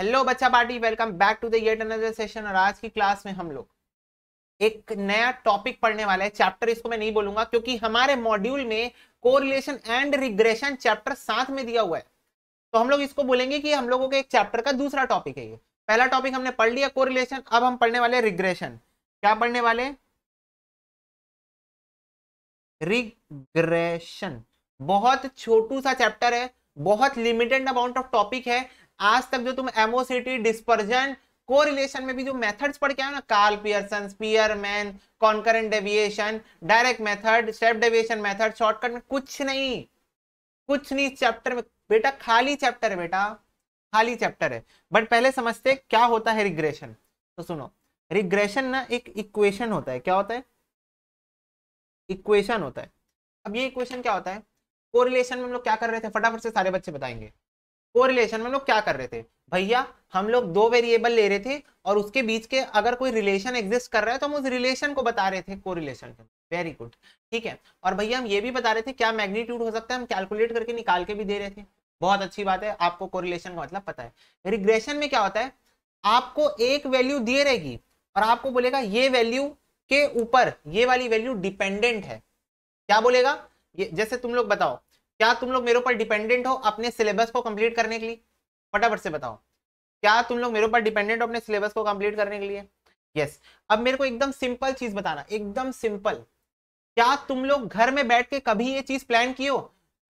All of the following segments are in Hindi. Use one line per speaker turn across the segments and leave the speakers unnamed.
हेलो बच्चा party welcome back to the yet another session और आज की क्लास में हम लोग एक नया टॉपिक पढ़ने वाले हैं चैप्टर इसको मैं नहीं बोलूंगा क्योंकि हमारे मॉड्यूल में कोरिलेशन एंड रिग्रेशन चैप्टर साथ में दिया हुआ है तो हम लोग इसको बोलेंगे कि हम लोगों के एक चैप्टर का दूसरा टॉपिक है ये पहला टॉपिक हमने पढ़ लिया कोरिलेशन अब हम पढ़ने वाले रिग्रेशन क्या पढ़ने वाले रिग्रेशन बहुत छोटू सा चैप्टर है बहुत लिमिटेड अमाउंट ऑफ टॉपिक है आज तक जो तुम एमोसिटी डिस्पर्जन कोरिलेशन में भी जो मेथड्स पढ़ के आए ना Karl Pearson man concurrent deviation direct method step deviation method shortcut में कुछ नहीं कुछ नहीं चैप्टर में बेटा खाली चैप्टर है बेटा खाली चैप्टर है बट पहले समझते क्या होता है रिग्रेशन तो सुनो रिग्रेशन ना एक इक्वेशन होता है क्या होता है इक्वेशन होता है अब ये इक्वेशन क्या होता है कोरिलेशन में हम लोग क्या कर रहे थे फटाफट से सारे बच्चे बताएंगे कोरिलेशन में लोग क्या कर रहे थे भैया हम लोग दो वेरिएबल ले रहे थे और उसके बीच के अगर कोई रिलेशन एग्जिस्ट कर रहा है तो हम उस रिलेशन को बता रहे थे कोरिलेशन के वेरी गुड ठीक है और भैया हम ये भी बता रहे थे क्या मैग्नीट्यूड हो सकता है हम कैलकुलेट करके निकाल के भी दे रहे थे बहुत अच्छी बात है आपको कोरिलेशन का मतलब पता है रिग्रेशन में क्या होता है आपको एक वैल्यू दिए रहेगी और आपको बोलेगा ये वैल्यू के ऊपर ये वाली वैल्यू डिपेंडेंट है क्या बोलेगा ये जैसे तुम लोग बताओ क्या तुम लोग मेरे ऊपर डिपेंडेंट हो अपने सिलेबस को कंप्लीट करने के लिए फटाफट से बताओ क्या तुम लोग मेरे ऊपर डिपेंडेंट हो अपने सिलेबस को कंप्लीट करने के लिए यस yes. अब मेरे को एकदम सिंपल चीज बताना एकदम सिंपल क्या तुम लोग घर में बैठ के कभी ये चीज प्लान की हो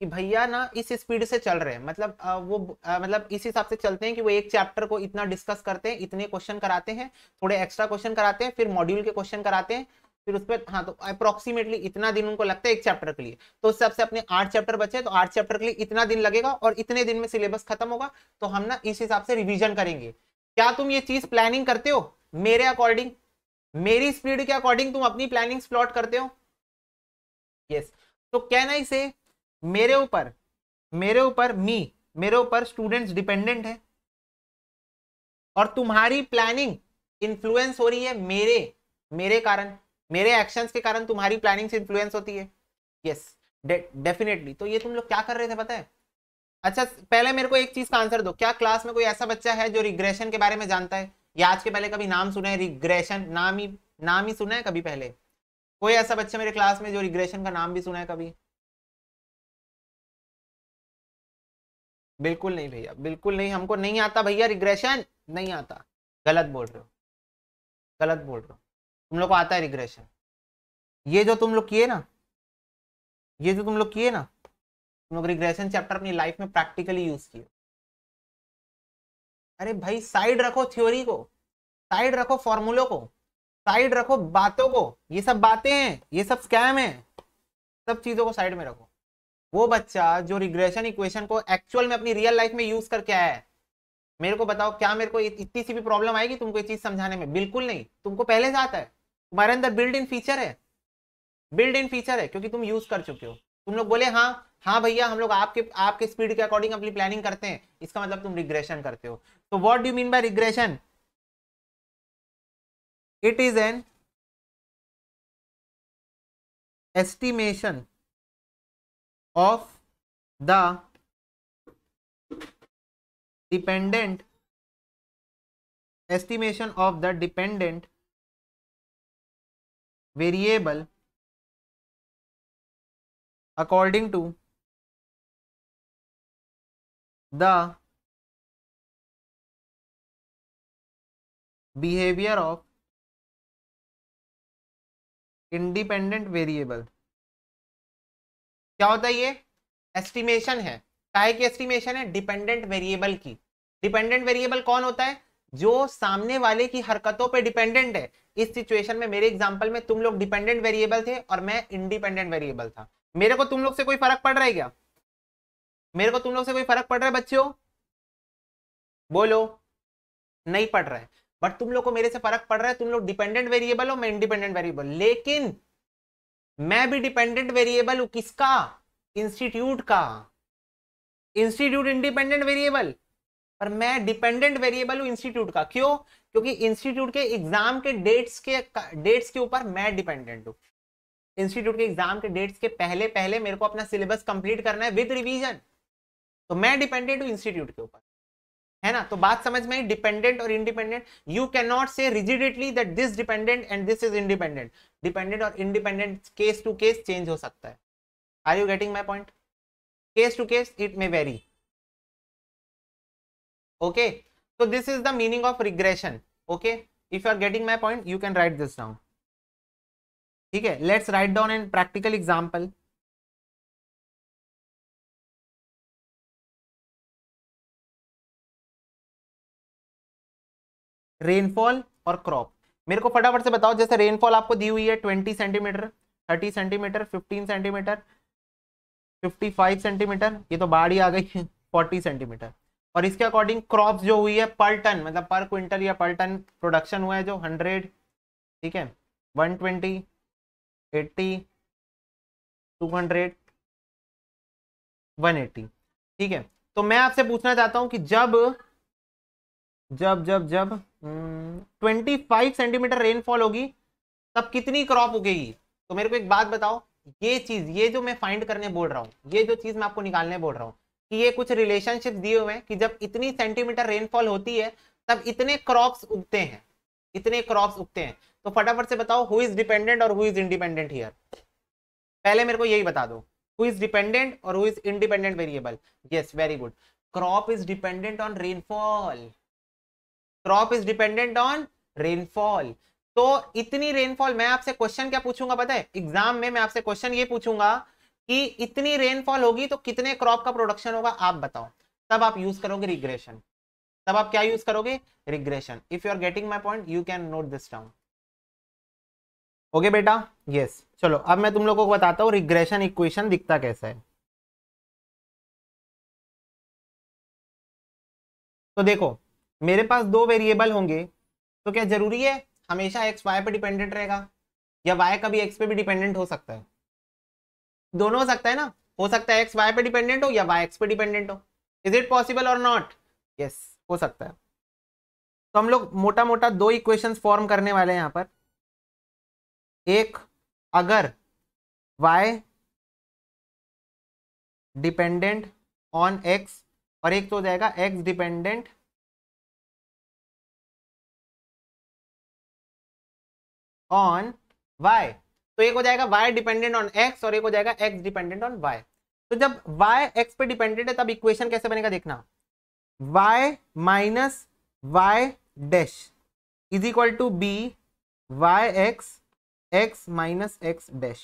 कि भैया ना इस स्पीड से चल रहे हैं मतलब वो मतलब इस हिसाब से चलते हैं कि वो एक चैप्टर को इतना डिस्कस करते हैं इतने क्वेश्चन कराते हैं थोड़े एक्स्ट्रा क्वेश्चन कराते हैं फिर मॉड्यूल के क्वेश्चन कराते हैं फिर उस पर हाँ तो अप्रोक्सीमेटली इतना दिन उनको लगता है एक चैप्टर के लिए तो उस हिसाब से अपने आठ चैप्टर बचे तो आठ चैप्टर के लिए इतना दिन लगेगा और इतने दिन में सिलेबस खत्म होगा तो हम ना इस हिसाब से रिविजन करेंगे क्या तुम ये चीज प्लानिंग करते हो मेरे अकॉर्डिंग मेरी स्पीड के अकॉर्डिंग तुम अपनी प्लानिंग स्लॉट करते हो यस yes. तो कैन आई से मेरे ऊपर मेरे ऊपर मी मेरे ऊपर स्टूडेंट्स डिपेंडेंट है और तुम्हारी प्लानिंग इन्फ्लुएंस हो रही है मेरे मेरे कारण मेरे एक्शंस के कारण तुम्हारी प्लानिंग से इन्फ्लुएंस होती है यस डेफिनेटली तो ये तुम लोग क्या कर रहे थे पता है अच्छा पहले मेरे को एक चीज का आंसर दो क्या क्लास में कोई ऐसा बच्चा है जो रिग्रेशन के बारे में जानता है या आज के पहले कभी नाम सुना है रिग्रेशन नाम ही नाम ही सुना है कभी पहले कोई ऐसा बच्चा मेरे क्लास में जो रिग्रेशन का नाम भी सुना है कभी
बिल्कुल नहीं भैया बिल्कुल नहीं हमको नहीं आता भैया रिग्रेशन नहीं आता गलत बोल रहे हो गलत बोल रहे हो तुम लोग को आता है रिग्रेशन ये जो तुम लोग किए ना ये जो तुम लोग किए ना तुम लोग रिग्रेशन चैप्टर अपनी लाइफ में प्रैक्टिकली यूज किए
अरे भाई साइड रखो थ्योरी को साइड रखो फॉर्मूलो को साइड रखो बातों को ये सब बातें हैं ये सब स्कैम है सब चीजों को साइड में रखो वो बच्चा जो रिग्रेशन इक्वेशन को एक्चुअल में अपनी रियल लाइफ में यूज करके आया है मेरे को बताओ क्या मेरे को इतनी सी भी प्रॉब्लम आएगी तुमको ये चीज समझाने में बिल्कुल नहीं तुमको पहले से आता है तुम्हारे अंदर बिल्ड इन फीचर है बिल्ड इन फीचर है क्योंकि तुम यूज कर चुके हो तुम लोग बोले हाँ हाँ भैया हम लोग आपके आपके स्पीड के अकॉर्डिंग अपनी प्लानिंग करते हैं इसका मतलब तुम रिग्रेशन करते हो
तो what do mean by regression it is an estimation of the dependent estimation of the dependent variable according to the behavior of independent variable क्या होता है ये
एस्टिमेशन है काहे की एस्टिमेशन है डिपेंडेंट वेरिएबल की डिपेंडेंट वेरिएबल कौन होता है जो सामने वाले की हरकतों पे डिपेंडेंट है इस सिचुएशन में मेरे एग्जांपल में तुम लोग डिपेंडेंट वेरिएबल थे और मैं इंडिपेंडेंट वेरिएबल था मेरे को तुम लोग से कोई फर्क पड़ रहा है क्या मेरे को तुम लोग से कोई फर्क पड़ रहा है बच्चों बोलो नहीं पड़ रहा है बट तुम लोग को मेरे से फर्क पड़ रहा है तुम लोग डिपेंडेंट वेरिएबल हो मैं इंडिपेंडेंट वेरिएबल लेकिन मैं भी डिपेंडेंट वेरिएबल हूं किसका इंस्टीट्यूट का इंस्टीट्यूट इंडिपेंडेंट वेरिएबल पर मैं डिपेंडेंट वेरिएबल हूँ इंस्टीट्यूट का क्यों क्योंकि इंस्टीट्यूट के एग्जाम के डेट्स के डेट्स के ऊपर मैं डिपेंडेंट हूँ इंस्टीट्यूट के एग्जाम के डेट्स के पहले पहले मेरे को अपना सिलेबस कंप्लीट करना है विद रिवीजन तो मैं डिपेंडेंट हूँ इंस्टीट्यूट के ऊपर है ना तो बात समझ में डिपेंडेंट और independent you can not say rigidly that this dependent and this is independent dependent और independent case to case change हो सकता है are you getting my point case to case it may very okay so this is the meaning of regression okay if you are getting my point you can write this down
ठीक है let's write down an practical example rainfall और क्रॉप मेरे को फटाफट से बताओ जैसे रेनफॉल
आपको दी हुई है twenty centimetre thirty centimetre fifteen centimetre fifty five centimetre ये तो बाढ़ ही आ गई फोर्टी सेंटीमीटर और इसके अकॉर्डिंग क्रॉप जो हुई है पर टन मतलब पर क्विंटल या पर टन प्रोडक्शन हुआ है जो हंड्रेड ठीक है one twenty eighty two hundred one eighty ठीक है तो मैं आपसे पूछना चाहता हूं कि जब जब जब जब ट्वेंटी फाइव सेंटीमीटर रेनफॉल होगी तब कितनी क्रॉप उगेगी तो मेरे को एक बात बताओ ये चीज ये जो मैं फाइंड करने बोल रहा हूँ ये जो चीज मैं आपको निकालने बोल रहा हूँ कि ये कुछ रिलेशनशिप दिए हुए हैं कि जब इतनी सेंटीमीटर रेनफॉल होती है तब इतने क्रॉप्स उगते हैं इतने क्रॉप्स उगते हैं तो फटाफट से बताओ हु इज डिपेंडेंट और हु इज इंडिपेंडेंट हियर पहले मेरे को यही बता दो हु इज डिपेंडेंट और who is independent variable yes very good crop is dependent on rainfall crop is dependent on rainfall तो इतनी रेनफॉल मैं आपसे क्वेश्चन क्या पूछूंगा पता है एग्जाम में मैं आपसे क्वेश्चन ये पूछूंगा कि इतनी रेनफॉल होगी तो कितने क्रॉप का प्रोडक्शन होगा आप बताओ तब आप यूज करोगे रिग्रेशन तब आप क्या यूज करोगे regression if you are getting my point you can note this down okay बेटा यस चलो अब मैं तुम लोगों को बताता हूँ रिग्रेशन इक्वेशन दिखता कैसा है तो देखो मेरे पास दो वेरिएबल होंगे तो क्या जरूरी है हमेशा एक्स वाई पर डिपेंडेंट रहेगा या वाई कभी एक्स पे भी डिपेंडेंट हो सकता है दोनों हो सकता है ना हो सकता है एक्स वाई पे डिपेंडेंट हो या वाई एक्स पे डिपेंडेंट हो इज इट पॉसिबल और नॉट यस हो सकता है तो हम लोग मोटा मोटा दो इक्वेशन फॉर्म करने वाले हैं यहाँ पर
एक अगर y
डिपेंडेंट ऑन x और एक तो हो जाएगा x डिपेंडेंट ऑन
y तो एक हो जाएगा वाई डिपेंडेंट ऑन एक्स और एक हो जाएगा एक्स डिपेंडेंट ऑन वाई तो जब वाई एक्स पे डिपेंडेंट है तब इक्वेशन कैसे बनेगा देखना Y minus Y dash is equal to B Y X X minus X dash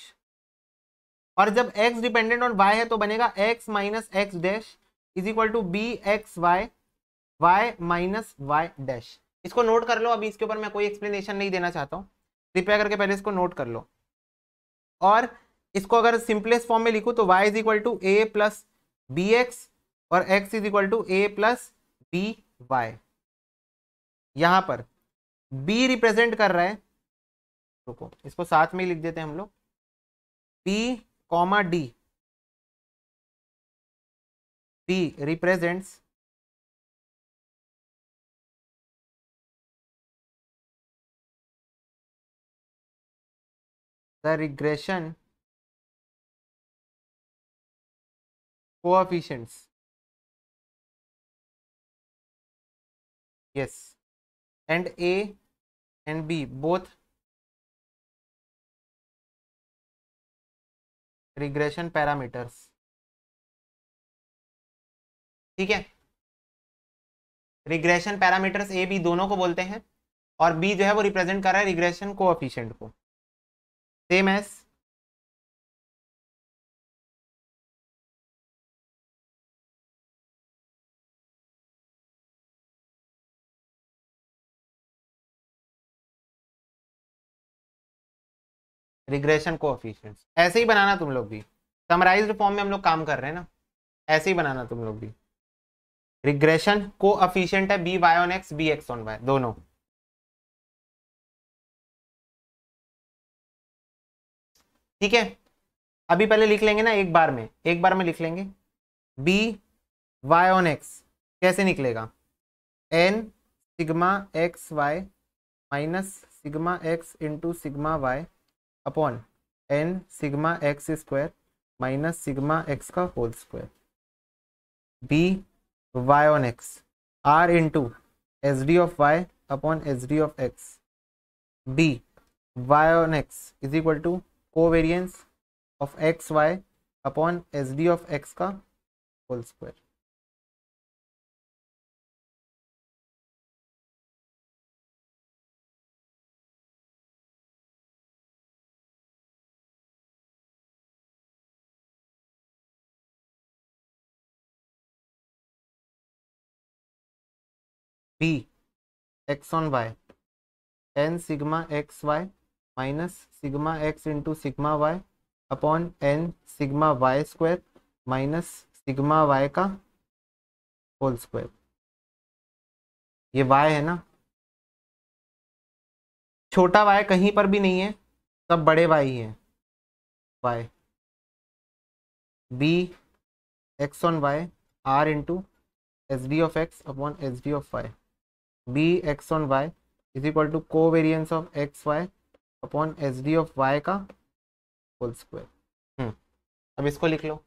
और जब एक्स डिपेंडेंट ऑन वाई है तो बनेगा X minus X dash is equal to B X Y Y minus Y dash इसको नोट कर लो अभी इसके ऊपर मैं कोई एक्सप्लेनेशन नहीं देना चाहता हूँ कृपया करके पहले इसको नोट कर लो और इसको अगर सिंपलेस्ट फॉर्म में लिखू तो y is equal to A plus B X और x is equal to A plus B Y यहां पर b रिप्रेजेंट कर रहा है रुको
इसको साथ में लिख देते हैं हम लोग B comma D B represents the regression coefficients yes and a and b both regression parameters ठीक है रिग्रेशन
पैरामीटर्स ए बी दोनों को बोलते हैं और बी जो है वो रिप्रेजेंट कर रहा है रिग्रेशन कोऑफिशिएंट को
सेम एस रिग्रेशन कोऑफिशिएंट ऐसे ही बनाना तुम लोग भी समराइज फॉर्म में हम लोग काम
कर रहे हैं ना ऐसे ही बनाना तुम लोग भी रिग्रेशन को अफिशियंट है B
Y
on x B x on Y दोनों ठीक है अभी पहले लिख लेंगे ना एक बार में एक बार में
लिख
लेंगे बी वाई ऑन एक्स कैसे निकलेगा N sigma x Y minus sigma x into sigma Y upon N sigma x square minus sigma x का whole square B Y on X R into S D of Y upon S D of X B Y on x is equal to covariance of x Y upon S D of
x का whole square B x on Y N sigma x Y minus
sigma x into sigma Y upon N sigma Y square
minus sigma Y का होल स्क्वायर ये वाई है ना छोटा वाई कहीं पर भी नहीं है सब बड़े वाई हैं Y B
x on Y R into S D of x upon S D of Y B x on Y is equal to variance of x Y upon S
D of Y का होल हम्म, स्क्वायर अब इसको लिख लो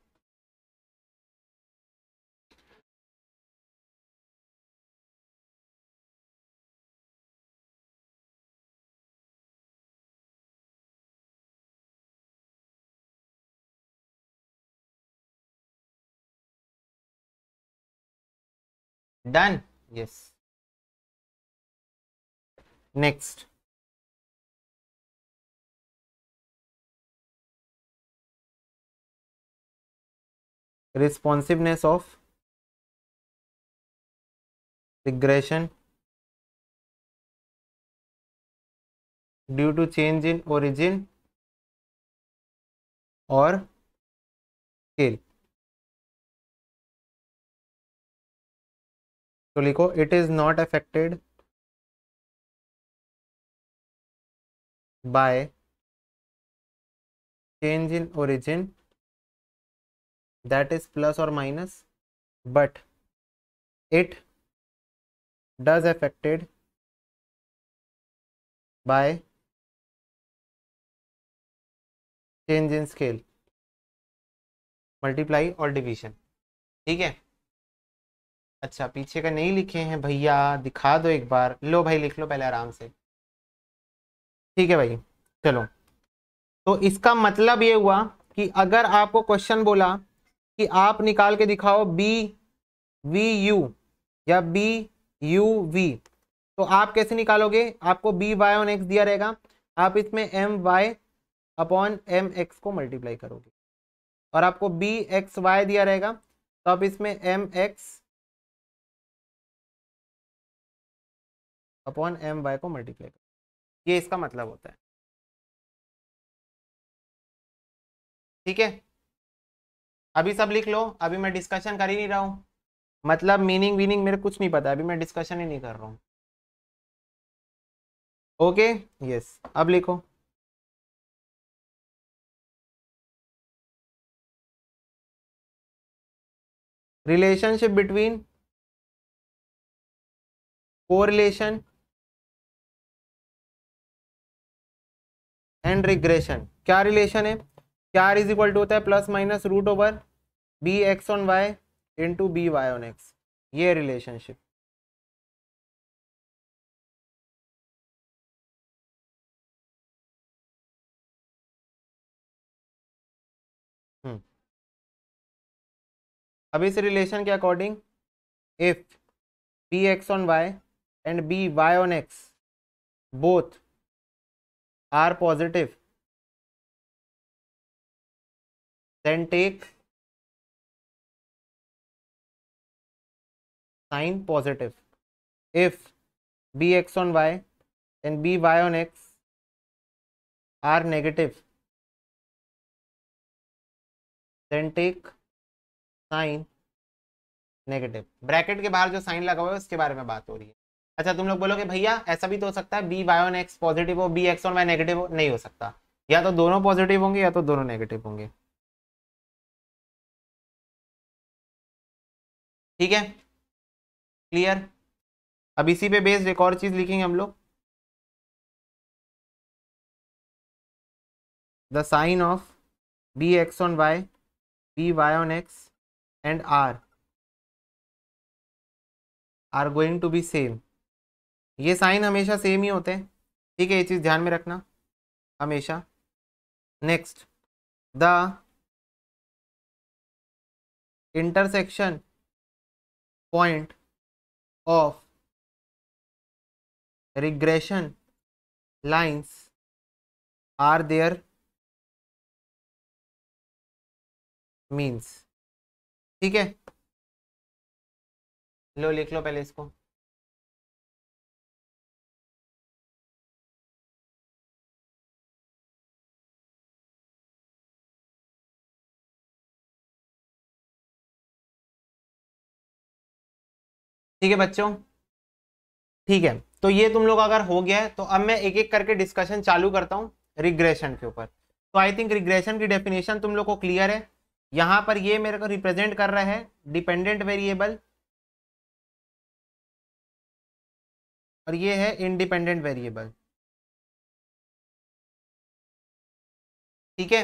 done yes next responsiveness of regression due to change in origin or scale तो लिखो it is not affected by change in origin that is plus or minus but it does affected by change in scale multiply
और
डिवीजन ठीक है अच्छा पीछे का नहीं लिखे हैं भैया दिखा दो एक बार लो भाई लिख लो पहले आराम से ठीक है भाई चलो तो इसका मतलब ये हुआ कि अगर आपको क्वेश्चन बोला कि आप निकाल के दिखाओ बी वी यू या बी यू वी तो आप कैसे निकालोगे आपको बी वाई ऑन एक्स दिया रहेगा आप इसमें M Y upon M X को मल्टीप्लाई करोगे और आपको बी एक्स वाई
दिया रहेगा तो आप इसमें M X
upon M Y को मल्टीप्लाई करो ये इसका मतलब होता है ठीक है अभी सब लिख
लो अभी मैं डिस्कशन कर ही नहीं रहा हूँ मतलब मीनिंग वीनिंग मेरे कुछ नहीं पता अभी मैं डिस्कशन ही नहीं
कर रहा हूँ ओके यस अब लिखो relationship between correlation
and regression क्या रिलेशन है क्या आर इज इक्वल टू होता है plus minus root over B
x on Y into B Y on x ये रिलेशनशिप हम्म। अब इस रिलेशन के according if B x on Y and B Y on x both are positive then take sign positive if bx on y then by on x are negative then take
sign negative bracket के बाहर जो साइन लगा हुआ है उसके बारे में बात हो रही है अच्छा तुम लोग बोलोगे भैया ऐसा भी तो हो सकता है बी बायोन एक्स पॉजिटिव हो B x on Y negative हो नहीं हो सकता
या तो दोनों पॉजिटिव होंगे या तो दोनों नेगेटिव होंगे ठीक है क्लियर अब इसी पे बेस्ड एक और चीज लिखेंगे हम लोग
the sign of b x on y b Y on x and are are going to be same ये साइन हमेशा सेम ही होते हैं ठीक है ये चीज़ ध्यान में रखना हमेशा
next the intersection point of regression lines are their means ठीक है लो लिख लो पहले इसको ठीक है बच्चों ठीक है
तो ये तुम लोग अगर हो गया है तो अब मैं एक एक करके डिस्कशन चालू करता हूँ रिग्रेशन के ऊपर तो आई थिंक रिग्रेशन की डेफिनेशन तुम लोग को क्लियर है यहां पर ये मेरे को
रिप्रेजेंट कर रहा है डिपेंडेंट वेरिएबल और ये है इंडिपेंडेंट वेरिएबल
ठीक है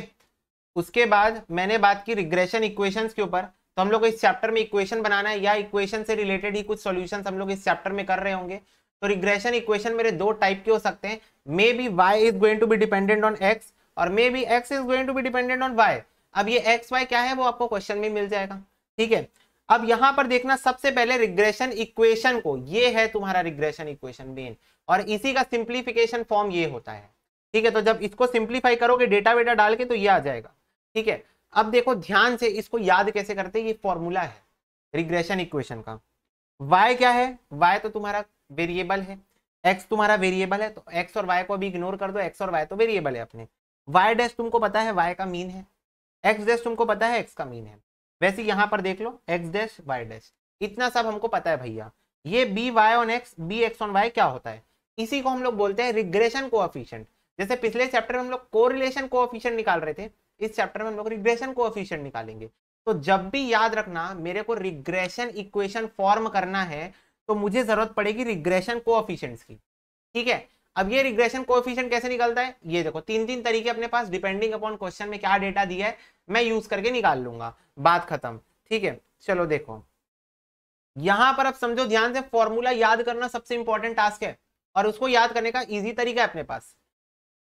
उसके बाद मैंने बात की रिग्रेशन इक्वेशंस के ऊपर तो हम लोग को इस चैप्टर में इक्वेशन बनाना है या इक्वेशन से रिलेटेड ही कुछ सोल्यूशन हम लोग इस चैप्टर में कर रहे होंगे तो रिग्रेशन इक्वेशन मेरे दो टाइप के हो सकते हैं maybe y is going to be dependent on x और मे maybe x is going to be dependent on y अब ये एक्स वाई क्या है वो आपको क्वेश्चन में मिल जाएगा ठीक है अब यहां पर देखना सबसे पहले रिग्रेशन इक्वेशन को ये है तुम्हारा रिग्रेशन इक्वेशन मेन और इसी का सिंप्लीफिकेशन फॉर्म ये होता है ठीक है तो जब इसको सिंप्लीफाई करोगे डेटा वेटा डाल के तो ये आ जाएगा ठीक है अब देखो ध्यान से इसको याद कैसे करते हैं ये फॉर्मूला है रिग्रेशन इक्वेशन का वाई क्या है वाई तो तुम्हारा वेरिएबल है एक्स तुम्हारा वेरिएबल है तो एक्स और वाई को अभी इग्नोर कर दो एक्स और वाई तो वेरिएबल है अपने वाई डैश तुमको पता है वाई का मीन है एक्स डैश तुमको पता है एक्स का मीन है वैसे यहाँ पर देख लो एक्स डैश वाई डैश इतना सब हमको पता है भैया ये b Y on x B x on Y क्या होता है इसी को हम लोग बोलते हैं रिग्रेशन कोऑफिशिएंट जैसे पिछले चैप्टर में हम लोग कोरिलेशन कोऑफिशिएंट निकाल रहे थे इस चैप्टर में हम लोग रिग्रेशन को निकालेंगे तो जब भी याद रखना मेरे को रिग्रेशन इक्वेशन फॉर्म करना है तो मुझे जरूरत पड़ेगी रिग्रेशन को की ठीक है अब ये रिग्रेशन को कैसे निकलता है ये देखो तीन तीन तरीके अपने पास डिपेंडिंग अपॉन क्वेश्चन में क्या डेटा दिया है मैं यूज करके निकाल लूंगा बात खत्म ठीक है चलो देखो यहां पर अब समझो ध्यान से फॉर्मूला याद करना सबसे इंपॉर्टेंट टास्क है और उसको याद करने का इजी तरीका है अपने पास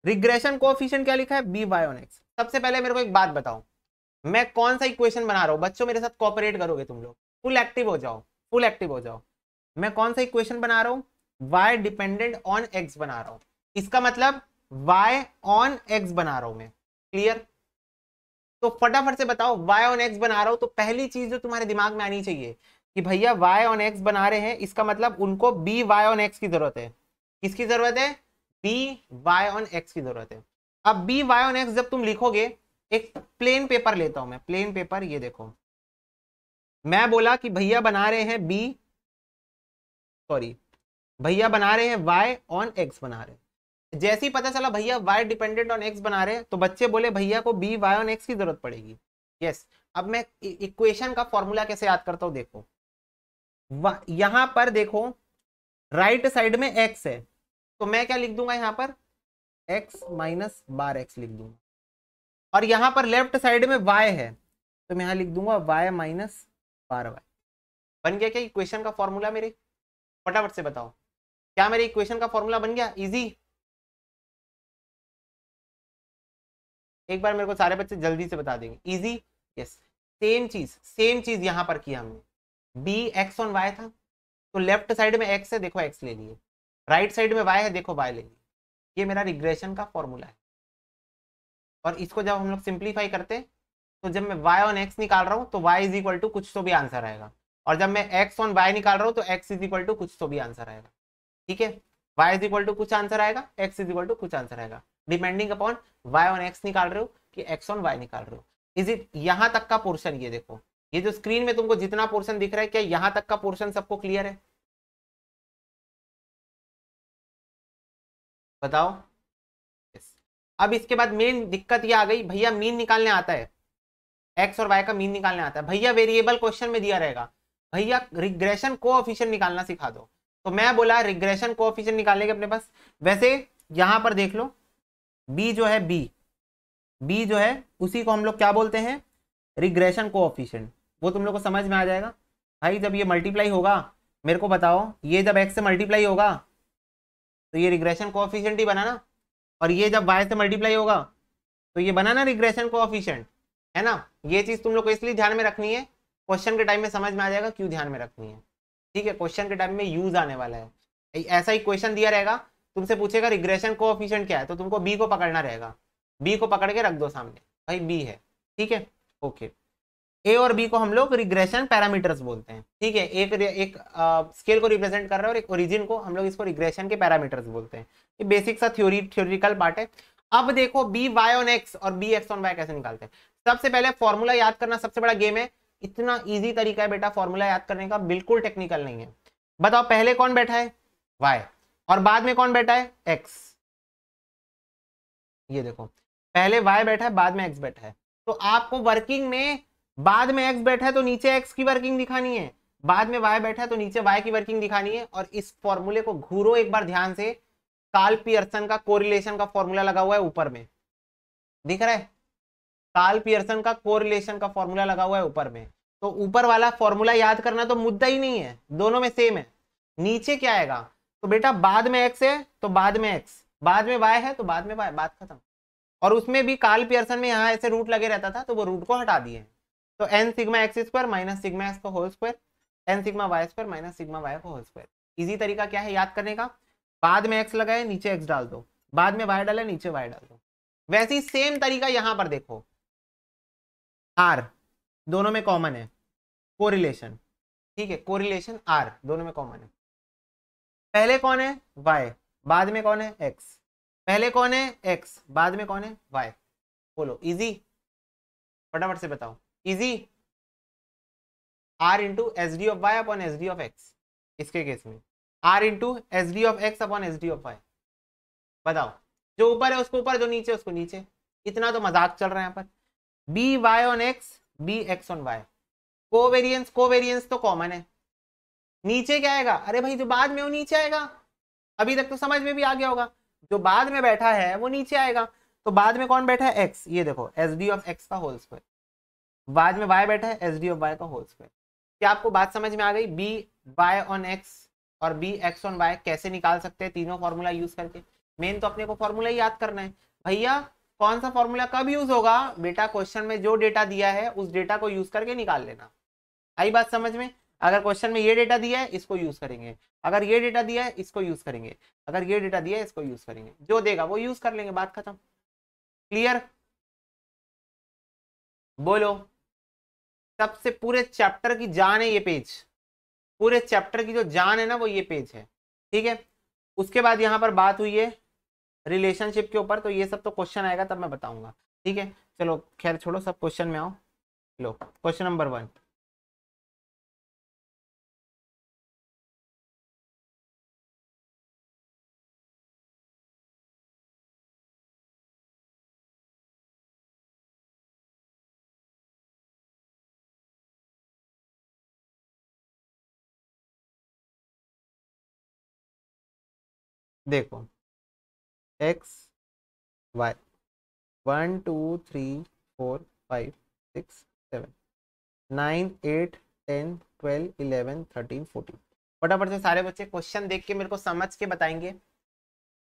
रिग्रेशन कोफिशियन क्या लिखा है बी बायोन एक्स सबसे पहले मेरे को एक बात बताओ मैं कौन सा इक्वेशन बना रहा हूँ बच्चों मेरे साथ कॉपरेट करोगे तुम लोग फुल एक्टिव हो जाओ फुल एक्टिव हो जाओ मैं कौन सा इक्वेशन बना रहा हूँ वाई डिपेंडेंट ऑन एक्स बना रहा हूँ इसका मतलब वाई ऑन एक्स बना रहा हूं मैं क्लियर तो फटाफट से बताओ वाई ऑन एक्स बना रहा हूं तो पहली चीज जो तुम्हारे दिमाग में आनी चाहिए कि भैया वाई ऑन एक्स बना रहे हैं इसका मतलब उनको बी वाई ऑन एक्स की जरूरत है किसकी जरूरत है बी वाई ऑन एक्स की जरूरत है अब बी वाई ऑन एक्स जब तुम लिखोगे एक प्लेन पेपर लेता हूं मैं प्लेन पेपर ये देखो मैं बोला कि भैया बना रहे हैं बी सॉरी भैया बना रहे हैं वाई ऑन एक्स बना रहे हैं जैसे ही पता चला भैया वाई डिपेंडेंट ऑन एक्स बना रहे हैं तो बच्चे बोले भैया को बी वाई ऑन एक्स की जरूरत पड़ेगी यस yes. अब मैं इक्वेशन e- का फॉर्मूला कैसे याद करता हूं देखो यहां पर देखो राइट साइड में एक्स है तो मैं क्या लिख दूंगा यहाँ पर x माइनस बार एक्स लिख दूंगा और यहाँ पर लेफ्ट साइड में y है तो मैं यहाँ लिख दूंगा y माइनस बार वाई बन गया क्या इक्वेशन का फॉर्मूला मेरे फटाफट से बताओ
क्या मेरे इक्वेशन का फॉर्मूला बन गया इजी
एक बार मेरे को सारे बच्चे जल्दी से बता देंगे इजी यस सेम चीज सेम चीज यहाँ पर किया हमने बी एक्स ऑन वाई था तो लेफ्ट साइड में एक्स है देखो एक्स ले लिए राइट साइड में वाई है देखो वाई ले ये मेरा रिग्रेशन का फॉर्मूला है और इसको जब हम लोग सिंप्लीफाई करते तो जब मैं वाई ऑन एक्स निकाल रहा हूँ तो वाई इज इक्वल टू कुछ तो भी आंसर आएगा और जब मैं एक्स ऑन वाई निकाल रहा हूँ तो एक्स इज इक्वल टू कुछ तो भी आंसर आएगा ठीक है वाई इज इक्वल टू कुछ आंसर आएगा एक्स इज इक्वल टू कुछ आंसर आएगा depending upon y on x निकाल रहे हो कि एक्स ऑन वाई निकाल रहे हो इज इट यहाँ तक का पोर्शन ये देखो ये जो स्क्रीन में तुमको जितना पोर्शन दिख रहा है क्या यहाँ तक का पोर्शन सबको क्लियर है
बताओ yes.
अब इसके
बाद मेन दिक्कत ये आ गई भैया मीन निकालने आता है एक्स और वाई का मीन निकालने आता है भैया वेरिएबल क्वेश्चन में दिया रहेगा भैया रिग्रेशन को निकालना सिखा दो तो मैं बोला रिग्रेशन को निकालने के अपने पास वैसे यहां पर देख लो बी जो है बी बी जो है उसी को हम लोग क्या बोलते हैं रिग्रेशन को वो तुम लोग को समझ में आ जाएगा भाई जब ये मल्टीप्लाई होगा मेरे को बताओ ये जब एक्स से मल्टीप्लाई होगा तो ये रिग्रेशन को ही बना ना और ये जब वाई से मल्टीप्लाई होगा तो ये बना ना रिग्रेशन को है ना ये चीज़ तुम लोग को इसलिए ध्यान में रखनी है क्वेश्चन के टाइम में समझ में आ जाएगा क्यों ध्यान में रखनी है ठीक है क्वेश्चन के टाइम में यूज आने वाला है ऐसा ही क्वेश्चन दिया रहेगा तुमसे पूछेगा रिग्रेशन को क्या है तो तुमको बी को पकड़ना रहेगा बी को पकड़ के रख दो सामने भाई बी है ठीक है ओके ए और बी को हम लोग रिग्रेशन पैरामीटर्स बोलते हैं ठीक है एक एक स्केल को रिप्रेजेंट कर रहा है और एक ओरिजिन को हम लोग इसको रिग्रेशन के पैरामीटर्स बोलते हैं ये बेसिक सा थ्योरी थ्योरिकल पार्ट है अब देखो बी वाई ऑन एक्स और बी एक्स ऑन वाई कैसे निकालते हैं सबसे पहले फॉर्मूला याद करना सबसे बड़ा गेम है इतना ईजी तरीका है बेटा फॉर्मूला याद करने का बिल्कुल टेक्निकल नहीं है बताओ पहले कौन बैठा है वाई और बाद में कौन बैठा है एक्स ये देखो पहले वाई बैठा है बाद में एक्स बैठा है तो आपको वर्किंग में बाद में एक्स बैठा है तो नीचे एक्स की वर्किंग दिखानी है बाद में वाई बैठा है तो नीचे वाई की वर्किंग दिखानी है और इस फॉर्मूले को घूरो एक बार ध्यान से काल पियर्सन का कोरिलेशन का फॉर्मूला लगा हुआ है ऊपर में दिख रहा है काल पियर्सन का कोरिलेशन का फॉर्मूला लगा हुआ है ऊपर में तो ऊपर वाला फॉर्मूला याद करना तो मुद्दा ही नहीं है दोनों में सेम है नीचे क्या आएगा तो बेटा बाद में एक्स है तो बाद में एक्स बाद में वाई है तो बाद में वाई बात खत्म और उसमें भी काल पियर्सन में यहाँ ऐसे रूट लगे रहता था तो वो रूट को हटा दिए तो n sigma x square minus sigma x का whole square n sigma Y square minus sigma Y का होल स्क्वायर इजी तरीका क्या है याद करने का बाद में एक्स लगाए नीचे एक्स डाल दो बाद में वाई डाले नीचे वाई डाल दो वैसे ही सेम तरीका यहां पर देखो आर दोनों में कॉमन है कोरिलेशन ठीक है कोरिलेशन आर दोनों में कॉमन है पहले कौन है वाई बाद में कौन है एक्स पहले कौन है एक्स बाद में कौन है वाई बोलो इजी फटाफट से बताओ easy r into S D of Y upon S D of x इसके केस में r into S D of x upon S D of y बताओ जो ऊपर है उसको ऊपर जो नीचे उसको नीचे इतना तो मजाक चल रहा है यहाँ पर b Y on x B x on Y को वेरियंस को वेरियंस तो कॉमन है नीचे क्या आएगा अरे भाई जो बाद में वो नीचे आएगा अभी तक तो समझ में भी आ गया होगा जो बाद में बैठा है वो नीचे आएगा तो बाद में कौन बैठा है एक्स ये देखो एस डी ऑफ एक्स का होल स्क्वायर बाद में वाई बैठा है एस डी ऑफ वाई का होल स्क्वायर क्या आपको बात समझ में आ गई बी वाई ऑन एक्स और बी एक्स ऑन वाई कैसे निकाल सकते हैं तीनों फॉर्मूला यूज करके मेन तो अपने को फॉर्मूला याद करना है भैया कौन सा फॉर्मूला कब यूज होगा बेटा क्वेश्चन में जो डेटा दिया है उस डेटा को यूज करके निकाल लेना आई बात समझ में अगर क्वेश्चन में ये डेटा दिया है इसको यूज करेंगे अगर ये डेटा दिया है इसको यूज करेंगे अगर ये डेटा दिया है इसको यूज करेंगे जो देगा वो यूज कर लेंगे बात खत्म
क्लियर बोलो सबसे पूरे
चैप्टर की जान है ये पेज पूरे चैप्टर की जो जान है ना वो ये पेज है ठीक है उसके बाद यहाँ पर बात हुई है रिलेशनशिप के ऊपर तो ये सब तो क्वेश्चन आएगा तब
मैं बताऊंगा ठीक है चलो खैर छोड़ो सब क्वेश्चन में आओ लो क्वेश्चन नंबर वन देखो x y one two three four five six seven nine
eight ten twelve eleven thirteen fourteen फटाफट से सारे बच्चे क्वेश्चन देख के मेरे को समझ के बताएंगे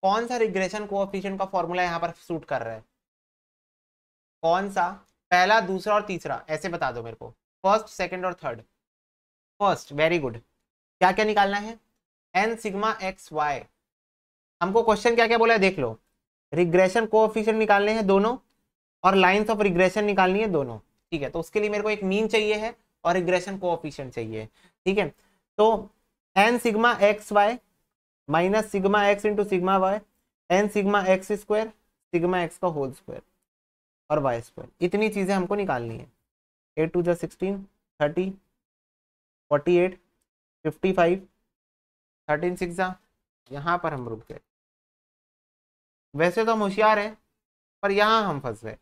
कौन सा रिग्रेशन कोऑफिशिएंट का फॉर्मूला यहाँ पर सूट कर रहा है कौन सा पहला दूसरा और तीसरा ऐसे बता दो मेरे को फर्स्ट सेकंड और थर्ड फर्स्ट वेरी गुड क्या क्या निकालना है एन सिग्मा एक्स वाई हमको क्वेश्चन क्या क्या बोला है देख लो रिग्रेशन को निकालने हैं दोनों और लाइन्स ऑफ रिग्रेशन निकालनी है दोनों ठीक है तो उसके लिए मेरे को एक मीन चाहिए है और रिग्रेशन को चाहिए ठीक है तो n sigma x Y minus sigma x into sigma y N sigma x square sigma x का होल स्क्वायर और वाई स्क्वायर इतनी चीज़ें हमको निकालनी है एट टू जो sixteen thirty forty eight fifty five thirteen six
यहाँ पर हम रुक गए वैसे तो हम होशियार हैं पर यहाँ
हम फंस गए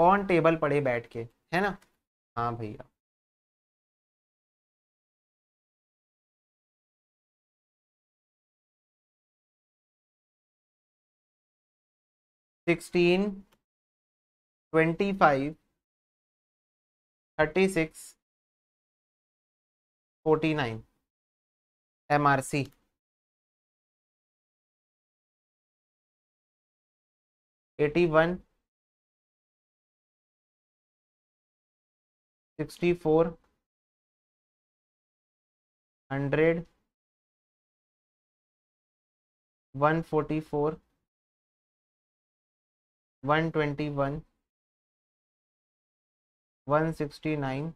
ऑन टेबल पड़े बैठ के है ना हाँ भैया sixteen twenty five thirty six forty nine M R C 81 64 100 144 121 169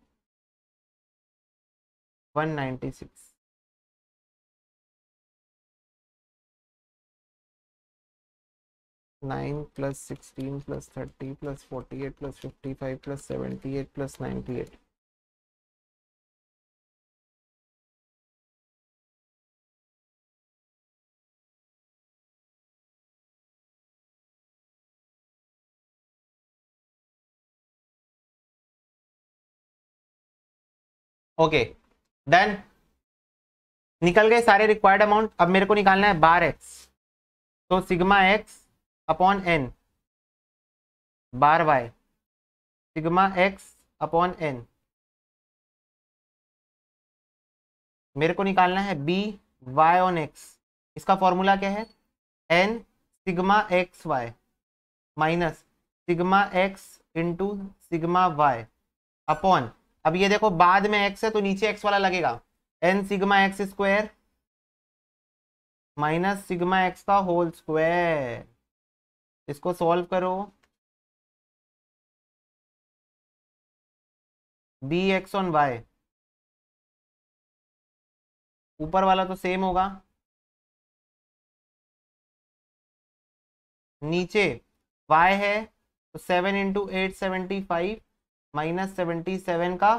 196 nine plus sixteen plus thirty plus forty eight plus fifty five plus seventy eight plus ninety eight okay then निकल गए सारे
रिक्वायर्ड अमाउंट अब मेरे को निकालना है बार एक्स तो sigma x upon n
bar y sigma x upon n मेरे को निकालना है बी
वाई ऑन एक्स इसका फॉर्मूला क्या है n sigma x Y minus sigma x into sigma Y upon अब ये देखो बाद में एक्स है तो नीचे एक्स वाला लगेगा n sigma x square
minus sigma x का होल स्क्वायर इसको सॉल्व करो बी एक्स ऑन वाई ऊपर वाला तो सेम होगा नीचे
y है तो seven into eight seventy five minus seventy seven
का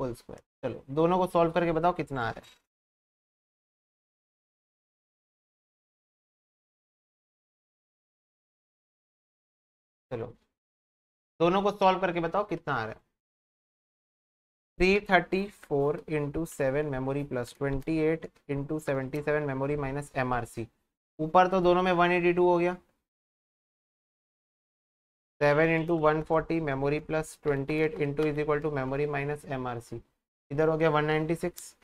होल स्क्वायर चलो दोनों को सॉल्व करके बताओ कितना आ रहा है चलो दोनों को सॉल्व करके बताओ कितना आ रहा है
three thirty four into seven memory plus twenty eight into seventy seven memory minus M R C ऊपर तो दोनों में वन एटी टू हो गया seven into one forty memory plus twenty eight into is equal to memory
minus M R C इधर हो गया वन नाइन्टी सिक्स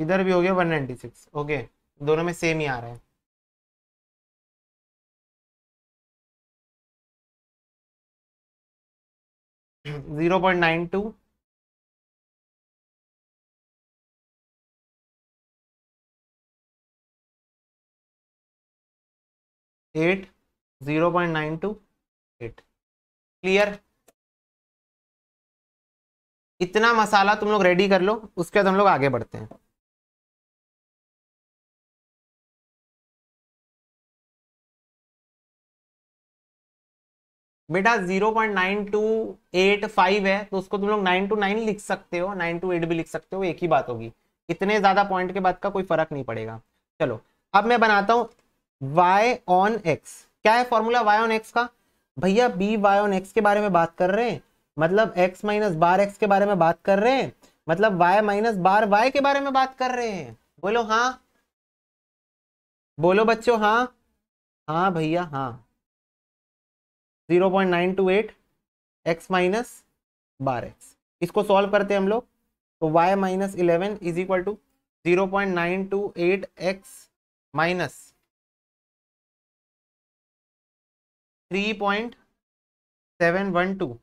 इधर भी हो गया वन नाइन्टी सिक्स ओके दोनों में सेम ही आ रहा है zero point nine two eight zero point nine two eight clear इतना मसाला तुम लोग रेडी कर लो उसके बाद हम लोग आगे बढ़ते हैं बेटा zero point nine two eight five है तो उसको तुम लोग नाइन टू नाइन लिख सकते
हो नाइन टू एट भी लिख सकते हो एक ही बात होगी इतने ज्यादा पॉइंट के बाद का कोई फर्क नहीं पड़ेगा चलो अब मैं बनाता हूँ वाई ऑन एक्स क्या है फॉर्मूला वाई ऑन एक्स का भैया बी वाई ऑन एक्स के बारे में बात कर रहे हैं मतलब एक्स माइनस बार एक्स के बारे में बात कर रहे हैं मतलब वाई माइनस बार वाई के बारे में बात कर रहे हैं बोलो हाँ
बोलो बच्चों हाँ हाँ भैया हाँ
zero point nine two eight x minus bar x इसको सॉल्व करते हैं हम लोग तो y minus eleven is equal to zero point nine two eight x
minus three point seven one two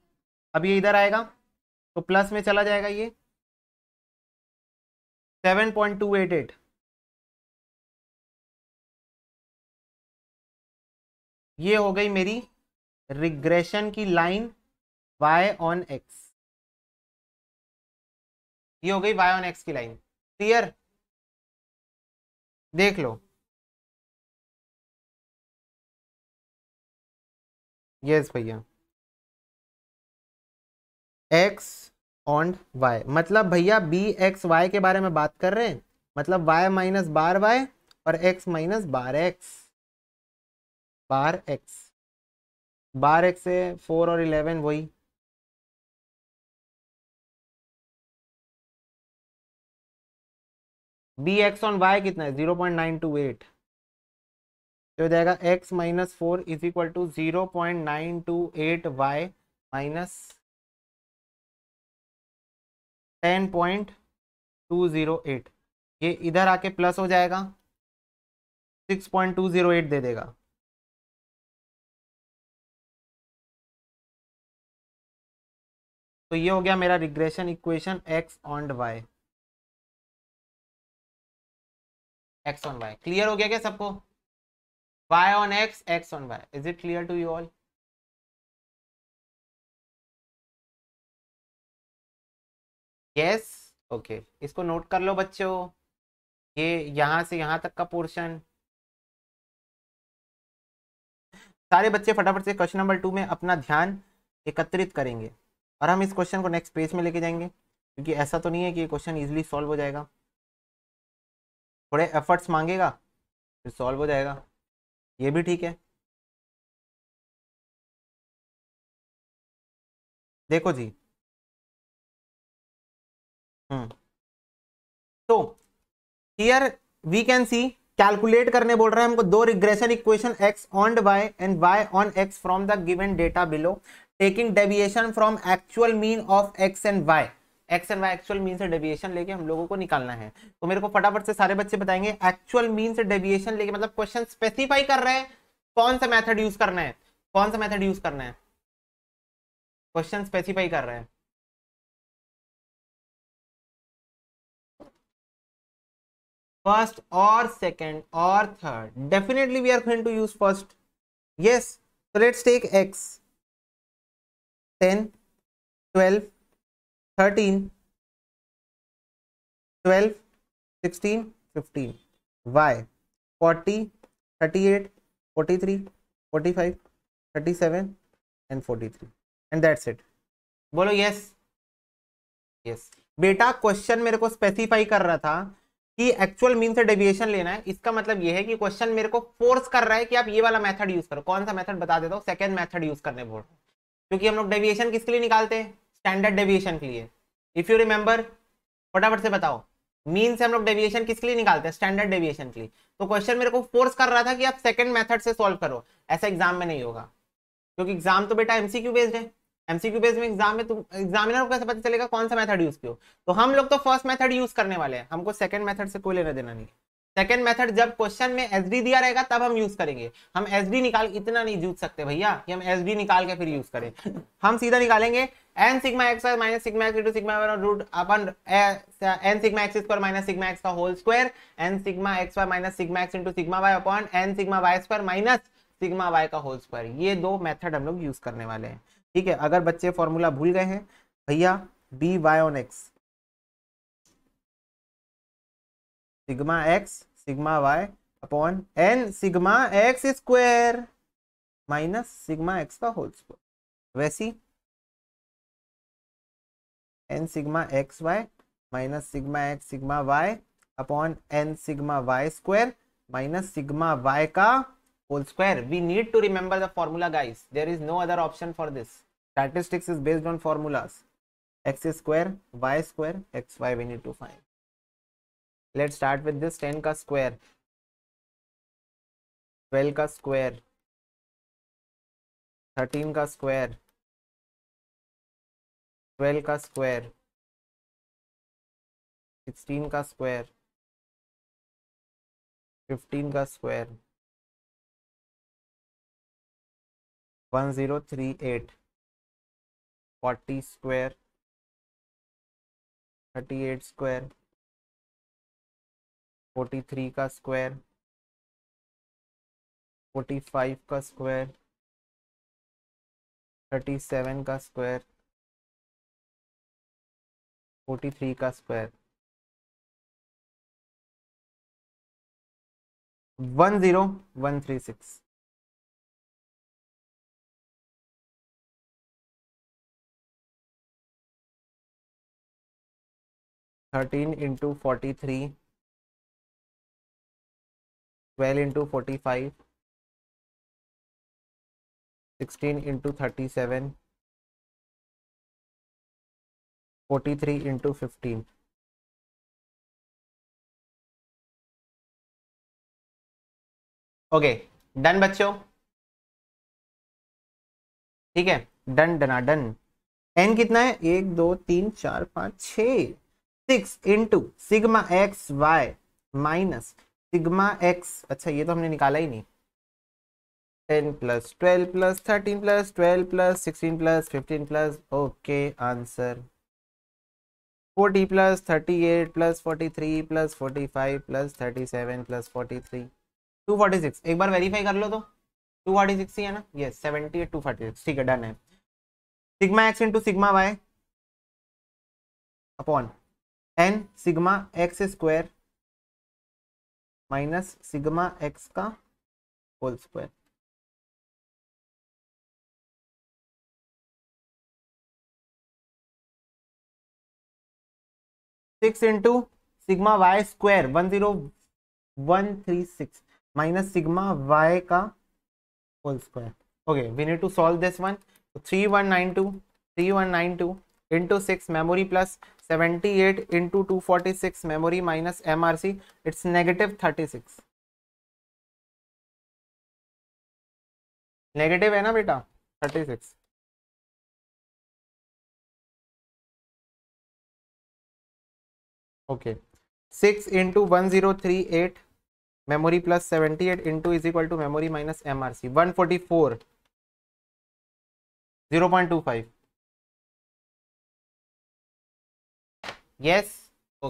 अब ये इधर आएगा तो प्लस में चला जाएगा ये
seven point two eight eight ये हो गई मेरी रिग्रेशन की लाइन वाई ऑन एक्स ये हो गई वाई ऑन एक्स की लाइन क्लियर देख लो यस भैया एक्स ऑन वाई
मतलब भैया बी एक्स वाई के बारे में बात कर रहे हैं मतलब वाई माइनस बार वाई और
x minus bar x bar x बारह एक से फोर और इलेवन वही बी एक्स ऑन वाई कितना है zero point nine two
eight हो तो जाएगा x minus four is equal to zero point nine two eight y minus ten point two zero eight ये इधर आके प्लस हो जाएगा
six point two zero eight दे देगा तो ये हो गया मेरा regression equation x on Y x on y clear हो गया क्या सबको y on x x on Y is it clear to you all yes okay इसको नोट कर लो बच्चों ये यहां से यहां तक का पोर्शन
सारे बच्चे फटाफट से क्वेश्चन नंबर टू में अपना ध्यान एकत्रित करेंगे और हम इस क्वेश्चन को नेक्स्ट पेज में लेके जाएंगे क्योंकि ऐसा तो नहीं है कि ये क्वेश्चन ईजिली सॉल्व हो जाएगा थोड़े एफर्ट्स मांगेगा
फिर सॉल्व हो जाएगा ये भी ठीक है देखो जी हम्म तो here we can see
calculate करने बोल रहा है हमको दो regression equation x on Y and y on x from the given data below taking deviation from actual mean of x and y x and y actual mean से डेविएशन लेके हम लोगों को निकालना है तो मेरे को फटाफट से सारे बच्चे बताएंगे एक्चुअल मीन से डेविएशन लेके मतलब क्वेश्चन स्पेसिफाई कर रहे हैं कौन सा मेथड यूज करना है कौन सा मेथड यूज करना
है क्वेश्चन स्पेसिफाई कर रहे हैं फर्स्ट और सेकेंड
और third definitely we are going to use first yes let's take x
ten twelve thirteen twelve sixteen fifteen y
forty thirty eight forty three forty five thirty seven
and forty three and that's it बोलो यस यस बेटा क्वेश्चन मेरे को स्पेसिफाई कर रहा था कि एक्चुअल मीन से डेविएशन लेना है इसका मतलब यह है कि क्वेश्चन मेरे को फोर्स कर रहा है कि आप ये वाला मेथड यूज करो कौन सा मेथड बता देता हूँ सेकंड मेथड यूज करने बोल रहा हूँ क्योंकि हम लोग डेविएशन किसके लिए निकालते हैं स्टैंडर्ड डेविएशन के लिए इफ यू रिमेंबर फटाफट से बताओ मीन से हम लोग डेविएशन किसके लिए निकालते हैं स्टैंडर्ड डेविएशन के लिए तो क्वेश्चन मेरे को फोर्स कर रहा था कि आप सेकंड मेथड से सॉल्व करो ऐसा एग्जाम में नहीं होगा क्योंकि एग्जाम तो बेटा एमसीक्यू बेस्ड है एमसीक्यू बेस्ड में एग्जाम में तुम एग्जामिनर को कैसे पता चलेगा कौन सा मेथड यूज किया तो हम लोग तो फर्स्ट मेथड यूज करने वाले हैं हमको सेकंड मेथड से कोई लेना देना नहीं सेकेंड मेथड जब क्वेश्चन में एस दिया रहेगा तब हम यूज करेंगे हम एस निकाल इतना नहीं जूझ सकते भैया कि हम एस निकाल के फिर यूज करें हम सीधा निकालेंगे n sigma x minus sigma x two sigma root upon n sigma x square minus sigma x का whole square n sigma x Y minus sigma x into sigma Y upon N sigma Y square minus sigma Y का होल स्क्वायर ये दो मेथड हम लोग यूज करने वाले हैं ठीक है अगर बच्चे फॉर्मूला भूल गए हैं भैया b Y on x sigma x sigma Y
upon N sigma x square minus sigma x का होल स्क्वायर वैसी n sigma x Y
minus sigma x sigma Y upon N sigma Y square minus sigma Y का whole square we need to remember the formula guys there is no other option for this statistics is based on formulas x square y square x y we need to find let start with this ten का स्क्वायर
ट्वेल्व का स्क्वायर थर्टीन का स्क्वायर ट्वेल्व का स्क्वायर सिक्सटीन का स्क्वायर फिफ्टीन का square one zero three eight forty square thirty eight square forty three का स्क्वायर फोर्टी फाइव का स्क्वायर थर्टी सेवन का स्क्वायर फोर्टी थ्री का square one zero one three six thirteen into forty three twelve into forty five sixteen into thirty seven forty three into fifteen okay done बच्चों
ठीक है डन डना डन एन कितना है एक दो तीन चार पांच छ six into sigma x Y minus sigma x अच्छा ये तो हमने निकाला ही नहीं ten plus twelve plus thirteen plus twelve plus sixteen plus fifteen plus okay answer forty plus thirty eight plus forty three plus forty five plus thirty seven plus forty three two forty six एक बार वेरीफाई कर लो तो टू फोर्टी सिक्स ही है ना ये seventy eight two forty six ठीक है डन है sigma x into sigma Y upon
N sigma x square minus sigma x का whole square six into sigma Y square one zero one three six
minus sigma Y का whole square okay we need to solve this one three one nine two three one nine two into 6 memory plus 78 into 246 memory minus MRC, it's negative 36.
Negative, hai na, beta? 36. Okay. 6 into 1038 memory plus
78 into is equal to memory minus MRC. 144.
0.25.
Two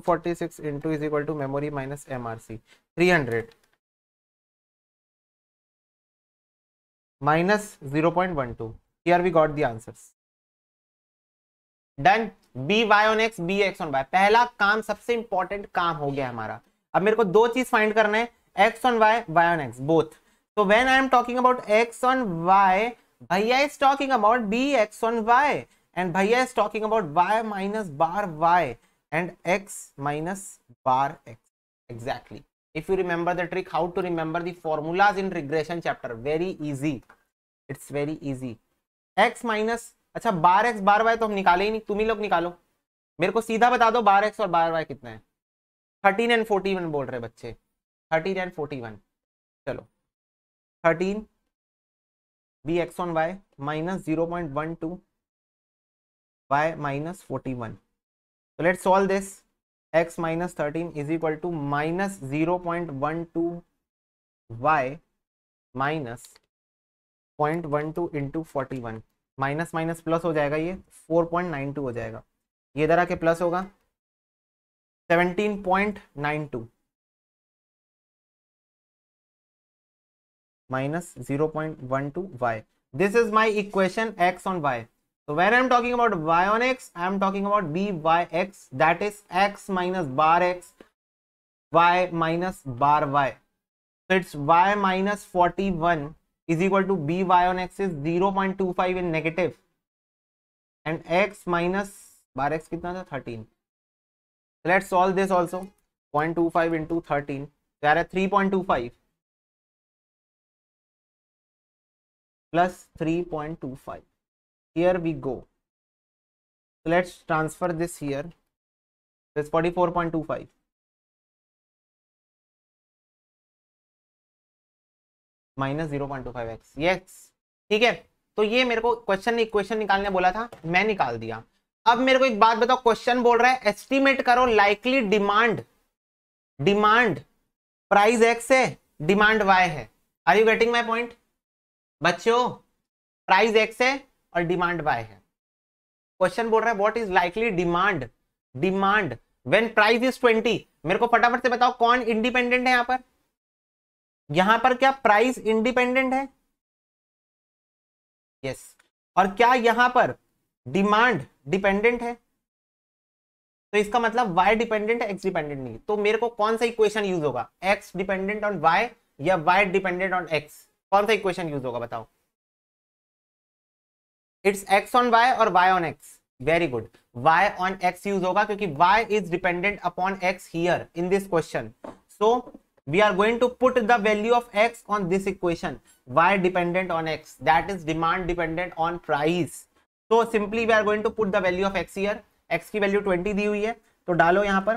forty six into is equal to memory minus M R C three hundred
minus zero point one two here we got the answers done b Y on x B x
on y पहला काम सबसे इंपॉर्टेंट काम हो गया हमारा अब मेरे को दो चीज फाइंड करना है x on Y Y on x both तो when I am talking about x on y भैया is talking about b x on Y and भैया is talking about y minus bar y and x minus bar x exactly if you remember the trick how to remember the formulas in regression chapter very easy it's very easy x minus अच्छा बार एक्स बार वाई तो हम निकाले ही नहीं तुम ही लोग निकालो मेरे को सीधा बता दो बार एक्स और बार वाई कितना है थर्टीन एंड फोर्टी वन बोल रहे बच्चे थर्टीन एंड फोर्टी
वन चलो thirteen b x on y minus
zero point one two Y minus forty one तो let solve this x minus thirteen is equal to minus zero point one two Y minus point one two into forty one minus minus plus हो जाएगा ये फोर पॉइंट नाइन टू हो जाएगा ये इधर आके प्लस होगा
seventeen point nine two minus 0.12y. This is my equation
x on y. So when I'm talking about y on x, I'm talking about byx that is x minus bar x, y minus bar y. So it's y minus 41 is equal to by on x is 0.25 in negative and x minus bar x kitna tha 13. Let's solve this also 0.25 into 13. There are 3.25.
plus 3.25 here we go so let's transfer this here to 44.25 minus zero point two five x yes ठीक है तो ये मेरे
को क्वेश्चन इक्वेशन निकालने बोला था मैं निकाल दिया अब मेरे को एक बात बताओ क्वेश्चन बोल रहा है एस्टिमेट करो likely demand demand price x है डिमांड वाई है are you getting my point बच्चों प्राइस एक्स है और डिमांड वाई है क्वेश्चन बोल रहा है what is likely demand demand when price is 20 मेरे को फटाफट से बताओ कौन इंडिपेंडेंट है यहां पर यहां पर क्या प्राइस इंडिपेंडेंट है यस yes. और क्या यहां पर डिमांड डिपेंडेंट है तो इसका मतलब y डिपेंडेंट है x डिपेंडेंट नहीं तो मेरे को कौन सा इक्वेशन यूज होगा x डिपेंडेंट ऑन y या y डिपेंडेंट ऑन x कौन सा इक्वेशन यूज होगा बताओ इट्स एक्स ऑन वाई और y on x very good y on x use होगा क्योंकि Y is dependent upon x here in this question so we are going to put the value of x on this equation Y dependent on x that is demand dependent on price so simply we are going to put the value of x here x की वैल्यू ट्वेंटी दी हुई है तो डालो यहां पर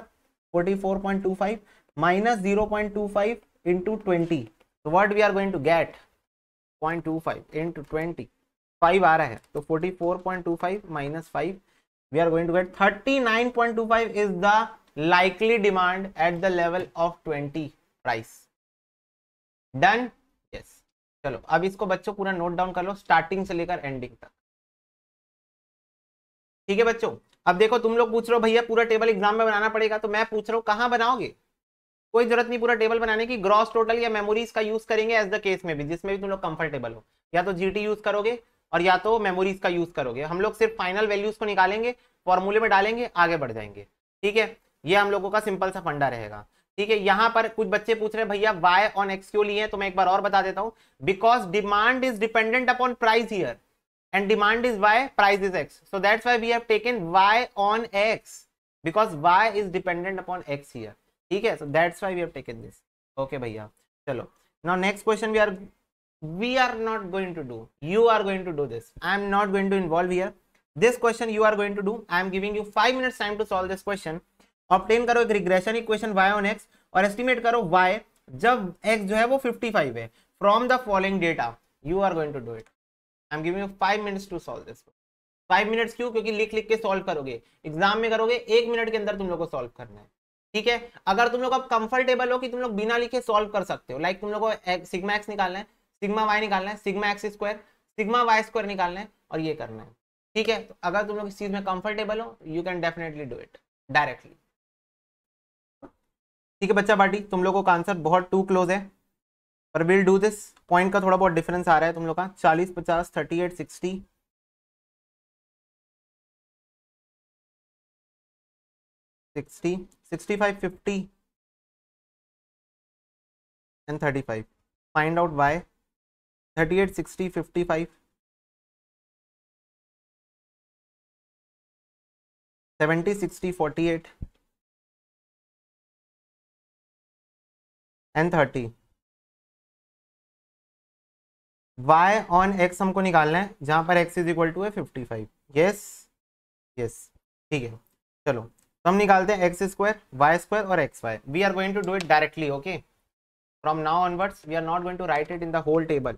forty four point two five minus zero point two five into twenty what we are going to get point two five into twenty five आ रहा है तो forty four point two five minus five चलो अब इसको बच्चों पूरा नोट डाउन कर लो स्टार्टिंग से लेकर एंडिंग तक ठीक है बच्चों अब देखो तुम लोग पूछ रहे हो भैया पूरा टेबल एग्जाम में बनाना पड़ेगा तो मैं पूछ रहा हूँ कहाँ बनाओगे कोई जरूरत नहीं पूरा टेबल बनाने की ग्रॉस टोटल या मेमोरीज का यूज करेंगे एज द केस में भी जिसमें भी तुम लोग कंफर्टेबल हो या तो जी यूज करोगे और या तो मेमोरीज का यूज करोगे हम लोग सिर्फ फाइनल वैल्यूज को निकालेंगे फॉर्मूले में डालेंगे आगे बढ़ जाएंगे ठीक है ये हम लोगों का सिंपल सा फंडा रहेगा ठीक है यहाँ पर कुछ बच्चे पूछ रहे हैं भैया वाई ऑन एक्स क्यों लिए तो मैं एक बार और बता देता हूँ because demand is dependent upon price here and demand is y price is x so that's why we have taken y on x because y is dependent upon x here ठीक है so that's why we have taken this okay भैया चलो now next question we are we are not going to do you are going to do this I am not going to involve here this question you are going to do I am giving you five minute time to solve this question obtain करो एक regression equation y on x और एस्टिमेट करो वाई जब एक्स जो है वो फिफ्टी फाइव है from the following data you are going to do it I am giving you five minutes to solve this five minutes क्यों क्योंकि लिख लिख के सॉल्व करोगे एग्जाम में करोगे एक मिनट के अंदर तुम लोग को सॉल्व करना है ठीक है अगर तुम लोग अब कंफर्टेबल हो कि तुम लोग बिना लिखे सॉल्व कर सकते हो लाइक तुम लोग को सिग्मा एक्स निकालना है सिग्मा वाई निकालना है sigma x square sigma Y square निकालना है और ये करना है ठीक है तो अगर तुम लोग इस चीज में कंफर्टेबल हो you can definitely do it directly ठीक है बच्चा पार्टी तुम लोगों का आंसर बहुत टू क्लोज है पर विल डू दिस पॉइंट का थोड़ा बहुत डिफरेंस आ रहा है तुम लोग का चालीस पचास thirty eight sixty
thirty five find out y thirty eight sixty fifty five seventy sixty forty eight and thirty y on x हमको निकालना है जहां पर
एक्स
इज इक्वल टू है फिफ्टी फाइव यस यस ठीक है चलो हम निकालते हैं एक्स स्क्वायर वाई स्क्वायर और x y we are going to do it directly okay from now onwards we are not going to right it in the whole table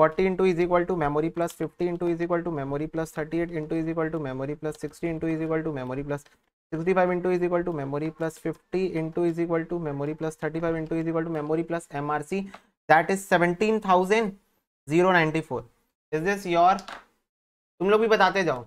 40 into is equal to memory plus fifty into is equal to memory plus thirty eight into is equal to memory plus sixty into is equal to memory plus 65 five into is equal to memory plus fifty into is equal to memory plus thirty five into is equal to memory plus M R C that is seventeen thousand zero ninety four is this your
तुम लोग भी बताते जाओ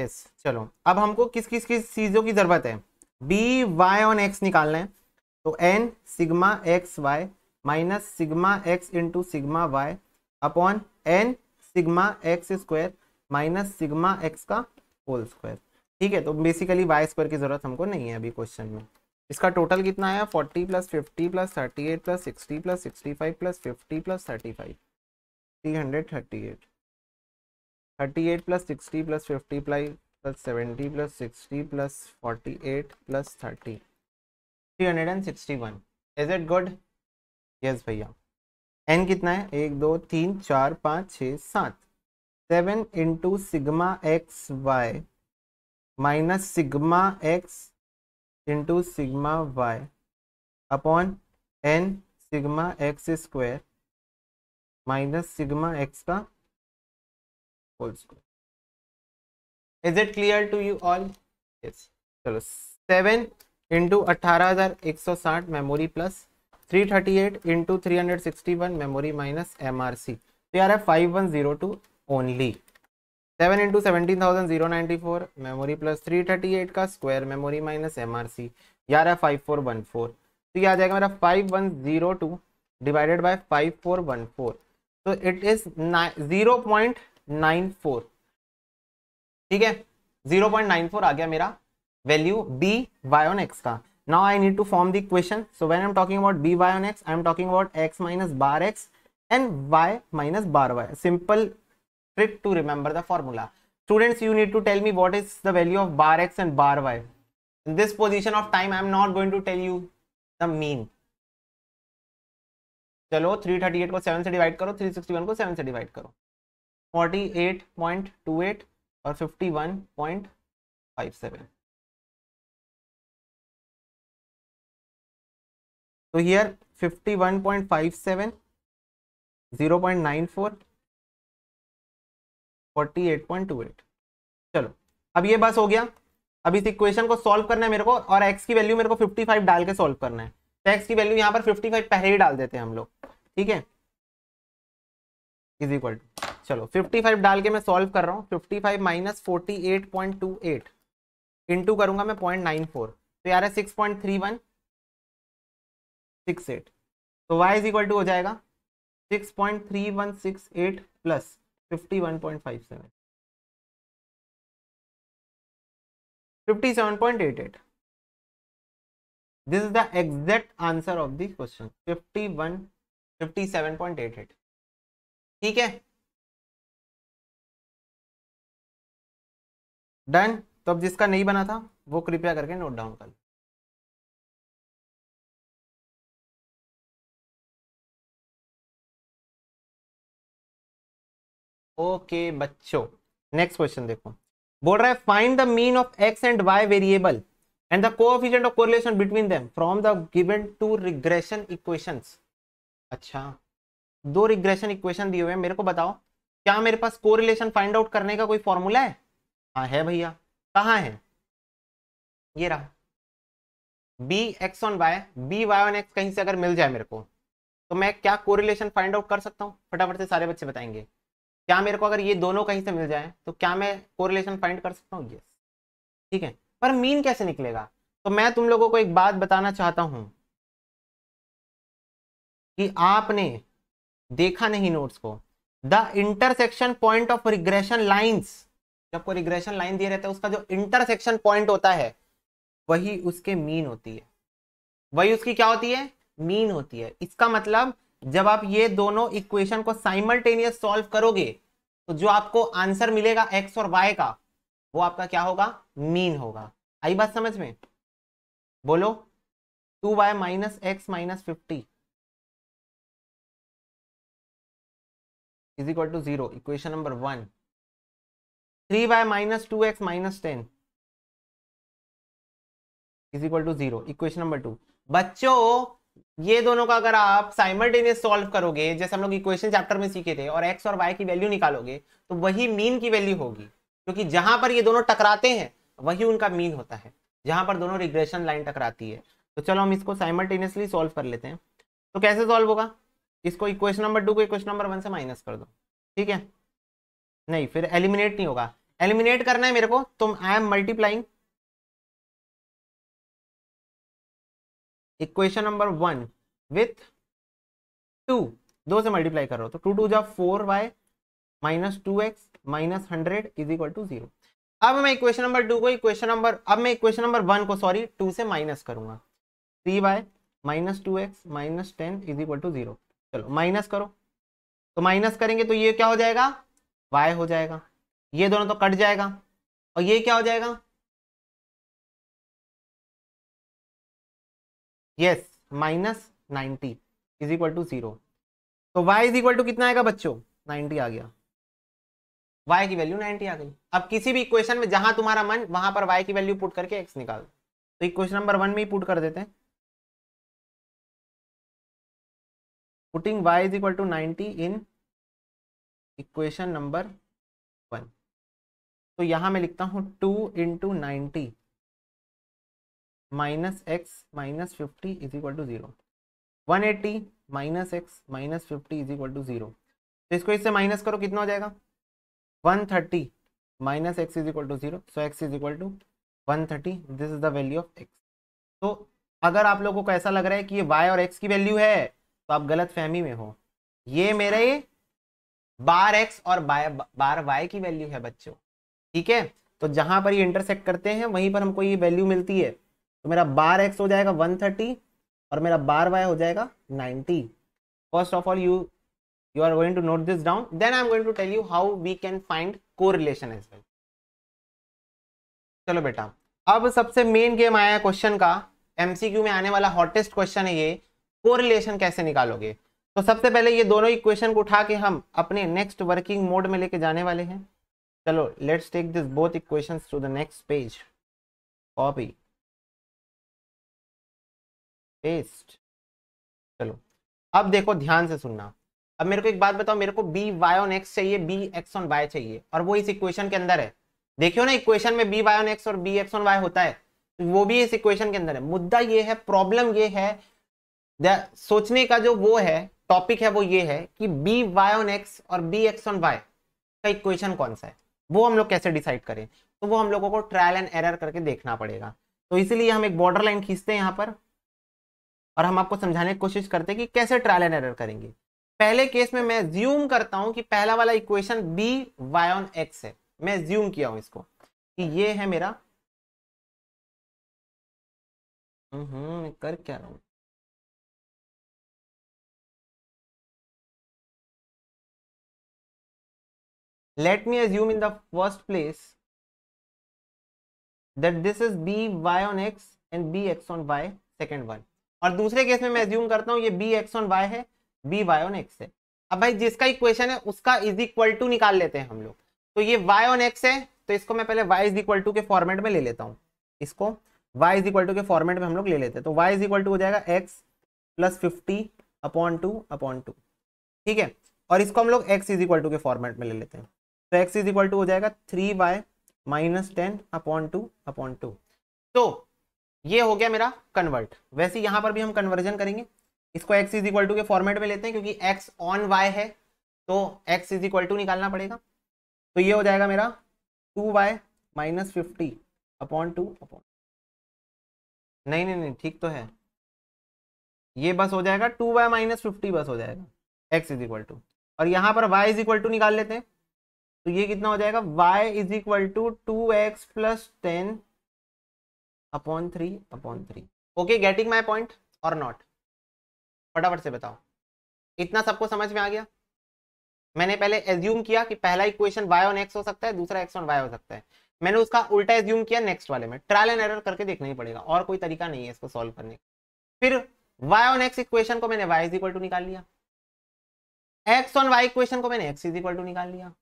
यस चलो अब हमको किस किस किस चीज़ों की ज़रूरत है बी वाई ऑन एक्स निकालना है तो n sigma x Y minus sigma x into sigma Y upon N sigma x square minus sigma x का होल स्क्वायर ठीक है तो बेसिकली वाई स्क्वायर की ज़रूरत हमको नहीं है अभी क्वेश्चन में इसका टोटल कितना आया forty plus fifty plus thirty eight plus sixty plus sixty five plus fifty plus thirty five three hundred thirty eight thirty eight plus sixty plus fifty ply plus seventy plus sixty plus forty eight plus thirty three hundred and sixty one is it good yes भैया एन कितना है एक दो तीन चार पाँच छः सात seven into sigma x Y minus sigma x into sigma Y upon N sigma x square
minus sigma x का
whole square
is it clear to you all yes चलो सेवन इंटू अट्ठारह हजार एक सौ साठ memory plus three thirty eight into three hundred sixty one memory minus M R C तो यार है five one zero two only seven into seventeen thousand zero ninety four memory plus three thirty eight का square memory minus M R C यार है फाइव फोर वन फोर तो ये आ जाएगा मेरा five one zero two divided by five four one four तो इट इज जीरो पॉइंट ठीक है जीरो पॉइंट नाइन फोर आ गया मेरा value b Y on x का now I need to form the equation so when I am talking about B Y on x I am talking about x minus bar x and y minus bar y simple trick to remember the formula students you need to tell me what is the value of bar x and bar y in this position of time I am not going to tell you the mean चलो 338 को 7 से डिवाइड करो 361 को 7 से डिवाइड करो 48.28
और 51.57 so 51.57 0.94 48.28
चलो अब ये बस हो गया अब इस इक्वेशन को सॉल्व करना है मेरे को और एक्स की वैल्यू मेरे को 55 डाल के सॉल्व करना है तो एक्स की वैल्यू यहाँ पर 55 पहले ही डाल देते हैं हम लोग ठीक है इज इक्वल टू चलो 55 डाल के मैं सॉल्व कर रहा हूँ 55 five minus forty eight point two eight into करूंगा मैं पॉइंट नाइन फोर तो यार six point three one six eight तो y इज इक्वल टू हो जाएगा six point three one six eight plus fifty one point five seven
fifty seven point eight eight this is the exact answer of the question fifty one fifty seven
point eight eight ठीक है डन तो अब जिसका नहीं बना था वो कृपया करके नोट डाउन कर ओके बच्चों नेक्स्ट
क्वेश्चन देखो बोल रहा है find the mean of x and y variable and the coefficient of correlation between them from the given two regression equations अच्छा दो रिग्रेशन इक्वेशन दिए हुए हैं मेरे को बताओ क्या मेरे पास कोरिलेशन फाइंड आउट करने का कोई फॉर्मूला है हाँ है भैया कहाँ है ये रहा b x on y b Y on x कहीं से अगर मिल जाए मेरे को तो मैं क्या कोरिलेशन फाइंड आउट कर सकता हूँ फटाफट से सारे बच्चे बताएंगे क्या मेरे को अगर ये दोनों कहीं से मिल जाए तो क्या मैं कोरिलेशन फाइंड कर सकता हूँ यस ठीक है पर मीन कैसे निकलेगा तो मैं तुम लोगों को एक बात बताना चाहता हूँ कि आपने देखा नहीं नोट्स को the intersection point of regression lines जब कोई रिग्रेशन लाइन दिया रहता है उसका जो इंटरसेक्शन पॉइंट होता है वही उसके मीन होती है वही उसकी क्या होती है मीन होती है इसका मतलब जब आप ये दोनों इक्वेशन को साइमल्टेनियस सॉल्व करोगे तो जो आपको आंसर मिलेगा एक्स और वाई का वो आपका क्या होगा मीन होगा आई बात समझ में
बोलो two Y minus x minus fifty is equal to zero equation number one
three by minus two x minus ten is equal to zero equation number two बच्चों ये दोनों का अगर आप साइमल्टेनियस सॉल्व करोगे जैसे हम लोग इक्वेशन चैप्टर में सीखे थे और एक्स और वाई की वैल्यू निकालोगे तो वही मीन की वैल्यू होगी क्योंकि जहां पर ये दोनों टकराते हैं वही उनका मीन होता है जहां पर दोनों रिग्रेशन लाइन टकराती है तो चलो हम इसको साइमल्टेनियसली सॉल्व कर लेते हैं तो कैसे सॉल्व होगा इसको इक्वेशन नंबर टू को इक्वेशन नंबर वन से माइनस कर दो ठीक है नहीं फिर एलिमिनेट नहीं होगा एलिमिनेट करना है मेरे को तुम I am multiplying equation number one with two दो से तो मल्टीप्लाई करो तो टू टू जब four Y minus two x minus hundred is equal to zero अब मैं इक्वेशन नंबर टू को इक्वेशन नंबर अब मैं इक्वेशन नंबर वन को सॉरी टू से माइनस करूंगा three y minus two x minus ten is equal to zero चलो माइनस करो तो माइनस करेंगे तो ये क्या हो जाएगा वाई हो जाएगा ये दोनों तो
कट जाएगा और ये क्या हो जाएगा
yes minus ninety is equal to zero तो y इज इक्वल टू कितना आएगा बच्चों 90 आ गया y की वैल्यू 90 आ गई अब किसी भी इक्वेशन में जहां तुम्हारा मन वहां पर y की वैल्यू पुट करके x निकाल तो इक्वेशन नंबर वन में ही पुट कर देते हैं putting y is
equal to ninety in equation number
one
तो यहां मैं लिखता हूं two into ninety minus x minus fifty is equal to zero one eighty minus x minus fifty is equal to zero तो इसको इससे माइनस करो कितना हो जाएगा one thirty minus x is equal to zero so x is equal to one thirty this is the value of x तो अगर आप लोगों को ऐसा लग रहा है कि ये वाई और एक्स की वैल्यू है तो आप गलत फहमी में हो ये मेरे बार एक्स और बार वाई की वैल्यू है बच्चों ठीक है तो जहां पर ये इंटरसेक्ट करते हैं वहीं पर हमको ये वैल्यू मिलती है तो मेरा बार एक्स हो जाएगा 130 और मेरा बार वाई हो जाएगा 90 first of all you you are going to note this down then I am going to tell you how we can find को रिलेशन एज वेल चलो बेटा अब सबसे मेन गेम आया क्वेश्चन का एमसीक्यू में आने वाला हॉटेस्ट क्वेश्चन है ये कोरिलेशन कैसे निकालोगे तो सबसे पहले ये दोनों इक्वेशन को उठा के हम अपने नेक्स्ट वर्किंग मोड में लेके जाने वाले हैं चलो let's take this both equations to the next page copy paste चलो अब देखो ध्यान से सुनना अब मेरे को एक बात बताओ मेरे को बी वाई ऑन एक्स चाहिए बी एक्स ऑन वाई चाहिए और वो इस इक्वेशन के अंदर है देखियो ना इक्वेशन में बी वाई ऑन एक्स और बी एक्स ऑन वाई होता है तो वो भी इस इक्वेशन के अंदर है मुद्दा ये है प्रॉब्लम ये है सोचने का जो वो है टॉपिक है वो ये है कि बी वाई ऑन एक्स और बी एक्स ऑन वाई का इक्वेशन कौन सा है वो हम लोग कैसे डिसाइड करें तो वो हम लोगों को ट्रायल एंड एरर करके देखना पड़ेगा तो इसीलिए हम एक बॉर्डर लाइन खींचते हैं यहाँ पर और हम आपको समझाने की कोशिश करते हैं कि कैसे ट्रायल एंड एरर करेंगे पहले केस में मैं ज्यूम करता हूँ कि पहला वाला equation b Y on x है मैं ज्यूम
किया हूँ इसको कि ये है मेरा हम्म, कर क्या रहा हूँ let me assume in the first
place that this is b y on x and b x on y second one और दूसरे केस में मैं assume करता हूँ ये b x on y है b y on x है अब भाई जिसका इक्वेशन है उसका इज इक्वल टू निकाल लेते हैं हम लोग तो ये y on x है तो इसको मैं पहले y इज इक्वल टू के फॉर्मेट में ले लेता हूँ इसको y इज इक्वल टू के फॉर्मेट में हम लोग ले लेते हैं तो y इज इक्वल टू हो जाएगा x plus fifty upon two upon two ठीक है और इसको हम लोग x इज इक्वल टू के फॉर्मेट में ले लेते हैं तो x इज इक्वल टू हो जाएगा three by minus ten upon two upon two तो ये हो गया मेरा कन्वर्ट वैसे यहां पर भी हम कन्वर्जन करेंगे इसको x इज इक्वल टू के फॉर्मेट में लेते हैं क्योंकि x ऑन y है तो x इज इक्वल टू निकालना पड़ेगा तो ये हो जाएगा मेरा two by minus fifty upon two upon नहीं नहीं नहीं ठीक तो है ये बस हो जाएगा टू बाय माइनस फिफ्टी बस हो जाएगा x इज इक्वल टू और यहाँ पर y इज इक्वल टू निकाल लेते हैं तो ये कितना हो जाएगा y is equal to two x plus ten upon three upon three okay getting my point और नॉट फटाफट से बताओ इतना सबको समझ में आ गया मैंने पहले एज्यूम किया कि पहला इक्वेशन y ऑन x हो सकता है दूसरा x ऑन y हो सकता है मैंने उसका उल्टा एज्यूम किया नेक्स्ट वाले में ट्रायल एंड एरर करके देखना ही पड़ेगा और कोई तरीका नहीं है इसको सॉल्व करने का फिर y ऑन x इक्वेशन को मैंने y इज इक्वल टू निकाल लिया x ऑन y इक्वेशन को मैंने x इज इक्वल टू निकाल लिया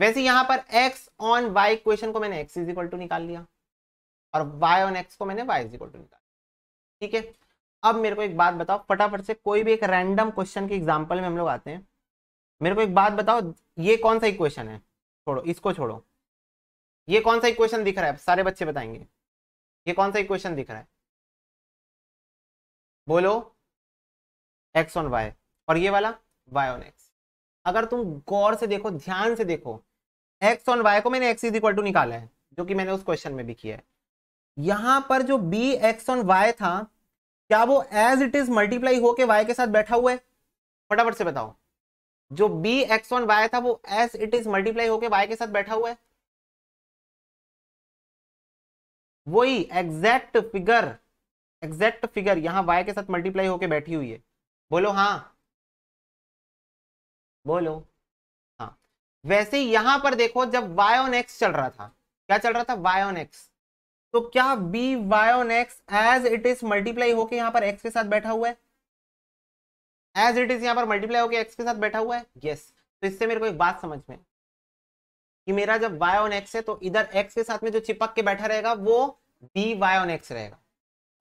वैसे यहां पर x ऑन y क्वेश्चन को मैंने x इज इक्वल टू निकाल लिया और y ऑन x को मैंने y इज इक्वल टू निकाल लिया ठीक है अब मेरे को एक बात बताओ फटाफट से कोई भी एक रैंडम क्वेश्चन के एग्जाम्पल में हम लोग आते हैं मेरे को एक बात बताओ ये कौन सा इक्वेशन है छोड़ो इसको छोड़ो ये कौन सा इक्वेशन दिख रहा है सारे बच्चे बताएंगे ये कौन सा इक्वेशन दिख रहा है
बोलो एक्स ऑन वाई और ये वाला
वाई ऑन एक्स अगर तुम गौर से देखो ध्यान से देखो एक्स ऑन वाई को मैंने एक्स इज इक्वल टू निकाला है जो कि मैंने उस क्वेश्चन में भी किया है यहां पर जो बी एक्स ऑन वाई था क्या वो एज इट इज मल्टीप्लाई होके वाई के साथ बैठा हुआ है फटाफट से बताओ जो बी एक्स ऑन वाई था वो एज इट इज मल्टीप्लाई होके वाई के साथ बैठा हुआ है
वही एग्जैक्ट फिगर
एग्जैक्ट फिगर यहां वाई के साथ मल्टीप्लाई होके बैठी हुई है बोलो हाँ बोलो हाँ वैसे यहां पर देखो जब y on चल रहा था क्या चल रहा था वायोन on तो क्या b y on as it is multiply होके यहां पर एक्स के साथ बैठा हुआ है एज इट इज यहां पर मल्टीप्लाई होके एक्स के साथ बैठा हुआ है यस yes. तो इससे मेरे को एक बात समझ में कि मेरा जब वायोन एक्स है तो इधर एक्स के साथ में जो चिपक के बैठा रहेगा वो बी y on रहेगा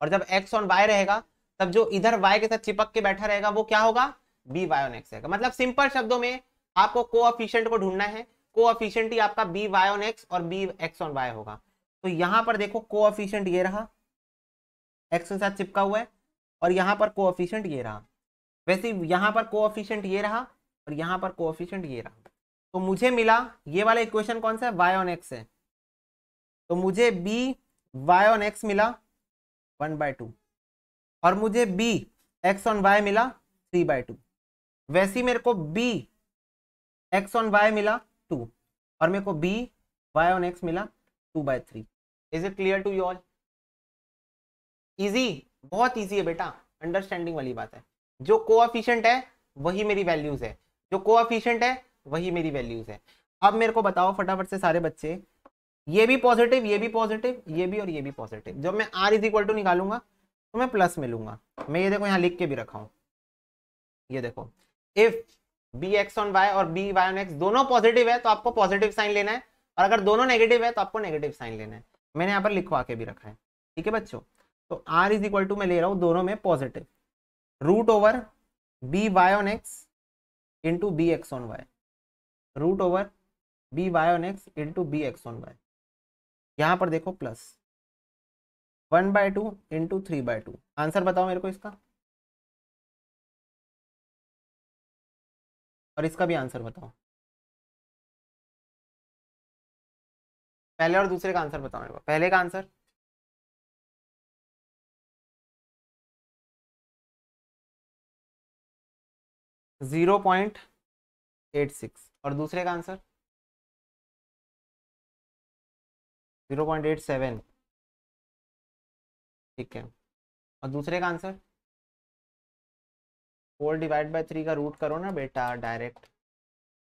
और जब एक्स ऑन वाई रहेगा तब जो इधर वाई के साथ चिपक के बैठा रहेगा वो क्या होगा बी वायन एक्स आएगा मतलब सिंपल शब्दों में आपको कोऑफिशिएंट को ढूंढना है कोऑफिशिएंट ही आपका बी वायन एक्स और बी एक्स ऑन वाई होगा तो यहां पर देखो कोऑफिशिएंट ये रहा एक्स के साथ चिपका हुआ है और यहां पर कोऑफिशिएंट ये रहा वैसे यहां पर कोऑफिशिएंट ये रहा और यहां पर कोऑफिशिएंट ये रहा तो मुझे मिला ये वाला इक्वेशन कौन सा है वाई ऑन एक्स है तो मुझे बी वाई ऑन एक्स मिला वन बाय टू और मुझे बी एक्स ऑन वाई मिला थ्री बाय टू वैसे ही मेरे को बी एक्स ऑन वाई मिला टू और मेरे को बी वाई ऑन एक्स मिला two by three is it clear to you all easy बहुत इजी है बेटा अंडरस्टैंडिंग वाली बात है जो कोऑफिशिएंट है वही मेरी वैल्यूज है जो कोऑफिशिएंट है वही मेरी वैल्यूज है अब मेरे को बताओ फटाफट से सारे बच्चे ये भी पॉजिटिव ये भी पॉजिटिव ये भी और ये भी पॉजिटिव जब मैं आर इज इक्वल टू निकालूंगा तो मैं प्लस मिलूंगा मैं ये देखो यहाँ लिख के भी रखा हूं ये देखो if B x on Y और बी वाई ऑन एक्स दोनों पॉजिटिव है तो आपको पॉजिटिव साइन लेना है और अगर दोनों नेगेटिव है तो आपको नेगेटिव साइन लेना है मैंने यहाँ पर लिखवा के भी रखा है ठीक है बच्चों तो आर इज इक्वल टू मैं ले रहा हूँ दोनों में positive root over B Y on x into B x on y root over B Y on x into B
x on y यहाँ पर देखो plus one by two into three by two answer बताओ मेरे को इसका और इसका भी आंसर बताओ पहले और दूसरे का आंसर बताओ मेरे को पहले का answer zero point eight six और दूसरे का answer zero point eight seven ठीक है और दूसरे का answer four divide by three का रूट करो ना बेटा direct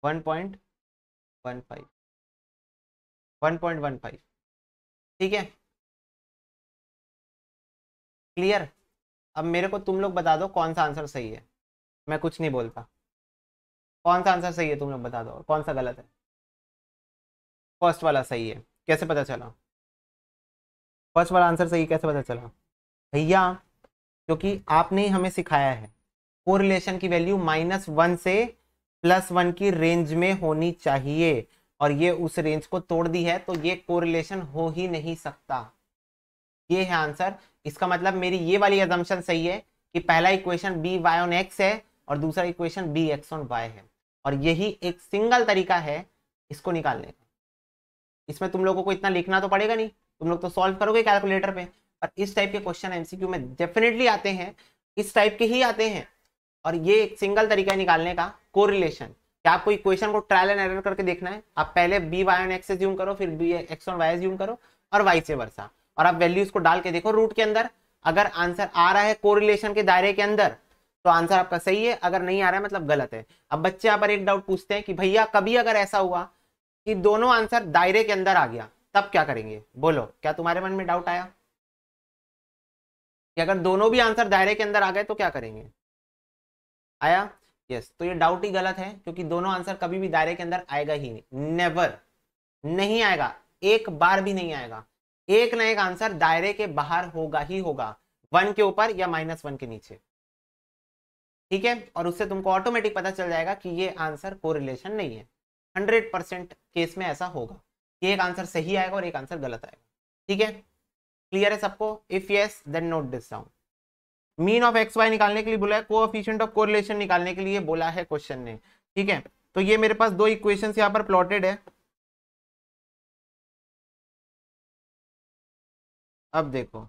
one point one five one point one five ठीक है
क्लियर अब मेरे को तुम लोग बता दो कौन सा आंसर सही है मैं कुछ नहीं बोलता कौन सा आंसर सही है तुम लोग बता दो कौन सा गलत है फर्स्ट वाला
सही है कैसे पता चला फर्स्ट वाला आंसर सही कैसे पता चला भैया क्योंकि आपने ही हमें सिखाया है कोरिलेशन की वैल्यू माइनस वन से प्लस वन की रेंज में होनी चाहिए और ये उस रेंज को तोड़ दी है तो ये कोरिलेशन हो ही नहीं सकता ये है आंसर इसका मतलब मेरी ये वाली एजम्पन सही है कि पहला equation b Y on x है और दूसरा equation b x on Y है और यही एक सिंगल तरीका है इसको निकालने का इसमें तुम लोगों को इतना लिखना तो पड़ेगा नहीं तुम लोग तो सॉल्व करोगे कैलकुलेटर पे पर इस टाइप के क्वेश्चन एमसीक्यू में डेफिनेटली आते हैं इस टाइप के ही आते हैं और ये एक सिंगल तरीका है निकालने का कोरिलेशन क्या आपको इक्वेशन को ट्रायल एंड एरर करके देखना है आप पहले b Y on x assume करो फिर b x on Y assume करो और वाई से वर्षा और आप वैल्यूज को डाल के देखो रूट के अंदर अगर आंसर आ रहा है कोरिलेशन के दायरे के अंदर तो आंसर आपका सही है अगर नहीं आ रहा है मतलब गलत है अब बच्चे यहाँ पर एक डाउट पूछते हैं कि भैया कभी अगर ऐसा हुआ कि दोनों आंसर दायरे के अंदर आ गया तब क्या करेंगे बोलो क्या तुम्हारे मन में डाउट आया कि अगर दोनों भी आंसर दायरे के अंदर आ गए तो क्या करेंगे आया यस yes, तो ये डाउट ही गलत है क्योंकि दोनों आंसर कभी भी दायरे के अंदर आएगा ही नहीं नेवर नहीं आएगा एक बार भी नहीं आएगा एक ना एक आंसर दायरे के बाहर होगा ही होगा वन के ऊपर या माइनस वन के नीचे ठीक है और उससे तुमको ऑटोमेटिक पता चल जाएगा कि ये आंसर को रिलेशन नहीं है हंड्रेड परसेंट केस में ऐसा होगा कि एक आंसर सही आएगा और एक आंसर गलत आएगा ठीक है क्लियर है सबको if yes then note this down mean of x y निकालने के लिए बोला है कोऑफिशिएंट ऑफ कोरिलेशन निकालने के लिए बोला है क्वेश्चन
ने ठीक है तो ये मेरे पास दो इक्वेशन यहाँ पर प्लॉटेड है अब देखो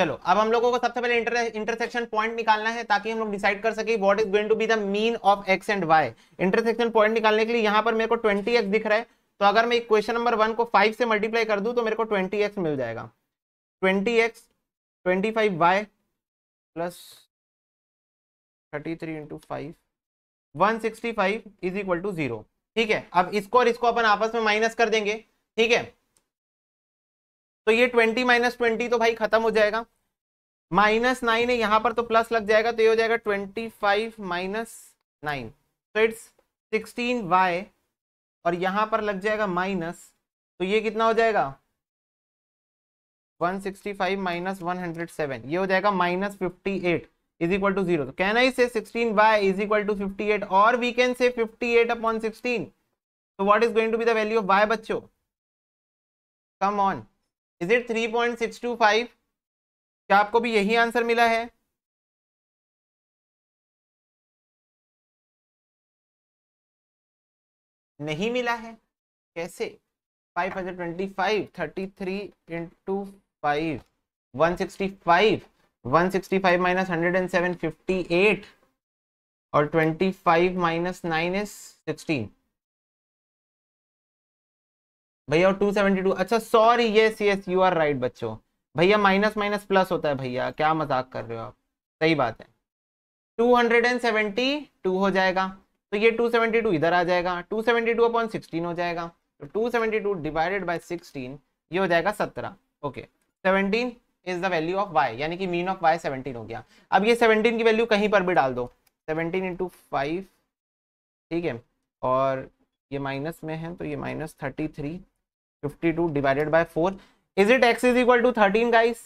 चलो अब हम लोगों
को सबसे पहले इंटर, इंटरसेक्शन पॉइंट निकालना है ताकि हम लोग डिसाइड कर सके what is going to be the mean of x and y intersection point निकालने के लिए यहां पर मेरे को एक्स दिख रहा है तो अगर मैं क्वेश्चन नंबर वन को फाइव से मल्टीप्लाई कर दूँ तो मेरे को ट्वेंटी एक्स मिल जाएगा twenty x twenty five y plus thirty three into five one sixty five is equal to zero ठीक है अब इसको और इसको अपन आपस में माइनस कर देंगे ठीक है तो ये ट्वेंटी माइनस ट्वेंटी तो भाई खत्म हो जाएगा माइनस नाइन है यहां पर तो प्लस लग जाएगा तो ये हो जाएगा ट्वेंटी फाइव माइनस नाइन तो इट्स सिक्सटीन वाई और यहां पर लग जाएगा माइनस तो ये कितना हो जाएगा 165 माइनस 107 ये हो जाएगा minus fifty eight is equal to zero तो can I say 16 bye is equal to 58 और we can say 58 upon sixteen तो what is going to be the value of by बच्चों
कम ऑन इज इट 3.625 क्या आपको भी यही आंसर मिला है नहीं मिला है कैसे five
hundred twenty five thirty three into five one sixty five one sixty five minus hundred and seven fifty eight और twenty five minus nine is sixteen भैया और टू सेवेंटी टू अच्छा sorry yes yes you are right बच्चों भैया माइनस माइनस प्लस होता है भैया क्या मजाक कर रहे हो आप सही बात है two hundred and seventy two हो जाएगा तो ये 272 इधर आ जाएगा 272 सेवेंटी टू अपॉन सिक्सटीन हो जाएगा तो 272 डिवाइडेड बाय 16 ये हो जाएगा 17 okay 17 is the value of y यानी कि मीन ऑफ y 17 हो गया अब ये 17 की वैल्यू कहीं पर भी डाल दो 17 इंटू फाइव ठीक है और ये माइनस में है तो ये minus thirty three fifty two divided by four is it x is equal to thirteen guys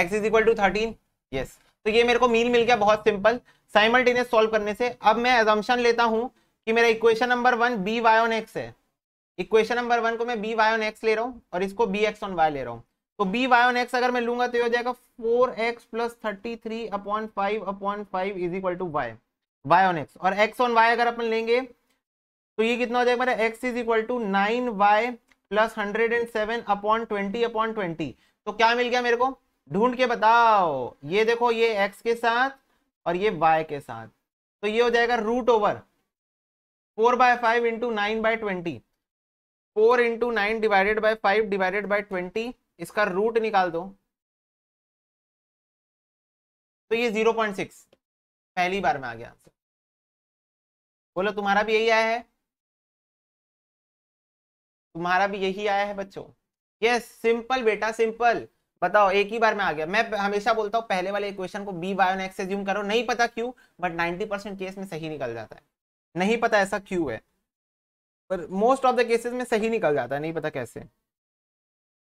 x is equal to thirteen yes तो ये मेरे को मील मिल गया बहुत सिंपल साइमल्टेनियस सॉल्व करने से अब मैं एजम्पन लेता हूं कि मेरा equation number one b Y on x है इक्वेशन नंबर वन को मैं बी वाई ऑन एक्स ले रहा हूँ और इसको बी एक्स ऑन वाई ले रहा हूँ तो बी वाई ऑन एक्स अगर मैं लूंगा तो ये हो जाएगा four x plus thirty three upon five upon five is equal to y Y on x और एक्स ऑन वाई अगर अपन लेंगे तो ये कितना हो जाएगा मेरा x is equal to nine y plus hundred and seven upon twenty upon twenty तो क्या मिल गया मेरे को ढूंढ के बताओ ये देखो ये एक्स के साथ और ये y के साथ तो ये हो जाएगा root over four by five into nine by twenty four into nine divided by five divided by twenty इसका रूट निकाल दो
तो ये जीरो पॉइंट सिक्स पहली बार में आ गया आंसर बोलो तुम्हारा भी यही आया है तुम्हारा
भी यही आया है बच्चों यस सिंपल बेटा सिंपल बताओ एक ही बार में आ गया मैं हमेशा बोलता हूँ पहले वाले इक्वेशन को बी बायो एक्स से करो नहीं पता क्यों बट नाइनटी परसेंट केस में सही निकल जाता है नहीं पता ऐसा क्यों है पर मोस्ट ऑफ द केसेस में सही निकल जाता है नहीं पता कैसे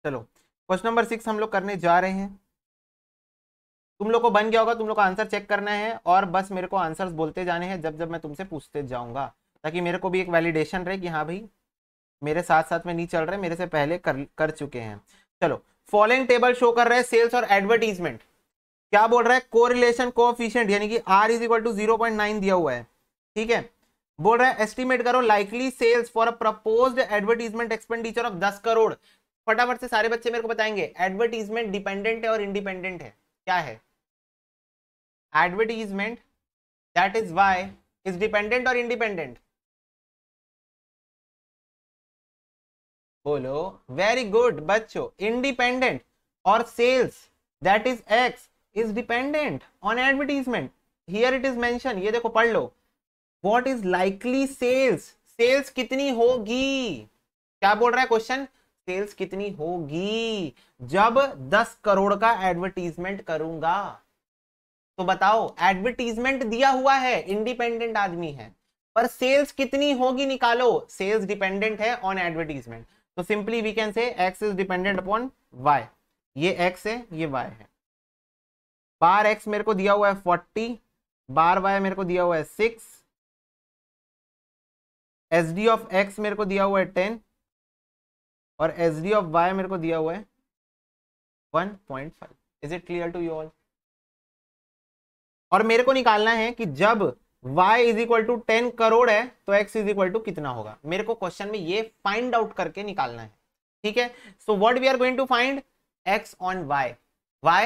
चलो क्वेश्चन नंबर सिक्स हम लोग करने जा रहे हैं तुम लोग को बन गया होगा तुम लोग को आंसर चेक करना है और बस मेरे को आंसर बोलते जाने हैं जब जब मैं तुमसे पूछते जाऊंगा ताकि मेरे को भी एक वैलिडेशन रहे कि हाँ भाई मेरे साथ साथ में नहीं चल रहे मेरे से पहले कर कर चुके हैं चलो फॉलोइंग टेबल शो कर रहा है सेल्स और एडवर्टीजमेंट क्या बोल रहा है कोरिलेशन कोफिशियंट यानी कि r is equal to zero point nine दिया हुआ है ठीक है बोल रहा है एस्टिमेट करो likely sales for a proposed advertisement expenditure of दस करोड़ फटाफट से सारे बच्चे मेरे को बताएंगे एडवर्टीजमेंट डिपेंडेंट है और इंडिपेंडेंट है
क्या है advertisement that is y is dependent और इंडिपेंडेंट
बोलो वेरी गुड बच्चों इंडिपेंडेंट और sales that is x is dependent on advertisement here it is mention ये देखो पढ़ लो what is likely sales sales कितनी होगी क्या बोल रहा है क्वेश्चन सेल्स कितनी होगी जब 10 करोड़ का एडवर्टीजमेंट करूंगा तो बताओ एडवर्टीजमेंट दिया हुआ है इंडिपेंडेंट आदमी है पर सेल्स कितनी होगी निकालो सेल्स डिपेंडेंट है ऑन एडवर्टीजमेंट तो simply we can say x is dependent upon y ये एक्स है ये वाई है बार एक्स मेरे को दिया हुआ है फोर्टी बार वाई मेरे को दिया हुआ है six
S D of x मेरे को दिया हुआ है टेन और एस डी ऑफ वाई मेरे को दिया हुआ है one point five is it clear
to you all और मेरे को निकालना है कि जब y is equal to ten crore है तो x इज इक्वल टू कितना होगा मेरे को क्वेश्चन में ये फाइंड आउट करके निकालना है ठीक है so what we are going to find x on y y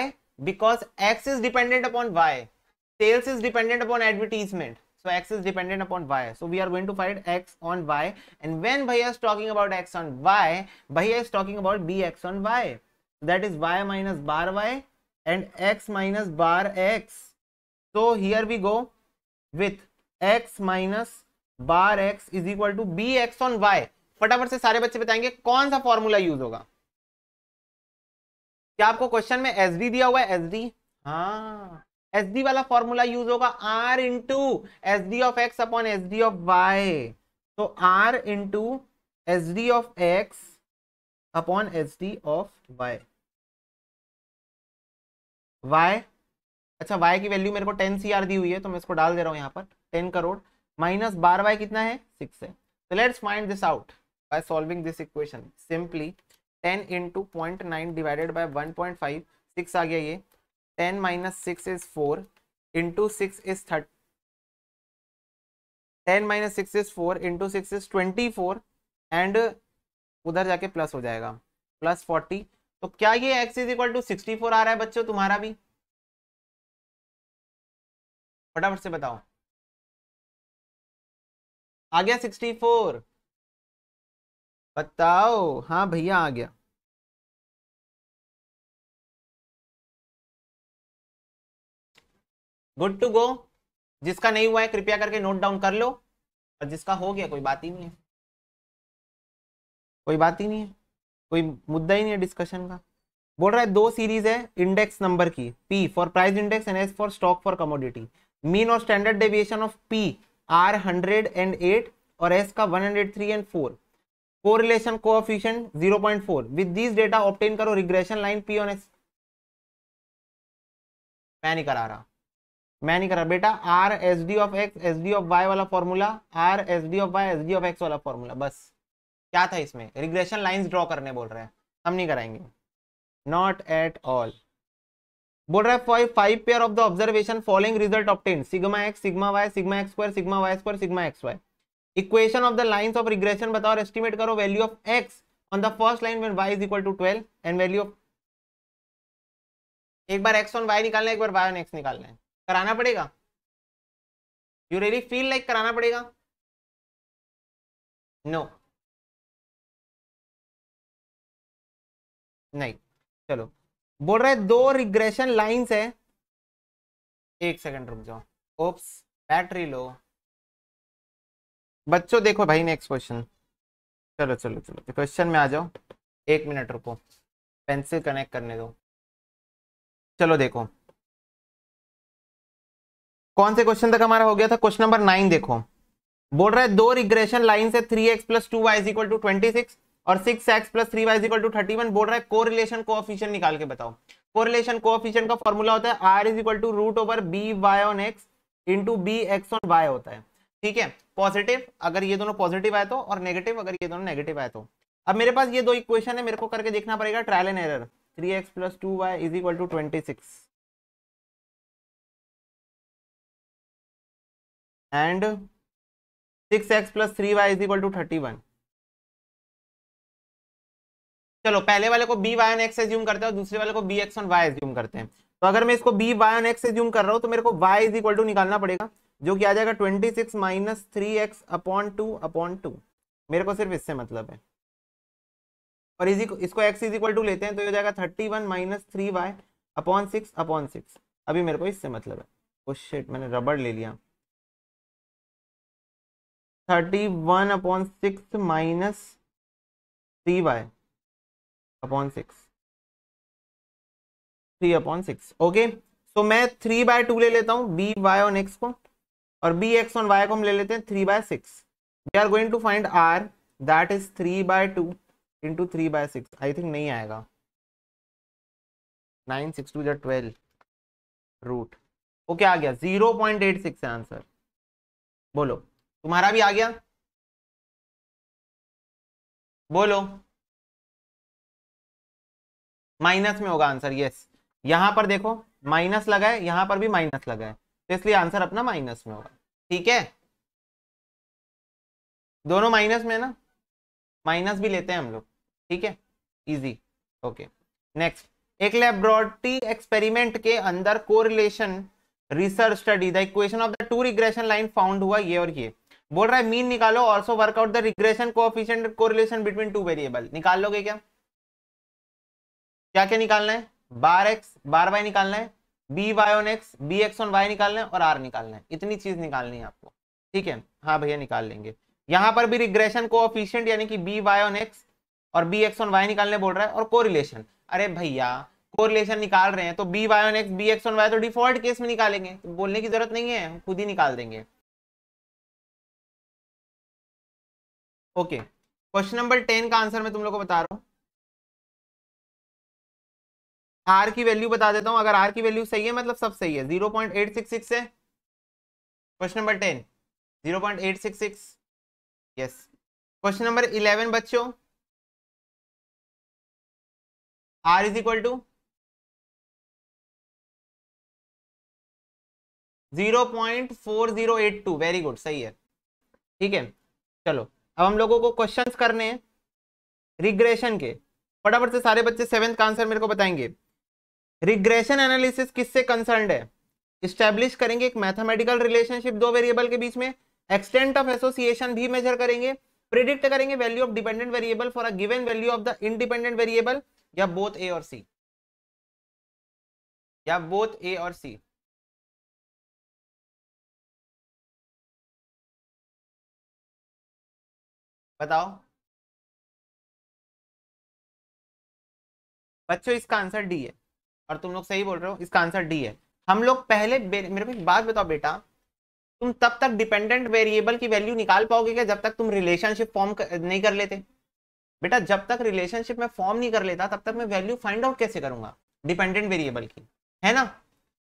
because x is dependent upon y sales is dependent upon advertisement so x is dependent upon y so we are going to find x on y and when bhaiya is talking about x on y bhaiya is talking about bx on y that is y minus bar y and x minus bar x so here we go with x minus bar x is equal to B x on y फटाफट से सारे बच्चे बताएंगे कौन सा फॉर्मूला यूज होगा क्या आपको क्वेश्चन में एस डी दिया हुआ है एस डी हाँ एस डी वाला फॉर्मूला यूज होगा R into S D of x upon S D of Y तो R into S D of x upon S D of Y Y अच्छा वाई की वैल्यू मेरे को टेन सी आर दी हुई है तो मैं इसको डाल दे रहा हूँ यहाँ पर ten crore minus bar Y कितना है सिक्स है तो let's find this out by solving this equation simply ten into point nine divided by one point five six आ गया ये ten minus six is four into six is thirty ten minus six is four into six is twenty four and उधर जाके प्लस हो जाएगा प्लस फोर्टी तो क्या ये X is equal to sixty four आ रहा है बच्चों तुम्हारा
भी
फटाफट से बताओ आ गया सिक्सटी फोर बताओ हाँ भैया आ गया गुड टू गो जिसका नहीं हुआ है कृपया करके नोट
डाउन कर लो और जिसका हो गया कोई बात ही नहीं है
कोई बात ही नहीं है कोई मुद्दा ही नहीं है डिस्कशन का बोल रहा है दो सीरीज है इंडेक्स नंबर की P for price index and S for stock for commodity mean और standard deviation of P R hundred and eight और एस का one hundred three and four correlation coefficient zero point four with these data obtain करो regression line P on S मैं नहीं करा रहा मैं नहीं करा बेटा R S D of x S D of Y वाला formula R S D of Y S D of X वाला फॉर्मूला बस क्या था इसमें रिग्रेशन लाइन ड्रॉ करने बोल रहे हैं हम नहीं कराएंगे नॉट एट ऑल बोल रहा है five pair of the observation following result obtain sigma x sigma Y sigma x square sigma Y square sigma x Y equation of the lines of regression बताओ और एस्टिमेट करो value of x on the first line when Y is equal to twelve and value of एक बार एक्स ऑन वाई निकालना है एक बार वाई ऑन एक्स निकालना है कराना पड़ेगा यू रियली फील लाइक
कराना पड़ेगा नो no. नहीं चलो बोल रहे दो रिग्रेशन
लाइंस है एक सेकंड रुक जाओ ओप्स बैटरी लो बच्चों देखो भाई नेक्स्ट क्वेश्चन चलो चलो चलो क्वेश्चन तो में आ जाओ एक मिनट रुको पेंसिल कनेक्ट करने दो चलो
देखो कौन से क्वेश्चन तक हमारा हो गया था क्वेश्चन नंबर नाइन देखो बोल रहा है दो रिग्रेशन लाइन से three x plus two Y is equal to twenty six और six X plus three Y equal to thirty one बोल रहा है कोरिलेशन कोऑफिशिएंट निकाल के बताओ कोरिलेशन कोऑफिशिएंट का फॉर्मूला होता है R is equal to root over B Y on x into B x on Y होता है ठीक है पॉजिटिव अगर ये दोनों पॉजिटिव आए तो और नेगेटिव अगर ये दोनों नेगेटिव आए तो अब मेरे पास ये दो इक्वेशन है मेरे को करके देखना पड़ेगा trial and error three x plus two Y is equal to twenty six
and six X plus three Y is equal to thirty one
चलो पहले वाले को B Y on x assume करते हैं और दूसरे वाले को B x on Y assume करते हैं तो अगर मैं इसको B Y on x assume कर रहा हूँ तो मेरे को वाई इज इक्वल टू निकालना पड़ेगा जो कि आ जाएगा twenty six minus three X upon two upon two मेरे को सिर्फ इससे मतलब है और इसी इसको एक्स इज इक्वल टू लेते हैं तो ये हो जाएगा thirty one minus three Y upon six upon six अभी मेरे को इससे मतलब है उस oh शेट मैंने रबड़ ले लिया
thirty one upon six minus three Y upon six three upon six
okay तो मैं थ्री बाय टू ले लेता हूँ बी वाई ऑन एक्स को और बी एक्स ऑन वाई को हम ले लेते हैं three by six we are going to find R that is three by two into three by six I think नहीं आएगा नाइन सिक्स टू जै ट्वेल्व
रूट ओके आ गया जीरो पॉइंट एट सिक्स है आंसर बोलो
तुम्हारा भी आ गया बोलो माइनस में होगा आंसर यस यहां पर देखो
माइनस लगा है यहां पर भी माइनस लगा है तो इसलिए आंसर अपना माइनस में होगा ठीक है दोनों माइनस में ना माइनस भी लेते हैं हम लोग ठीक है इजी ओके नेक्स्ट एक लेबोरेटरी एक्सपेरिमेंट के अंदर correlation research study the equation of the two regression line found हुआ ये और ये बोल रहा है मीन निकालो also work out the regression coefficient correlation between two variable निकाल लोगे क्या क्या क्या निकालना है बार एक्स बार वाई निकालना है B Y on x B x on Y निकालना है और आर निकालना है इतनी चीज निकालनी है आपको ठीक है हाँ भैया निकाल लेंगे यहाँ पर भी रिग्रेशन को ऑफिशियंट यानी कि बी वाई ऑन एक्स और बी एक्स ऑन वाई निकालने बोल रहा है और कोरिलेशन अरे भैया कोरिलेशन निकाल रहे हैं तो B Y on x B x on Y तो डिफॉल्ट केस में निकालेंगे तो बोलने की जरूरत नहीं है खुद ही निकाल देंगे
ओके क्वेश्चन नंबर टेन का आंसर मैं तुम लोग को बता रहा हूँ आर की वैल्यू बता देता हूं अगर आर की
वैल्यू सही है मतलब सब सही है zero point eight six six है question number ten
zero point eight six six yes question number eleven बच्चों R is equal to zero point four zero eight two very good सही
है
ठीक है चलो अब हम लोगों को क्वेश्चंस करने हैं रिग्रेशन के फटाफट से सारे बच्चे सेवेंथ का आंसर मेरे को बताएंगे रिग्रेशन एनालिसिस किससे कंसर्न है स्टैब्लिश करेंगे एक मैथमेटिकल रिलेशनशिप दो वेरिएबल के बीच में एक्सटेंट ऑफ एसोसिएशन भी मेजर करेंगे प्रिडिक्ट करेंगे value of dependent variable for a given value
of the independent variable या बोथ ए और सी या बोथ ए और सी बताओ बच्चों इसका आंसर डी है और तुम लोग सही बोल रहे हो इसका
आंसर डी है हम लोग पहले मेरे को एक बात बताओ बेटा तुम तब तक डिपेंडेंट वेरिएबल की वैल्यू निकाल पाओगे क्या जब तक तुम रिलेशनशिप फॉर्म नहीं कर लेते बेटा जब तक रिलेशनशिप में फॉर्म नहीं कर लेता तब तक मैं वैल्यू फाइंड आउट कैसे करूंगा डिपेंडेंट वेरिएबल की है ना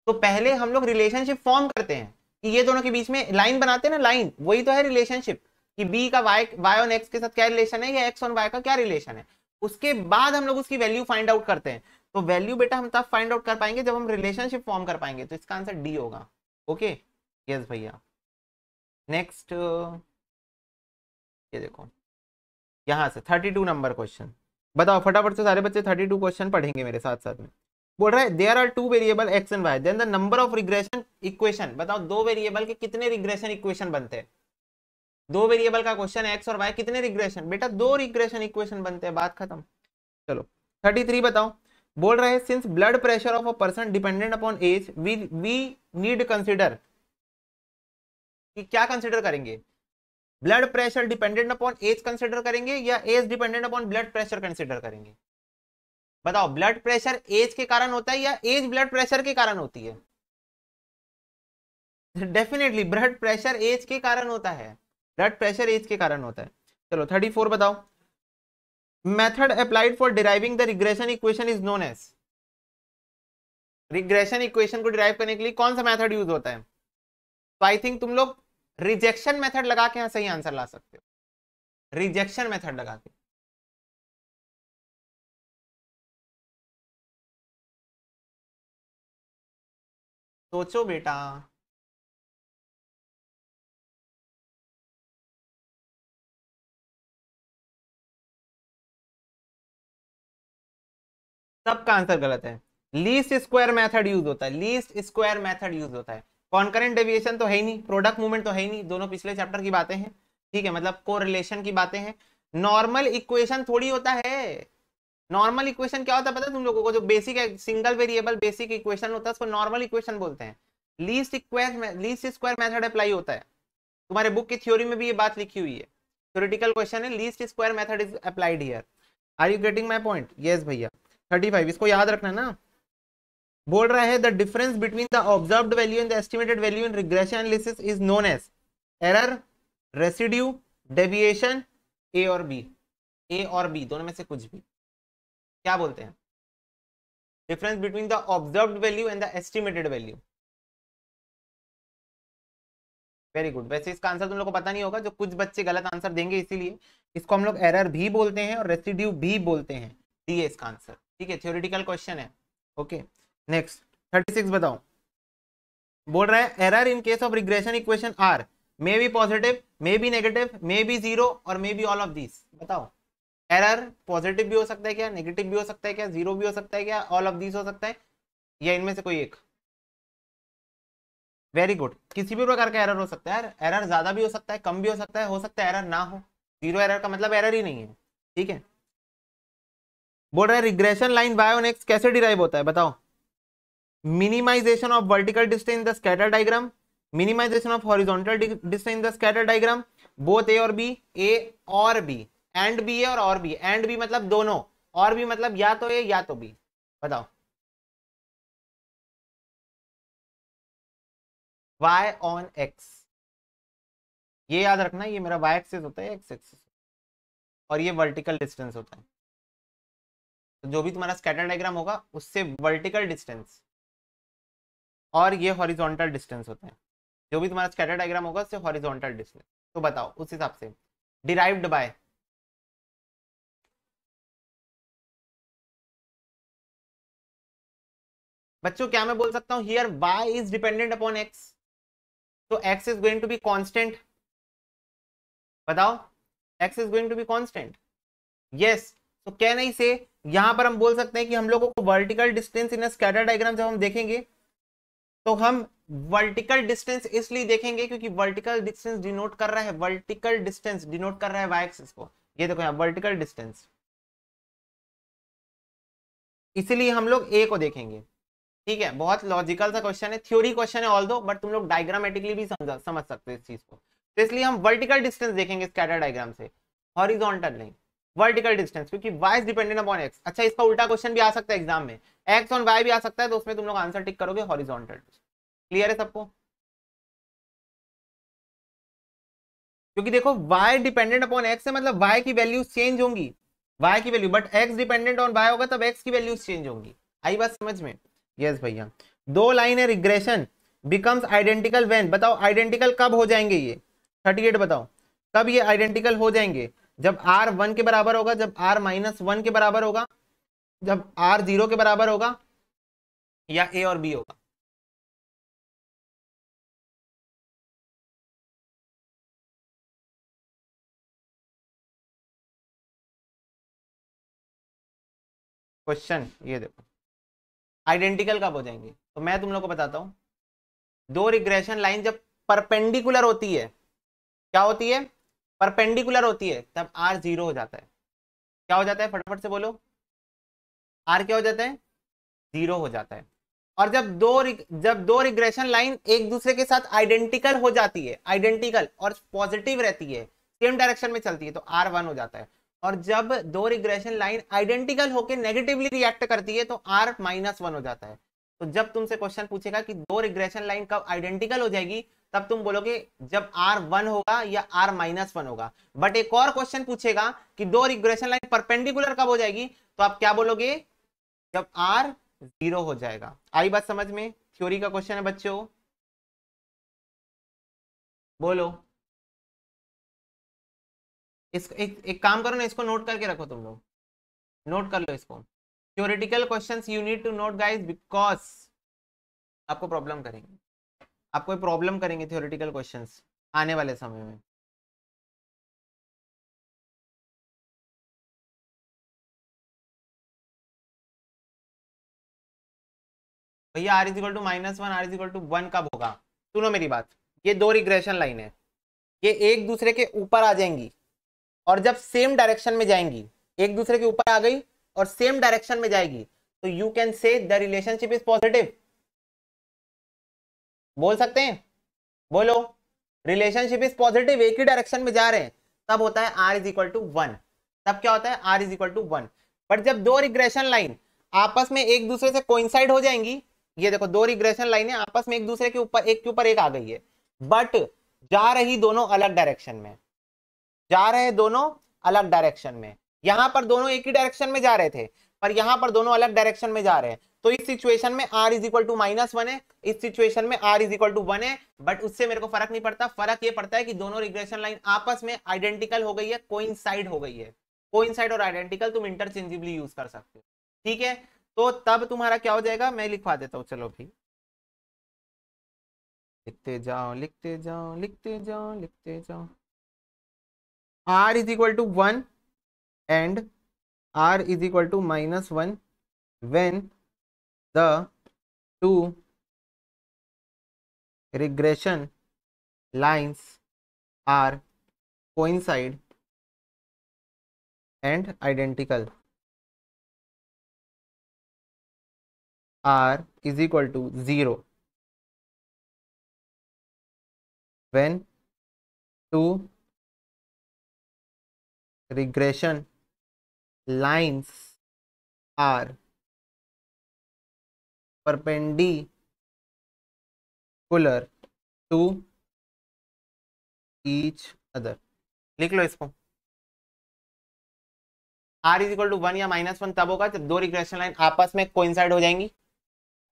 तो पहले हम लोग रिलेशनशिप फॉर्म करते हैं कि ये दोनों के बीच में लाइन बनाते हैं ना लाइन वही तो है रिलेशनशिप कि बी का वाई वाई ऑन एक्स के साथ क्या रिलेशन है या एक्स ऑन वाई का क्या रिलेशन है उसके बाद हम लोग उसकी वैल्यू फाइंड आउट करते हैं तो वैल्यू बेटा हम तब फाइंड आउट कर पाएंगे जब हम रिलेशनशिप फॉर्म कर पाएंगे तो इसका आंसर डी होगा ओके यस भैया नेक्स्ट ये देखो यहाँ से थर्टी टू नंबर क्वेश्चन बताओ फटाफट से सारे बच्चे थर्टी टू क्वेश्चन पढ़ेंगे मेरे साथ साथ में बोल रहा है there are two variable X and Y then the number of regression equation बताओ दो वेरिएबल के कितने रिग्रेशन इक्वेशन बनते हैं दो वेरिएबल का क्वेश्चन एक्स और वाई कितने रिग्रेशन बेटा दो रिग्रेशन इक्वेशन बनते हैं बात खत्म चलो थर्टी थ्री बताओ बोल रहे हैं since blood pressure of a person dependent upon age we we need consider कि क्या कंसिडर करेंगे blood pressure dependent upon age consider करेंगे या age dependent upon blood pressure consider करेंगे बताओ ब्लड प्रेशर एज के कारण होता है या एज ब्लड प्रेशर के कारण होती है डेफिनेटली ब्लड प्रेशर एज के कारण होता है ब्लड प्रेशर एज के कारण होता है चलो थर्टी फोर बताओ method applied for deriving the regression equation is known as regression equation को डिराइव करने के लिए कौन सा मेथड यूज होता है तो आई थिंक तुम लोग रिजेक्शन
मेथड लगा के यहां सही आंसर ला सकते हो रिजेक्शन मेथड लगा के सोचो बेटा सबका आंसर गलत है लीस्ट स्क्वायर मेथड यूज
होता है लीस्ट स्क्वायर मेथड यूज होता है कॉन्करेंट डेविएशन तो है ही नहीं प्रोडक्ट मूवमेंट तो है ही नहीं दोनों पिछले चैप्टर की बातें हैं ठीक है मतलब कोरिलेशन की बातें हैं नॉर्मल इक्वेशन थोड़ी होता है नॉर्मल इक्वेशन क्या होता है पता तुम लोगों को जो basic single variable basic equation होता है उसको नॉर्मल इक्वेशन बोलते हैं least equation least square method apply होता है तुम्हारे बुक की थ्योरी में भी ये बात लिखी हुई है थ्योरेटिकल क्वेश्चन है least square method is applied here are you getting my point yes भैया थर्टी फाइव इसको याद रखना ना बोल रहा है the difference between the observe value and the estimated value in regression analysis is known as error residue deviation A और बी ए और बी दोनों में से कुछ भी क्या बोलते हैं difference between the observe value and the estimated value very good वैसे इसका आंसर तुम लोग को पता नहीं होगा जो कुछ बच्चे गलत आंसर देंगे इसीलिए इसको हम लोग एरर भी बोलते हैं और रेसिड्यू भी बोलते हैं डी इसका आंसर ठीक है थ्योरिटिकल क्वेश्चन है ओके नेक्स्ट थर्टी सिक्स बताओ बोल रहा है error in case of regression equation are may be positive may be negative may be zero और मे बी ऑल ऑफ दिस बताओ एरर पॉजिटिव भी हो सकता है क्या नेगेटिव भी हो सकता है क्या जीरो भी हो सकता है क्या ऑल ऑफ दिस हो सकता है या इनमें से कोई एक वेरी गुड किसी भी प्रकार का एरर हो सकता है एरर ज्यादा भी हो सकता है कम भी हो सकता है हो सकता है एरर ना हो जीरो एरर का मतलब एरर ही नहीं है ठीक है बोल रहा है regression line Y on X कैसे डिराइव होता है बताओ minimization of vertical distance in the scatter diagram minimization of horizontal distance in the scatter diagram both A और बी ए और बी एंड बी ए और और बी एंड बी मतलब
दोनों और बी मतलब या तो ए या तो बी बताओ y ऑन x
ये याद रखना ये मेरा y एक्सिस होता है x एक्सिस और ये वर्टिकल डिस्टेंस होता है तो जो भी तुम्हारा स्कैटर डायग्राम होगा उससे वर्टिकल डिस्टेंस और ये हॉरिजॉन्टल डिस्टेंस होते हैं जो भी तुम्हारा स्कैटर डायग्राम होगा उससे हॉरिजॉन्टल डिस्टेंस
तो बताओ उस हिसाब से डिराइव्ड बाय बच्चों क्या मैं बोल सकता हूं here Y is dependent upon X तो X is going to be constant
बताओ X is going to be constant yes तो कैन आई से यहां पर हम बोल सकते हैं कि हम लोगों को vertical distance in scatter diagram जब हम देखेंगे तो हम वर्टिकल डिस्टेंस इसलिए देखेंगे क्योंकि वर्टिकल डिस्टेंस डिनोट कर रहा है वर्टिकल डिस्टेंस डिनोट कर रहा है वाई एक्सिस को ये देखो यहां वर्टिकल डिस्टेंस इसलिए हम लोग ए को देखेंगे ठीक है बहुत लॉजिकल सा क्वेश्चन है थ्योरी क्वेश्चन है ऑल दो बट तुम लोग डायग्रामेटिकली भी समझ समझ सकते हो इस चीज को तो इसलिए हम वर्टिकल डिस्टेंस देखेंगे स्कैटर डायग्राम से हॉरिजॉन्टल नहीं वर्टिकल डिस्टेंस क्योंकि Y is dependent upon X अच्छा इसका उल्टा क्वेश्चन भी आ सकता है एग्जाम में एक्स ऑन वाई भी आ सकता है तो उसमें तुम लोग आंसर टिक करोगे हॉरिजॉन्टल क्लियर है सबको क्योंकि देखो y डिपेंडेंट अपॉन x है मतलब y की वैल्यू चेंज होंगी y की value but x dependent on y होगा तब x की वैल्यू चेंज होंगी आई बात समझ में यस yes भैया दो लाइन है रिग्रेशन बिकम्स आइडेंटिकल वेन बताओ आइडेंटिकल कब हो जाएंगे ये 38 बताओ कब ये आइडेंटिकल हो जाएंगे जब आर वन के बराबर होगा जब आर माइनस वन
के बराबर होगा जब आर जीरो के बराबर होगा या ए और बी होगा क्वेश्चन ये देखो आइडेंटिकल कब हो जाएंगे तो मैं
तुम लोग को बताता हूं दो रिग्रेशन लाइन जब परपेंडिकुलर होती है क्या होती है परपेंडिकुलर होती है तब आर जीरो हो जाता है क्या हो जाता है फटाफट से बोलो आर क्या हो जाता है जीरो हो जाता है और जब दो जब दो रिग्रेशन लाइन एक दूसरे के साथ आइडेंटिकल हो जाती है आइडेंटिकल और पॉजिटिव रहती है सेम डायरेक्शन में चलती है तो आर वन हो जाता है और जब दो रिग्रेशन लाइन आइडेंटिकल होकर नेगेटिवली रिएक्ट करती है तो आर माइनस वन हो जाता है तो जब तुमसे क्वेश्चन पूछेगा कि दो रिग्रेशन लाइन कब आइडेंटिकल हो जाएगी तब तुम बोलोगे जब आर वन होगा या आर माइनस वन होगा बट एक और क्वेश्चन पूछेगा कि दो रिग्रेशन लाइन परपेंडिकुलर कब हो जाएगी तो आप क्या बोलोगे जब आर जीरो हो जाएगा आई बात समझ में थ्योरी का क्वेश्चन है बच्चों बोलो
इसको एक, एक काम करो ना इसको नोट करके रखो तुम लोग
नोट कर लो इसको theoretical questions you need to note guys because
आपको प्रॉब्लम करेंगे आपको प्रॉब्लम करेंगे थियोरिटिकल क्वेश्चन आने वाले समय में भैया R is equal
to
minus one R is equal to one कब होगा सुनो मेरी बात ये दो रिग्रेशन लाइन है ये एक दूसरे के ऊपर आ जाएंगी और जब सेम डायरेक्शन में जाएंगी एक दूसरे के ऊपर आ गई और सेम डायरेक्शन में जाएगी तो you can say the relationship is positive बोल सकते हैं बोलो रिलेशनशिप इज पॉजिटिव एक ही डायरेक्शन में जा रहे हैं तब होता है R is equal to one तब क्या होता है R is equal to one but जब दो रिग्रेशन लाइन आपस में एक दूसरे से कोइंसाइड हो जाएंगी ये देखो दो रिग्रेशन लाइनें आपस में एक दूसरे के ऊपर एक के ऊपर एक आ गई है बट जा रही दोनों अलग डायरेक्शन में जा रहे दोनों अलग डायरेक्शन में यहां पर दोनों एक ही डायरेक्शन में जा रहे थे पर यहां पर दोनों अलग डायरेक्शन में जा रहे हैं तो इस सिचुएशन में R is equal to minus one है इस सिचुएशन में R is equal to one है बट उससे मेरे को फर्क नहीं पड़ता फर्क ये पड़ता है कि दोनों रिग्रेशन लाइन आपस में आइडेंटिकल हो गई है कोइंसाइड हो गई है कोइंसाइड और आइडेंटिकल तुम इंटरचेंजिबली यूज कर सकते हो ठीक है तो तब तुम्हारा क्या हो जाएगा मैं लिखवा देता हूँ चलो भाई लिखते जाओ लिखते जाओ लिखते जाओ लिखते
जाओ R is equal to one and R is equal to minus one when the two regression lines
are coincide and identical r is equal to 0 when two regression lines are perpendicular to each other लिख लो इसको R is equal to one
या माइनस वन तब होगा जब दो रिग्रेशन लाइन आपस में कोइंसाइड हो जाएंगी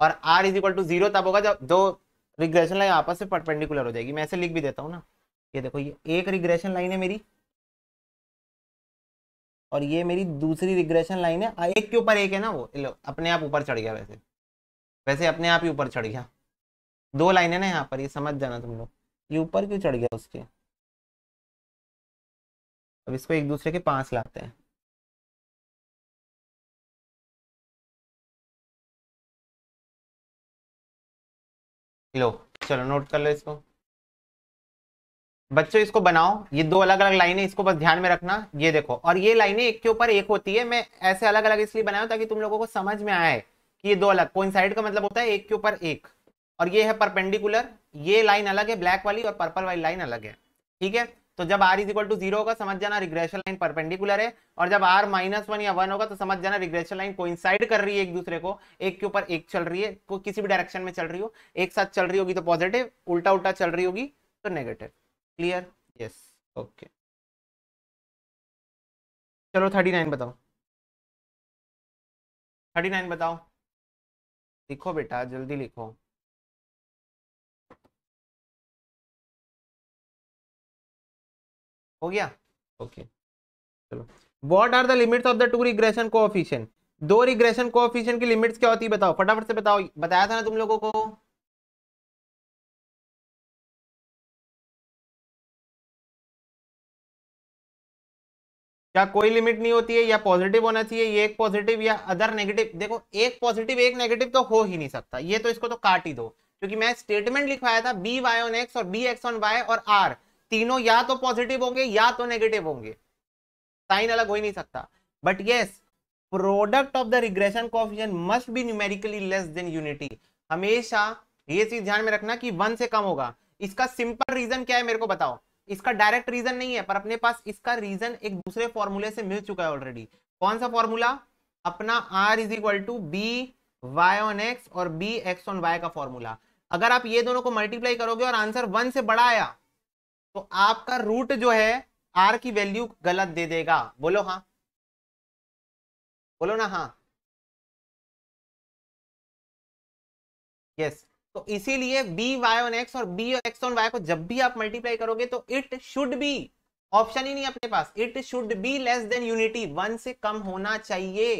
और R is equal to zero तब होगा जब दो रिग्रेशन लाइन आपस में परपेंडिकुलर हो जाएगी मैं ऐसे लिख भी देता हूँ ना ये देखो ये एक रिग्रेशन लाइन है मेरी और ये मेरी दूसरी रिग्रेशन लाइन है एक के ऊपर एक है ना वो अपने आप ऊपर चढ़ गया वैसे वैसे अपने आप ही ऊपर चढ़ गया दो लाइन है ना यहाँ पर ये समझ जाना तुम लोग ये ऊपर क्यों चढ़ गया उसके
अब इसको एक दूसरे के पास लाते हैं लो चलो नोट कर लो इसको बच्चों इसको
बनाओ ये दो अलग अलग लाइनें इसको बस ध्यान में रखना ये देखो और ये लाइनें एक के ऊपर एक होती है मैं ऐसे अलग अलग इसलिए बनाया ताकि तुम लोगों को समझ में आए कि ये दो अलग कोइंसाइड का मतलब होता है एक के ऊपर एक और ये है परपेंडिकुलर ये लाइन अलग है ब्लैक वाली और पर्पल वाली लाइन अलग है ठीक है तो जब R is equal to zero होगा समझ जाना रिग्रेशन लाइन परपेंडिकुलर है और जब आर माइनस वन या वन होगा तो समझ जाना रिग्रेशन लाइन कोइंसाइड कर रही है एक दूसरे को एक के ऊपर एक चल रही है को किसी भी डायरेक्शन में चल रही हो एक साथ चल रही होगी तो पॉजिटिव उल्टा उल्टा चल रही होगी तो नेगेटिव क्लियर
यस ओके चलो थर्टी नाइन बताओ थर्टी नाइन बताओ लिखो बेटा जल्दी लिखो हो गया ओके चलो what are the limits of the two regression
coefficient दो रिग्रेशन कोऑफिशिएंट की लिमिट्स क्या होती है बताओ फटाफट से बताओ बताया था ना तुम लोगों को
क्या कोई लिमिट नहीं होती है या पॉजिटिव होना चाहिए
ये एक पॉजिटिव या अदर नेगेटिव देखो एक पॉजिटिव एक नेगेटिव तो हो ही नहीं सकता ये तो इसको तो काट ही दो क्योंकि मैं स्टेटमेंट लिखवाया था बी वाई ऑन एक्स और बी एक्स ऑन वाई और आर तीनों या तो पॉजिटिव होंगे या तो नेगेटिव होंगे साइन अलग हो ही नहीं सकता but yes product of the regression coefficient must be numerically less than unity हमेशा ये चीज ध्यान में रखना कि वन से कम होगा इसका सिंपल रीजन क्या है मेरे को बताओ इसका डायरेक्ट रीजन नहीं है पर अपने पास इसका रीजन एक दूसरे फॉर्मूले से मिल चुका है ऑलरेडी कौन सा फॉर्मूला अपना R is equal to B Y on x और बी एक्स ऑन वाई का फॉर्मूला अगर आप ये दोनों को मल्टीप्लाई करोगे और आंसर वन से बड़ा आया तो आपका रूट जो है आर की वैल्यू गलत दे देगा बोलो हाँ
बोलो ना हाँ यस
तो इसीलिए बी वाई ऑन एक्स और बी एक्स ऑन वाई को जब भी आप मल्टीप्लाई करोगे तो इट शुड बी ऑप्शन ही नहीं अपने पास it should be less than unity one से कम होना चाहिए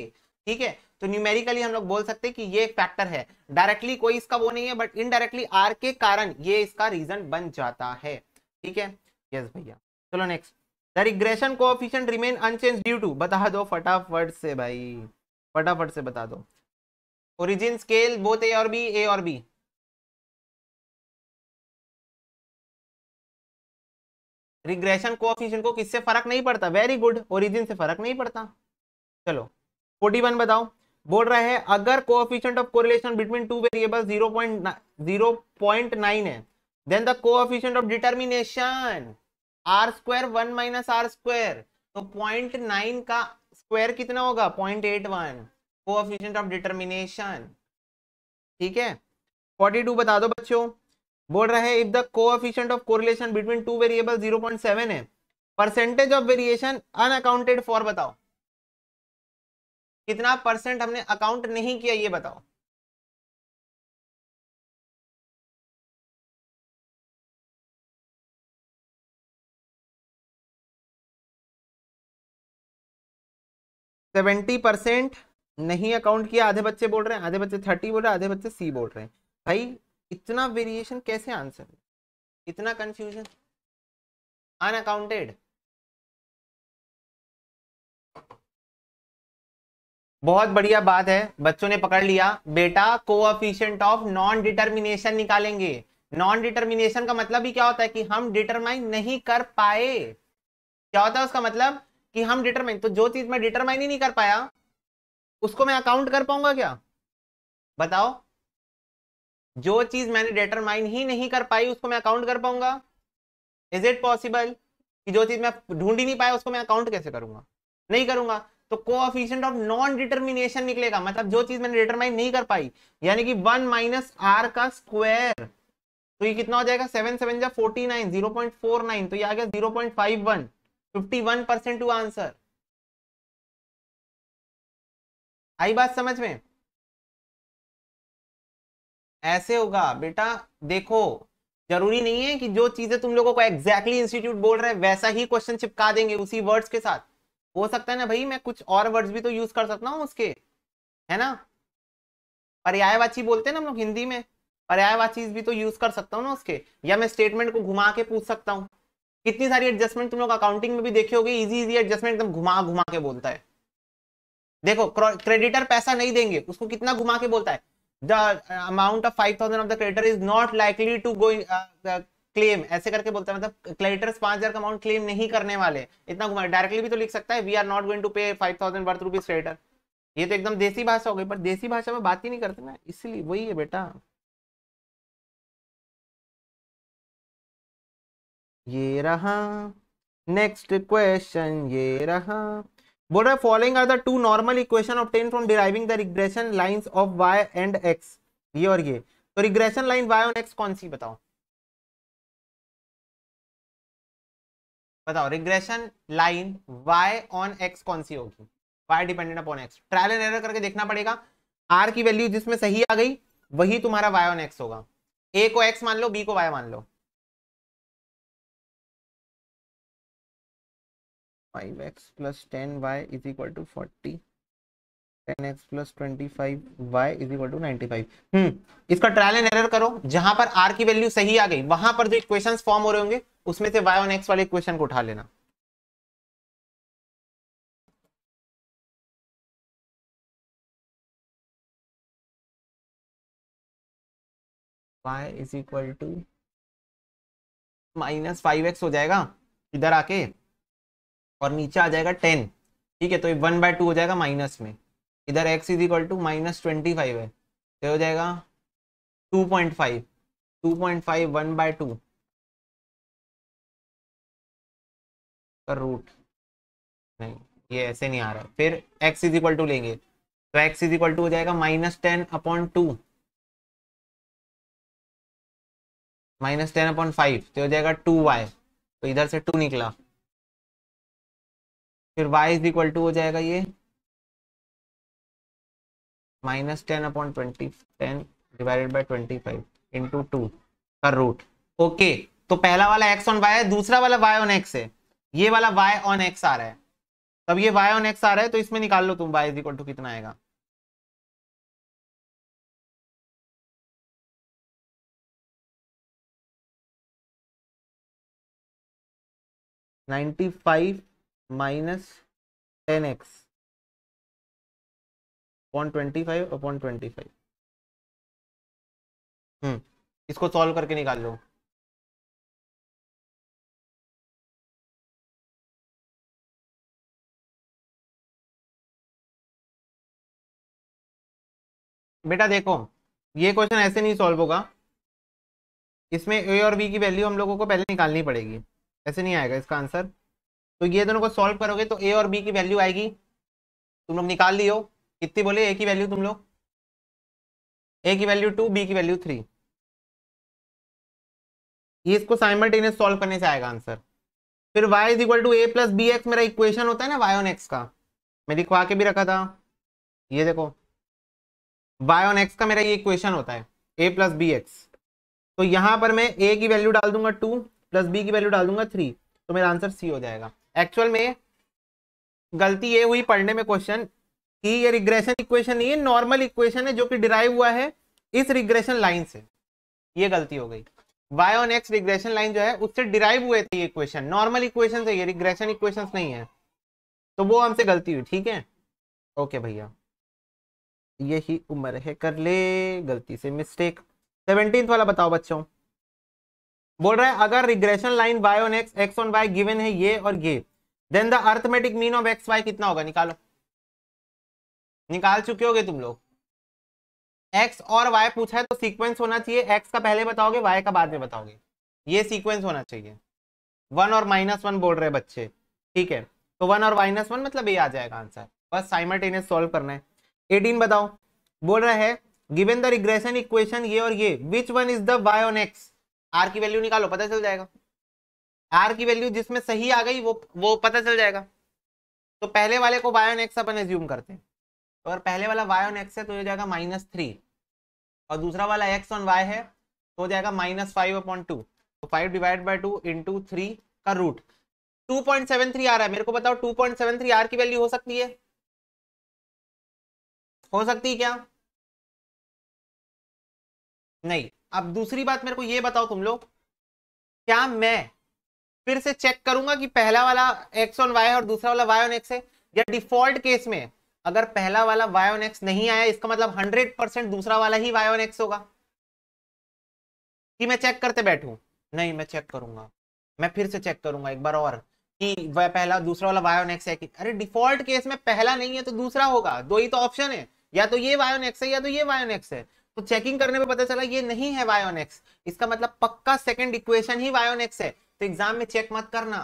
ठीक है तो न्यूमेरिकली हम लोग बोल सकते हैं कि ये एक फैक्टर है डायरेक्टली कोई इसका वो नहीं है बट इनडायरेक्टली आर के कारण ये इसका रीजन बन जाता है ठीक है यस भैया चलो next the regression coefficient remain unchanged due to बता दो फटाफट से
भाई फटाफट से बता दो ओरिजिन स्केल बोथ ए और बी ए और बी
रिग्रेशन कोऑफिशिएंट को किससे फर्क नहीं पड़ता वेरी गुड ओरिजिन से फर्क नहीं पड़ता चलो 41 बताओ बोल रहा है अगर coefficient of correlation between two variable 0.0.9 है then the coefficient of determination R square one minus R square तो पॉइंट नाइन का स्क्वायर कितना होगा point eight one coefficient of determination ठीक है फोर्टी टू बता दो बच्चों बोल रहा है if the coefficient of correlation between two variable 0.7 है percentage of variation unaccounted for बताओ
कितना परसेंट हमने अकाउंट नहीं किया ये बताओ सेवेंटी
परसेंट नहीं अकाउंट किया आधे बच्चे बोल रहे हैं आधे बच्चे थर्टी बोल रहे हैं आधे बच्चे सी बोल रहे हैं भाई
इतना वेरिएशन कैसे आंसर इतना कंफ्यूजन अनअकाउंटेड
बहुत बढ़िया बात है बच्चों ने पकड़ लिया बेटा अफिशियंट ऑफ नॉन डिटर्मिनेशन निकालेंगे नॉन डिटर्मिनेशन का मतलब ही क्या होता है कि हम डिटरमाइन नहीं कर पाए क्या होता है उसका मतलब कि हम डिटरमाइन तो जो चीज मैं डिटरमाइन ही नहीं कर पाया उसको मैं अकाउंट कर पाऊंगा क्या बताओ जो चीज मैंने डेटर माइन ही नहीं कर पाई उसको मैं अकाउंट कर पाऊंगा इज इट पॉसिबल कि जो चीज मैं ढूंढ ही नहीं पाया उसको मैं अकाउंट कैसे करूंगा नहीं करूंगा तो कोऑफिशिएंट ऑफ नॉन डिटर्मिनेशन निकलेगा मतलब जो चीज मैंने डेटर माइन नहीं कर पाई यानी कि वन माइनस आर का स्क्वायर तो ये कितना हो जाएगा सेवन सेवन जा forty nine zero point four nine तो ये आ गया zero
point five one fifty one percent to answer आई बात समझ में ऐसे
होगा बेटा देखो जरूरी नहीं है कि जो चीजें तुम लोगों को एग्जैक्टली इंस्टीट्यूट बोल रहे हैं वैसा ही क्वेश्चन चिपका देंगे उसी वर्ड्स के साथ हो सकता है ना भाई मैं कुछ और वर्ड्स भी तो यूज कर सकता हूँ उसके है ना पर्यायवाची बोलते हैं ना हम लोग हिंदी में पर्यायवाची भी तो यूज कर सकता हूँ ना उसके या मैं स्टेटमेंट को घुमा के पूछ सकता हूँ कितनी सारी एडजस्टमेंट तुम लोग अकाउंटिंग में भी देखे होगी इजी इजी एडजस्टमेंट एकदम घुमा घुमा के बोलता है देखो क्रेडिटर पैसा नहीं देंगे उसको कितना घुमा के बोलता है the amount of five thousand of the creditor is not likely to go claim ऐसे करके बोलता है मतलब क्रेडिटर्स पांच हजार का अमाउंट क्लेम नहीं करने वाले इतना घुमा डायरेक्टली भी तो लिख सकता है we are not going to pay five thousand worth rupees creditor ये तो एकदम देसी भाषा हो गई पर देसी भाषा में बात ही नहीं करते ना इसलिए वही है बेटा
ये रहा
नेक्स्ट क्वेश्चन ये रहा बोल रहा है following are the two normal equation obtain from deriving the regression lines of Y and X ये और ये तो
रिग्रेशन लाइन वाई और एक्स कौन सी बताओ
बताओ regression line y on x कौन सी होगी y dependent upon x trial and error करके देखना पड़ेगा r की वैल्यू जिसमें सही आ गई वही तुम्हारा y ऑन x होगा a को x मान लो b को y मान लो five X plus ten Y is equal to forty ten X plus twenty five Y is equal to ninety five इसका ट्रायल एंड एरर करो जहां पर आर की वैल्यू सही आ गई वहां पर जो इक्वेशन फॉर्म हो रहे होंगे उसमें से वाई ऑन एक्स वाले इक्वेशन
को उठा लेना y is equal to minus five X हो जाएगा
इधर आके और नीचे आ जाएगा टेन ठीक है तो ये वन बाय टू हो जाएगा माइनस में इधर X is equal to minus twenty five है तो हो जाएगा two point
five two point five one by two का रूट नहीं ये ऐसे नहीं आ रहा फिर x इज इक्वल टू लेंगे तो x इज इक्वल टू हो जाएगा minus ten upon two minus ten upon five तो हो जाएगा टू वाई तो इधर से टू निकला फिर y इज इक्वल टू हो जाएगा ये
minus ten upon twenty ten divided by twenty five into two का रूट ओके तो पहला वाला x ऑन y है दूसरा वाला y ऑन x है ये वाला y ऑन x आ रहा है तब ये y ऑन x आ रहा है तो इसमें निकाल लो तुम y इज
इक्वल
टू कितना आएगा ninety five minus ten X upon twenty five upon twenty five hmm इसको सॉल्व करके निकाल लो बेटा देखो ये क्वेश्चन ऐसे नहीं सॉल्व होगा
इसमें ए और बी की वैल्यू हम लोगों को पहले निकालनी पड़ेगी ऐसे नहीं आएगा इसका आंसर तो ये दोनों को सॉल्व करोगे तो ए और बी की वैल्यू आएगी तुम लोग निकाल लियो कितनी बोले ए की वैल्यू तुम लोग ए की वैल्यू टू बी की वैल्यू थ्री ये इसको साइमल्टेनियस सॉल्व करने से आएगा आंसर फिर Y is equal to A plus B X मेरा इक्वेशन होता है ना वाई ऑन एक्स का मैं लिखवा के भी रखा था ये देखो वाई ऑन एक्स का मेरा ये इक्वेशन होता है ए प्लस बी एक्स तो यहां पर मैं ए की वैल्यू डाल दूंगा टू प्लस बी की वैल्यू डाल दूंगा थ्री तो मेरा आंसर सी हो जाएगा एक्चुअल में गलती ये हुई पढ़ने में क्वेश्चन कि ये रिग्रेशन इक्वेशन नहीं है नॉर्मल इक्वेशन है जो कि डिराइव हुआ है इस रिग्रेशन लाइन से ये गलती हो गई y on x regression line जो है उससे डिराइव हुए थे ये इक्वेशन नॉर्मल इक्वेशन से ये रिग्रेशन इक्वेशन नहीं है तो वो हमसे गलती हुई ठीक है ओके भैया यही उम्र है कर ले गलती से मिस्टेक सेवनटीन वाला बताओ बच्चों बोल रहा है अगर regression line Y on x x on Y given है ये और ये then the arithmetic mean of x Y कितना होगा निकालो निकाल चुके होगे तुम लोग एक्स और वाई पूछा है तो सीक्वेंस होना चाहिए एक्स का पहले बताओगे वाई का बाद में बताओगे ये सीक्वेंस होना चाहिए वन और माइनस वन बोल रहे बच्चे ठीक है तो वन और माइनस वन मतलब ये आ जाएगा आंसर बस साइमल्टेनियस सॉल्व करना है एटीन बताओ बोल रहा है गिवन द रिग्रेशन इक्वेशन ये और ये which one is the Y on X R की वैल्यू निकालो पता चल जाएगा आर की वैल्यू जिसमें सही आ गई वो वो पता चल जाएगा तो पहले वाले को वाई ऑन एक्स अपन एज्यूम करते हैं तो अगर पहले वाला वाई ऑन एक्स है तो हो जाएगा माइनस थ्री और दूसरा वाला एक्स ऑन वाई है तो हो जाएगा माइनस फाइव अपॉन टू तो five divide by two into three का root two point seven three आ रहा है मेरे को बताओ two point seven three R की वैल्यू हो सकती है
हो सकती है क्या
नहीं
अब दूसरी बात मेरे को ये बताओ तुम लोग क्या मैं फिर से चेक करूंगा कि पहला वाला एक्स ऑन वाई और दूसरा वाला वाई ऑन एक्स है या डिफॉल्ट केस में अगर पहला वाला वाई ऑन एक्स नहीं आया इसका मतलब हंड्रेड परसेंट दूसरा वाला ही वाई ऑन एक्स होगा कि मैं चेक करते बैठू नहीं मैं चेक करूंगा मैं फिर से चेक करूंगा एक बार और कि वह पहला दूसरा वाला वायोन एक्स है कि अरे डिफॉल्ट केस में पहला नहीं है तो दूसरा होगा दो ही तो ऑप्शन है या तो ये वायोन एक्स है या तो ये वायोन एक्स है तो चेकिंग करने पर पता चला ये नहीं है वायोनेक्स इसका मतलब पक्का सेकेंड इक्वेशन ही वायोनेक्स है तो एग्जाम में चेक मत करना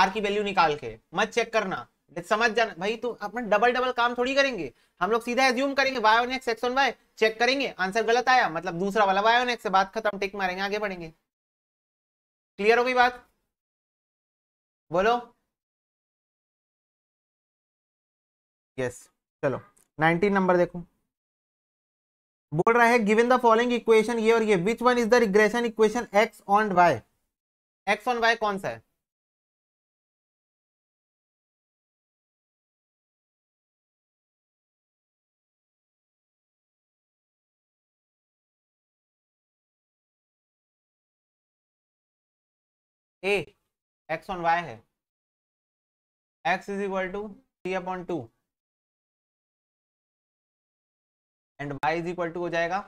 आर की वैल्यू निकाल के मत चेक करना समझ जाना भाई तू अपना डबल डबल काम थोड़ी करेंगे हम लोग सीधा एज्यूम करेंगे Y on x X Y check करेंगे आंसर गलत आया मतलब दूसरा वाला वाई
से बात खत्म टिक मारेंगे आगे बढ़ेंगे क्लियर हो गई बात बोलो यस
चलो नाइनटीन नंबर देखो बोल रहा है गिवन द फॉलोइंग इक्वेशन ये और
ये which one is the regression equation x on Y x on Y कौन सा है ए एक्स ऑन वाई है X is equal to three upon two
and Y is equal to हो जाएगा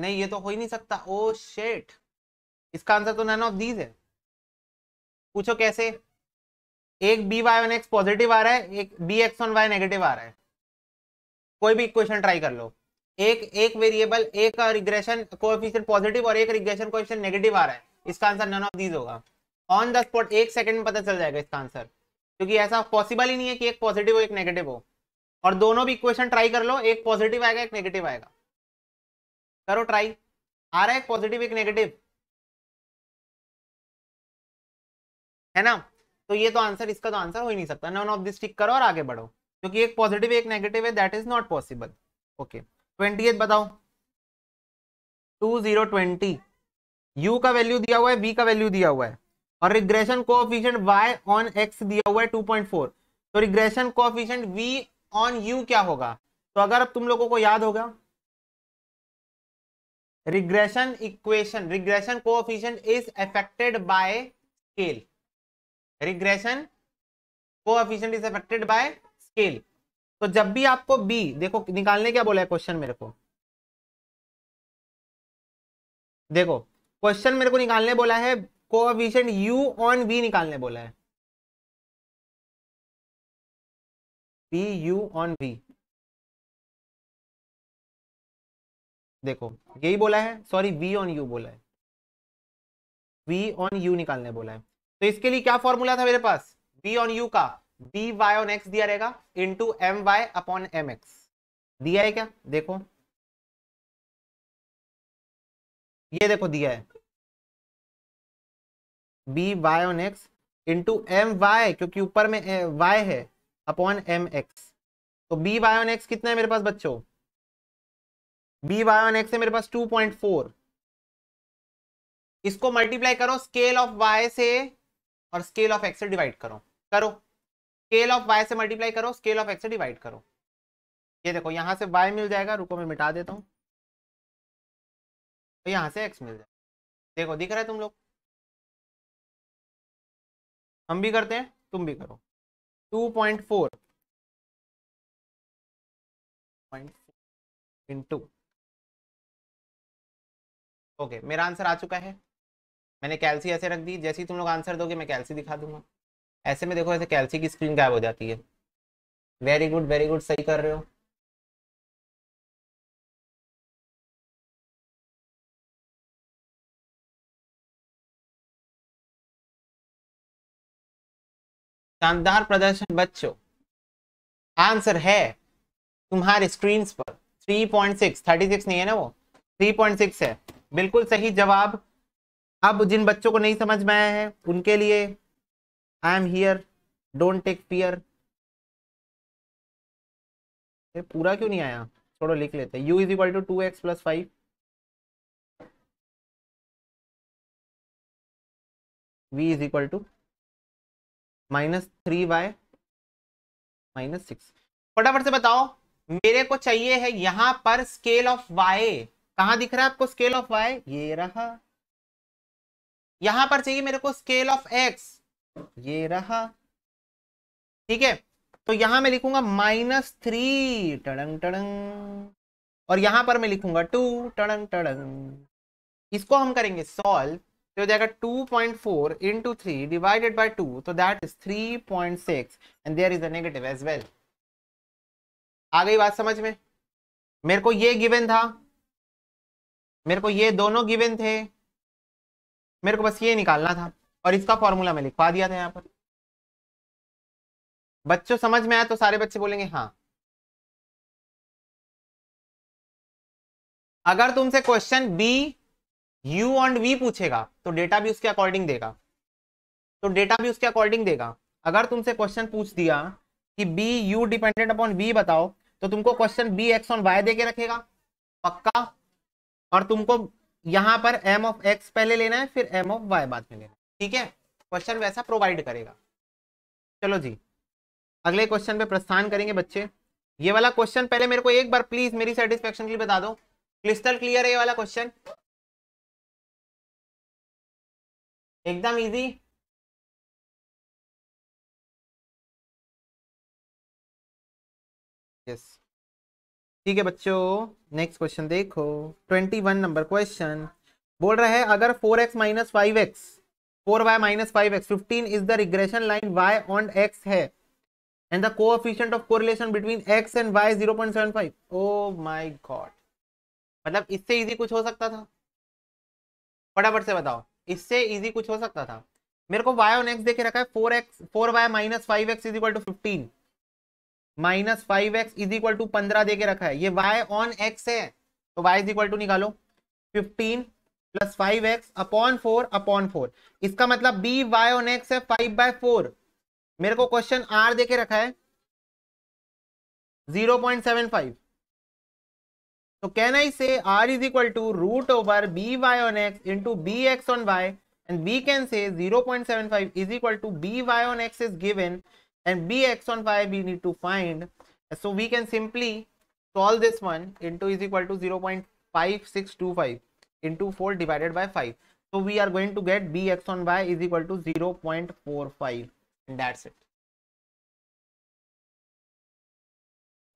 नहीं ये तो हो ही
नहीं सकता ओ oh, शेट इसका आंसर तो नन ऑफ दीज है पूछो कैसे एक B Y one X positive आ रहा है एक B X one Y negative आ रहा है कोई भी इक्वेशन ट्राई कर लो एक एक वेरिएबल एक रिग्रेशन कोएफिशिएंट पॉजिटिव और एक रिग्रेशन कोएफिशिएंट नेगेटिव आ रहा है इसका आंसर नन ऑफ दीज होगा ऑन द स्पॉट एक सेकंड में पता चल जाएगा इसका आंसर क्योंकि ऐसा पॉसिबल ही नहीं है कि एक पॉजिटिव हो एक नेगेटिव हो और दोनों भी इक्वेशन ट्राई कर लो एक पॉजिटिव आएगा एक नेगेटिव आएगा करो ट्राई
आ रहा है एक पॉजिटिव एक नेगेटिव
है ना तो ये तो आंसर इसका तो आंसर हो ही नहीं सकता नॉन ऑफ दिस टिक करो और आगे बढ़ो क्योंकि एक पॉजिटिव एक नेगेटिव है that is not possible okay twenty बताओ टू जीरो ट्वेंटी यू का वैल्यू दिया हुआ है बी का वैल्यू दिया हुआ है और regression coefficient y on X दिया हुआ है 2.4 तो regression coefficient v on U क्या होगा तो अगर अब तुम लोगों को याद होगा regression equation regression coefficient is affected by scale regression coefficient is affected by scale तो जब भी आपको बी देखो निकालने क्या बोला है क्वेश्चन मेरे को देखो क्वेश्चन मेरे को निकालने बोला है कोऑफिशिएंट यू ऑन बी निकालने
बोला है पी यू ऑन वी देखो यही बोला है
सॉरी वी ऑन यू बोला है वी ऑन यू निकालने बोला है तो इसके लिए क्या फॉर्मूला था मेरे पास वी ऑन यू का बी वाई ऑन एक्स दिया रहेगा into M Y
upon M X दिया है क्या देखो ये देखो दिया है B Y on x
into M Y क्योंकि ऊपर में वाई है अपॉन एम एक्स तो बी वाई ऑन एक्स कितना है मेरे पास बच्चों बी वाई ऑन एक्स है मेरे पास 2.4 इसको मल्टीप्लाई करो स्केल ऑफ वाई से और स्केल ऑफ एक्स से डिवाइड करो करो स्केल ऑफ वाई से मल्टीप्लाई करो स्केल ऑफ एक्स से डिवाइड करो
ये देखो यहां से वाई मिल जाएगा रुको मैं मिटा देता हूं तो यहां से एक्स मिल जाएगा देखो दिख रहा है तुम लोग हम भी करते हैं तुम भी करो two point four into
okay मेरा आंसर आ चुका है मैंने कैलसी ऐसे रख दी जैसे ही तुम लोग आंसर दोगे मैं कैलसी दिखा
दूंगा ऐसे में देखो ऐसे कैलसी की स्क्रीन गायब हो जाती है वेरी गुड वेरी गुड सही कर रहे हो शानदार प्रदर्शन बच्चों आंसर है
तुम्हारे स्क्रीन पर 3.6 36 नहीं है ना वो 3.6 है बिल्कुल सही जवाब अब जिन बच्चों को नहीं समझ में आया है उनके लिए
I am here don't take fear पूरा क्यों नहीं आया छोड़ो लिख लेते U is equal to two x plus five
V is equal to minus three by minus six फटाफट से बताओ
मेरे को चाहिए है यहां पर स्केल ऑफ वाई कहा दिख रहा है आपको स्केल ऑफ वाई ये रहा यहां पर चाहिए मेरे को स्केल ऑफ एक्स ये रहा ठीक है तो यहां मैं लिखूंगा माइनस थ्री टड़ंग टड़ंग और यहां पर मैं लिखूंगा टू टड़ंग टड़ंग इसको हम करेंगे सॉल्व तो हो जाएगा 2.4 point four into three divided by two तो that is 3.6 point six and there is a as well आ गई बात समझ में मेरे को ये गिवन था मेरे को ये दोनों गिवन थे मेरे को बस ये निकालना था और इसका फॉर्मूला मैं लिखवा दिया था
यहाँ पर बच्चों समझ में आया तो सारे बच्चे बोलेंगे हाँ अगर तुमसे question B
U and V पूछेगा तो डेटा भी उसके अकॉर्डिंग देगा तो डेटा भी उसके अकॉर्डिंग देगा अगर तुमसे क्वेश्चन पूछ दिया कि B U dependent upon V बताओ तो तुमको question B x on Y दे के रखेगा पक्का और तुमको यहाँ पर एम ऑफ एक्स पहले लेना है फिर एम ऑफ वाई बाद में लेना है ठीक है क्वेश्चन वैसा प्रोवाइड करेगा चलो जी अगले क्वेश्चन पे प्रस्थान करेंगे बच्चे ये वाला क्वेश्चन पहले मेरे को एक बार प्लीज मेरी सेटिस्फेक्शन के लिए बता दो क्रिस्टल क्लियर है ये वाला क्वेश्चन
एकदम इजी यस ठीक है बच्चों नेक्स्ट क्वेश्चन देखो ट्वेंटी वन नंबर क्वेश्चन
बोल रहा है अगर four X minus five X four Y minus five X fifteen is the regression line Y on x है and the coefficient of correlation between X and Y zero point seven five O my God मतलब इससे इजी कुछ हो सकता था फटाफट से बताओ इससे इजी कुछ हो सकता था मेरे को वाई ऑन एक्स देखे रखा है four X four Y minus five X is equal to fifteen minus five X is equal to पंद्रह देके रखा है ये वाई ऑन एक्स है तो वाई इज इक्वल टू निकालो fifteen plus five X upon four upon four इसका मतलब बी वाई ऑन एक्स है फाइव बाय फोर मेरे को क्वेश्चन आर देके रखा है zero point seven five So can I say r is equal to root over by on x into bx on y and we can say 0.75 is equal to by on x is given and bx on y we need to find. So we can simply solve this one into is equal to 0.5625 into 4 divided by 5. So we are going to get bx on y is equal to 0.45
and that's it.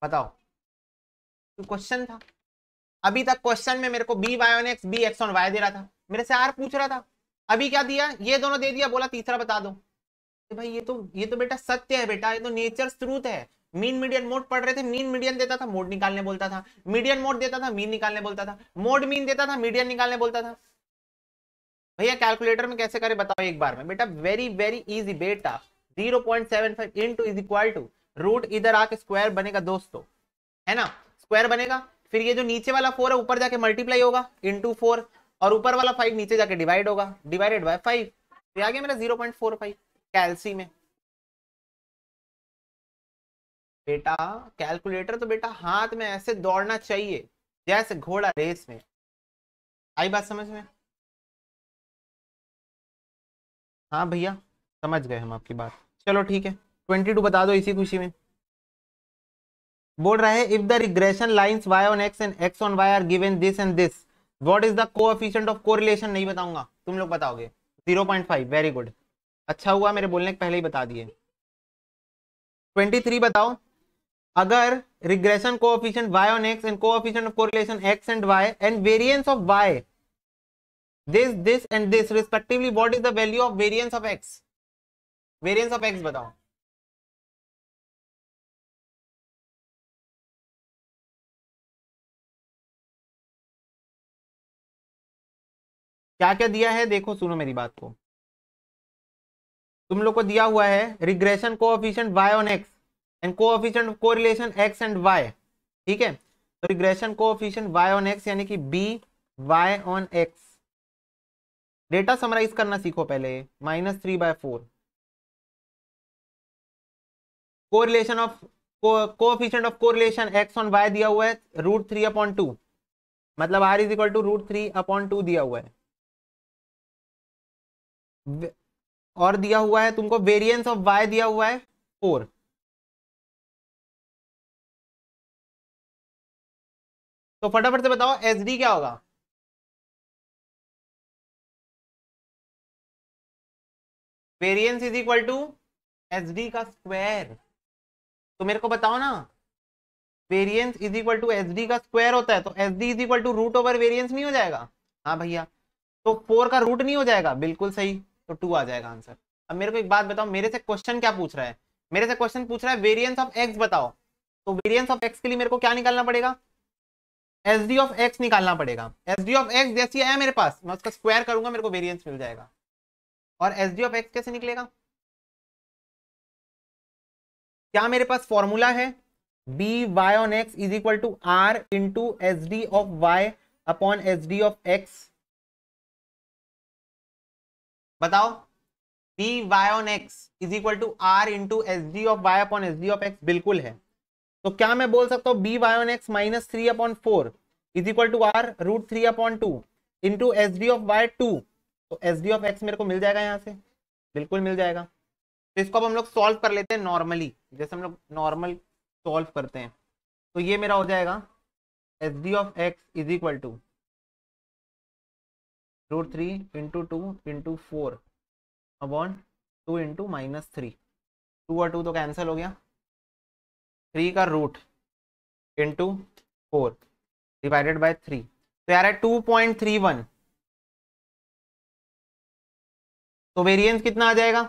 बताओ क्वेश्चन था अभी तक क्वेश्चन में मेरे को B Y on x B
x on Y दे रहा था मेरे से आर पूछ रहा था अभी क्या दिया ये दोनों दे दिया बोला तीसरा बता दो भाई ये तो ये तो बेटा सत्य है बेटा ये तो नेचर स्त्रुत है मीन मीडियन मोड पढ़ रहे थे मीन मीडियन देता था मोड निकालने बोलता था मीडियन मोड देता था मीन निकालने बोलता था मोड मीन देता था मीडियन निकालने बोलता था भैया कैलकुलेटर में कैसे करें बताओ एक बार में बेटा वेरी वेरी इजी बेटा 0.75 point seven five into is equal to root इधर आके स्क्वायर बनेगा दोस्तों है ना स्क्वायर बनेगा फिर ये जो नीचे वाला फोर है ऊपर जाके मल्टीप्लाई होगा इंटू फोर और ऊपर वाला फाइव नीचे जाके डिवाइड होगा डिवाइडेड बाय फाइव ये आ गया मेरा जीरो पॉइंट फोर फाइव कैलसी में बेटा कैलकुलेटर
तो बेटा हाथ में ऐसे दौड़ना चाहिए जैसे घोड़ा रेस में आई बात समझ में हाँ भैया समझ गए
हम आपकी बात चलो ठीक है ट्वेंटी टू बता दो इसी खुशी में बोल रहा है if the regression line Y on x and x on Y are given this and this what is the coefficient of correlation नहीं बताऊंगा तुम लोग बताओगे 0.5 वेरी गुड अच्छा हुआ मेरे बोलने के पहले ही बता दिए 23 बताओ अगर regression coefficient y on x and coefficient of correlation x and y and variance of y
this this and this respectively what is the value of variance of x variance of x बताओ क्या क्या दिया है देखो सुनो मेरी बात को तुम लोग
को
दिया हुआ है regression coefficient y on x and coefficient correlation x and y ठीक है तो regression coefficient y on x यानी कि B Y on x data summarize करना सीखो पहले minus three by four correlation of coefficient of correlation x on y दिया हुआ है रूट थ्री अपॉन टू मतलब r is equal to root three upon two
दिया हुआ है और दिया हुआ है तुमको वेरिएंस ऑफ वाई दिया हुआ है फोर तो फटाफट से बताओ एस डी क्या होगा variance is equal to S D का स्क्वायर तो मेरे को बताओ ना
variance is equal to S D का स्क्वायर होता है तो S D is equal to root over variance नहीं हो जाएगा हाँ भैया तो फोर का रूट नहीं हो जाएगा बिल्कुल सही तो टू आ जाएगा आंसर अब मेरे को एक बात बताओ मेरे से क्वेश्चन क्या पूछ रहा है मेरे से क्वेश्चन पूछ रहा है वेरियंस ऑफ एक्स बताओ तो वेरियंस ऑफ एक्स के लिए मेरे को क्या निकालना पड़ेगा एस डी ऑफ एक्स निकालना पड़ेगा एस डी ऑफ एक्स जैसी है मेरे पास मैं उसका स्क्वायर करूंगा मेरे को वेरियंस मिल जाएगा और एस डी ऑफ एक्स कैसे निकलेगा क्या मेरे पास फॉर्मूला है B Y on x is equal to r into S D of Y upon S D of x
बताओ b y on x
is equal to r into S D of Y upon S D of x बिल्कुल है तो क्या मैं बोल सकता हूँ b Y on x minus three upon four is equal to r root three upon two into S D of y two तो एस डी ऑफ एक्स मेरे को मिल जाएगा यहाँ से बिल्कुल मिल जाएगा तो इसको अब हम लोग सॉल्व कर लेते हैं नॉर्मली जैसे हम लोग नॉर्मल सॉल्व करते हैं तो ये मेरा हो जाएगा S D of x is equal to root three into two into four upon two into minus three two और टू तो कैंसिल हो गया थ्री का root into four divided by three तो यार है टू पॉइंट थ्री वन
तो वेरियंस कितना आ जाएगा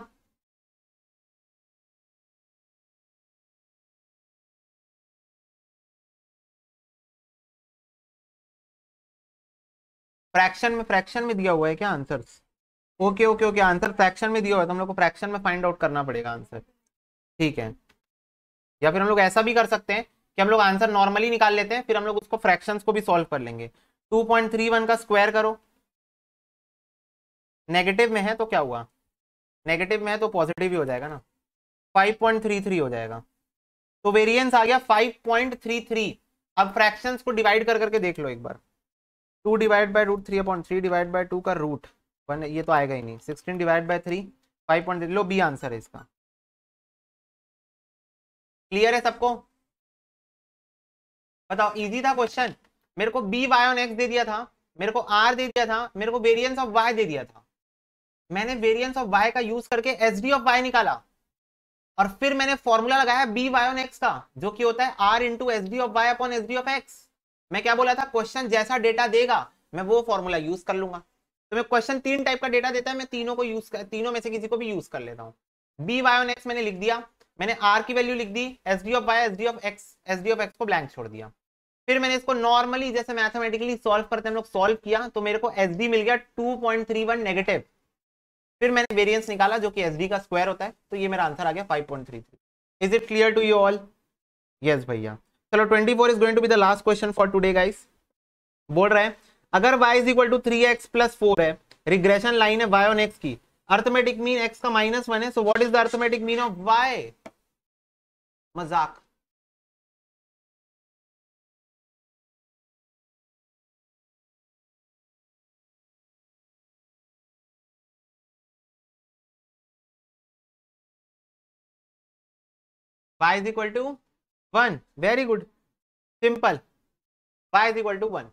फ्रैक्शन
में फ्रैक्शन में दिया हुआ है क्या answer okay okay okay answer fraction में दिया हुआ है तो हम लोग को फ्रैक्शन में फाइंड आउट करना पड़ेगा आंसर ठीक है या फिर हम लोग ऐसा भी कर सकते हैं कि हम लोग आंसर नॉर्मली निकाल लेते हैं फिर हम लोग उसको फ्रैक्शंस को भी सॉल्व कर लेंगे 2.31 का स्क्वायर करो नेगेटिव में है तो क्या हुआ नेगेटिव में है तो पॉजिटिव ही हो जाएगा ना 5.33 हो जाएगा तो वेरिएंस आ गया 5.33 अब फ्रैक्शंस को डिवाइड कर करके देख लो एक बार two divide by root three upon three divide by two का रूट वन ये तो आएगा ही नहीं sixteen divide by three five point लो बी आंसर
है इसका
क्लियर है सबको
बताओ इजी था क्वेश्चन मेरे को बी वाई ऑन एक्स दे दिया था मेरे को आर दे दिया था मेरे को वेरियंस ऑफ वाई दे दिया था मैंने वेरियंस ऑफ वाई का यूज करके एस डी ऑफ वाई निकाला और फिर मैंने फॉर्मूला लगाया बी वाई ऑन एक्स का जो कि होता है r into S D of Y upon S D of x मैं क्या बोला था क्वेश्चन जैसा डेटा देगा मैं वो फॉर्मूला यूज कर लूंगा तो मैं क्वेश्चन तीन टाइप का डेटा देता है मैं तीनों को यूज कर तीनों में से किसी को भी यूज कर लेता हूँ बी वाई ऑन एक्स मैंने लिख दिया मैंने आर की वैल्यू लिख दी S D of Y S D of x S D of x को ब्लैंक छोड़ दिया फिर मैंने इसको नॉर्मली जैसे मैथमेटिकली सॉल्व करते हम लोग सॉल्व किया तो मेरे को एस मिल गया वन नेगेटिव फिर मैंने वेरियंस निकाला जो कि एस का स्क्वायर होता है तो ये मेरा आंसर आ गया three is it clear to you all yes भैया चलो 24 is going to be the last question for today guys बोल रहे हैं अगर y is equal to three x plus four है रिग्रेशन लाइन है y ऑन x की अर्थमेटिक मीन x का माइनस वन है so what is
the arithmetic mean of y मजाक y is equal to one very good simple Y is equal to one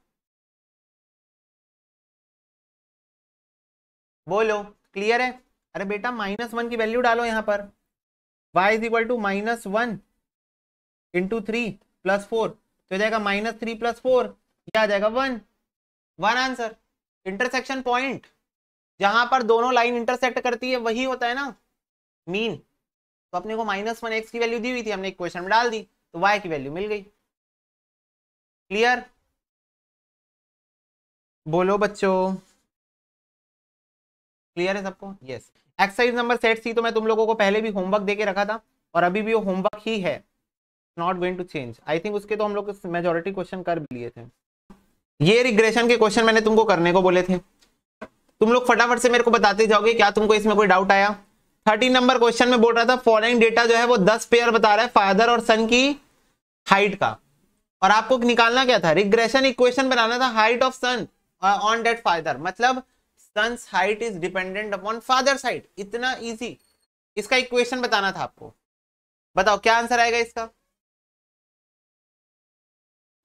बोलो क्लियर है अरे बेटा माइनस वन की वैल्यू डालो यहां
पर y is equal to minus one into three plus four तो जाएगा माइनस थ्री प्लस फोर यह आ जाएगा one one answer intersection point जहां पर दोनों लाइन इंटरसेक्ट करती है वही होता है ना मीन तो अपने को माइनस वन एक्स की वैल्यू दी हुई थी हमने एक क्वेश्चन में डाल दी तो वाई की वैल्यू मिल गई
क्लियर बोलो बच्चों
क्लियर है सबको yes exercise number set C तो मैं तुम लोगों को पहले भी होमवर्क दे के रखा था और अभी भी वो होमवर्क ही है not going to change I think उसके तो हम लोग मेजोरिटी क्वेश्चन कर भी लिए थे ये रिग्रेशन के क्वेश्चन मैंने तुमको करने को बोले थे तुम लोग फटाफट से मेरे को बताते जाओगे क्या तुमको इसमें कोई डाउट आया थर्टीन नंबर क्वेश्चन में बोल रहा था फॉलोइंग डेटा जो है वो दस पेयर बता रहा है फादर और सन की हाइट का और आपको निकालना क्या था रिग्रेशन इक्वेशन बनाना था height of son on that father मतलब son's height is dependent upon father height इतना इजी इसका
इक्वेशन बताना था आपको बताओ क्या आंसर आएगा इसका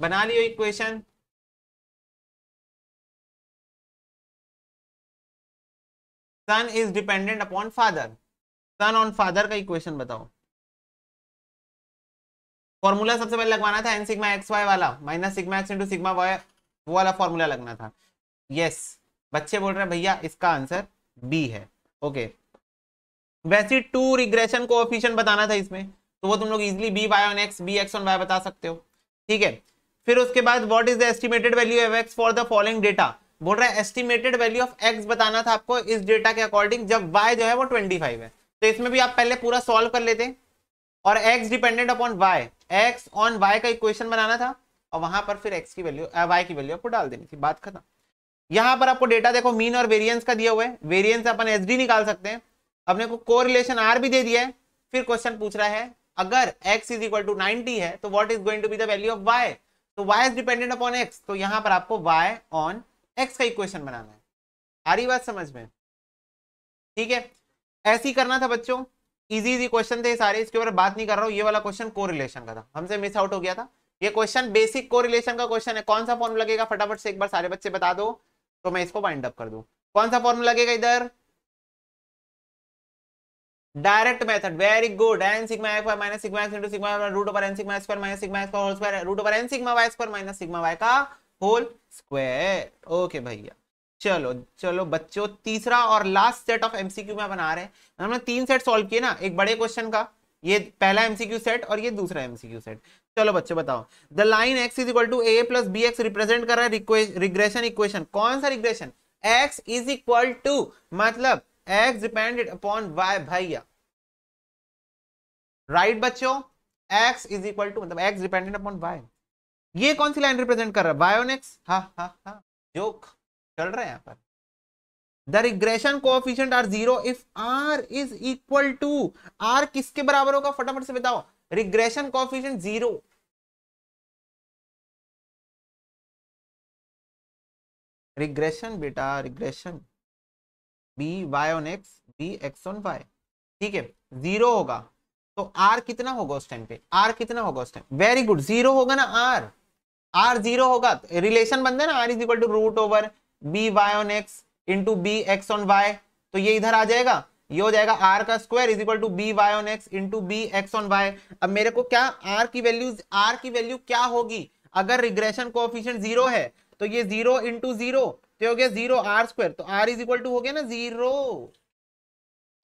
बना लियो equation son is dependent upon father son on
father का इक्वेशन बताओ फॉर्मूला सबसे पहले लगवाना था एन सिग्मा एक्स वाई वाला minus sigma x into sigma y वो वाला फॉर्मूला लगना था यस बच्चे बोल रहे हैं भैया इसका आंसर बी है ओके okay. वैसे टू रिग्रेशन को बताना था इसमें तो वो तुम लोग easily b Y on x B x on y बता सकते हो ठीक है फिर उसके बाद what is the estimated value of x for the following data बोल रहा है एस्टिमेटेड वैल्यू ऑफ एक्स बताना था आपको इस डेटा के अकॉर्डिंग जब वाई जो है वो ट्वेंटी फाइव है तो इसमें भी आप पहले पूरा सॉल्व कर लेते हैं और x dependent upon y x on Y का इक्वेशन बनाना था और वहां पर फिर एक्स की वैल्यू वाई की वैल्यू आपको डाल देनी थी बात खत्म यहां पर आपको डेटा देखो मीन और वेरियंस का दिया हुआ है वेरियंस अपन एस निकाल सकते हैं अपने को को रिलेशन आर भी दे दिया है फिर क्वेश्चन पूछ रहा है अगर x is equal to ninety है तो what is going to be the value of y तो y is dependent upon x तो यहां पर आपको y ऑन x का इक्वेशन बनाना है आ रही बात समझ में ठीक है ऐसे ही करना था बच्चों इजी इजी क्वेश्चन थे सारे इसके ऊपर बात नहीं कर रहा हूँ ये वाला क्वेश्चन कोरिलेशन का था हमसे मिस आउट हो गया था ये क्वेश्चन बेसिक कोरिलेशन का क्वेश्चन है कौन सा फॉर्म लगेगा फटाफट से एक बार सारे बच्चे बता दो तो मैं इसको वाइंड अप कर दू कौन सा फॉर्म लगेगा इधर direct method very good n sigma x f minus sigma x into sigma root over n sigma square minus sigma x का whole square root over n sigma Y square minus sigma Y का होल स्क्वायर ओके भैया चलो चलो बच्चों तीसरा और लास्ट सेट ऑफ एमसीक्यू में बना रहे हैं हमने तीन सेट सॉल्व किए ना एक बड़े क्वेश्चन का ये पहला एमसीक्यू सेट और ये दूसरा एमसीक्यू सेट चलो बच्चों बताओ the line x is equal to A plus B x represent कर रहा है रिग्रेशन इक्वेशन कौन सा regression x is equal to मतलब एक्स डिपेंडेड अपॉन वाई भैया राइट बच्चों एक्स इज इक्वल टू मतलब एक्स डिपेंडेड अपॉन वाई ये कौन सी लाइन रिप्रेजेंट कर रहा है वाई ऑन एक्स हा हा हा जोक चल रहा है यहाँ पर the regression coefficient r zero if r is equal to r किसके बराबर होगा फटाफट से बताओ रिग्रेशन कोफिशियंट जीरो
रिग्रेशन बेटा regression b Y on x B x on y ठीक है
जीरो होगा तो आर कितना होगा उस टाइम पे आर कितना होगा उस टाइम वेरी गुड जीरो होगा ना आर आर जीरो होगा रिलेशन बनता है ना r is equal to root over B Y on x into B x on Y तो ये इधर आ जाएगा ये हो जाएगा आर का square is equal to B Y on x into B x on y अब मेरे को क्या आर की वैल्यू आर की वैल्यू क्या होगी अगर रिग्रेशन कोफिशियंट जीरो है तो ये जीरो इंटू जीरो तो हो गया जीरो आर स्क्वायर तो आर इज इक्वल टू हो गया ना zero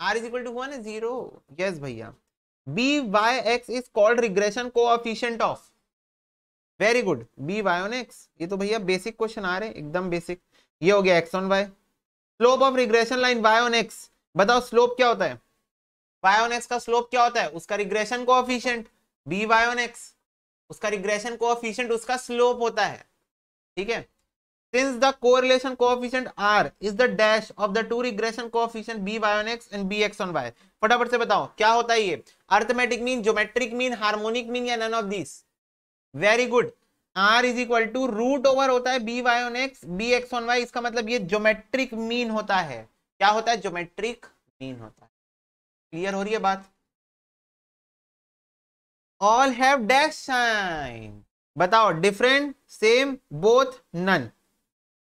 r is equal to हुआ ना जीरो यस भैया b Y x is called regression coefficient of very good b Y on x ये तो भैया बेसिक क्वेश्चन आ रहे एकदम बेसिक ये हो गया x on y slope of regression line Y on x बताओ स्लोप क्या होता है वाई ऑन एक्स का स्लोप क्या होता है उसका regression coefficient b Y on x उसका रिग्रेशन को ऑफिशियंट उसका स्लोप होता है ठीक है since the correlation coefficient r is the dash of the two regression coefficient b y on x and b x on y फटाफट से बताओ क्या होता है ये arithmetic mean geometric mean harmonic mean या none of this very good r is equal to root over होता है B Y on x B x on y इसका मतलब ये ज्योमेट्रिक मीन होता है क्या होता है ज्योमेट्रिक मीन होता है क्लियर हो रही है बात ऑल हैव डैश साइन बताओ डिफरेंट सेम बोथ नन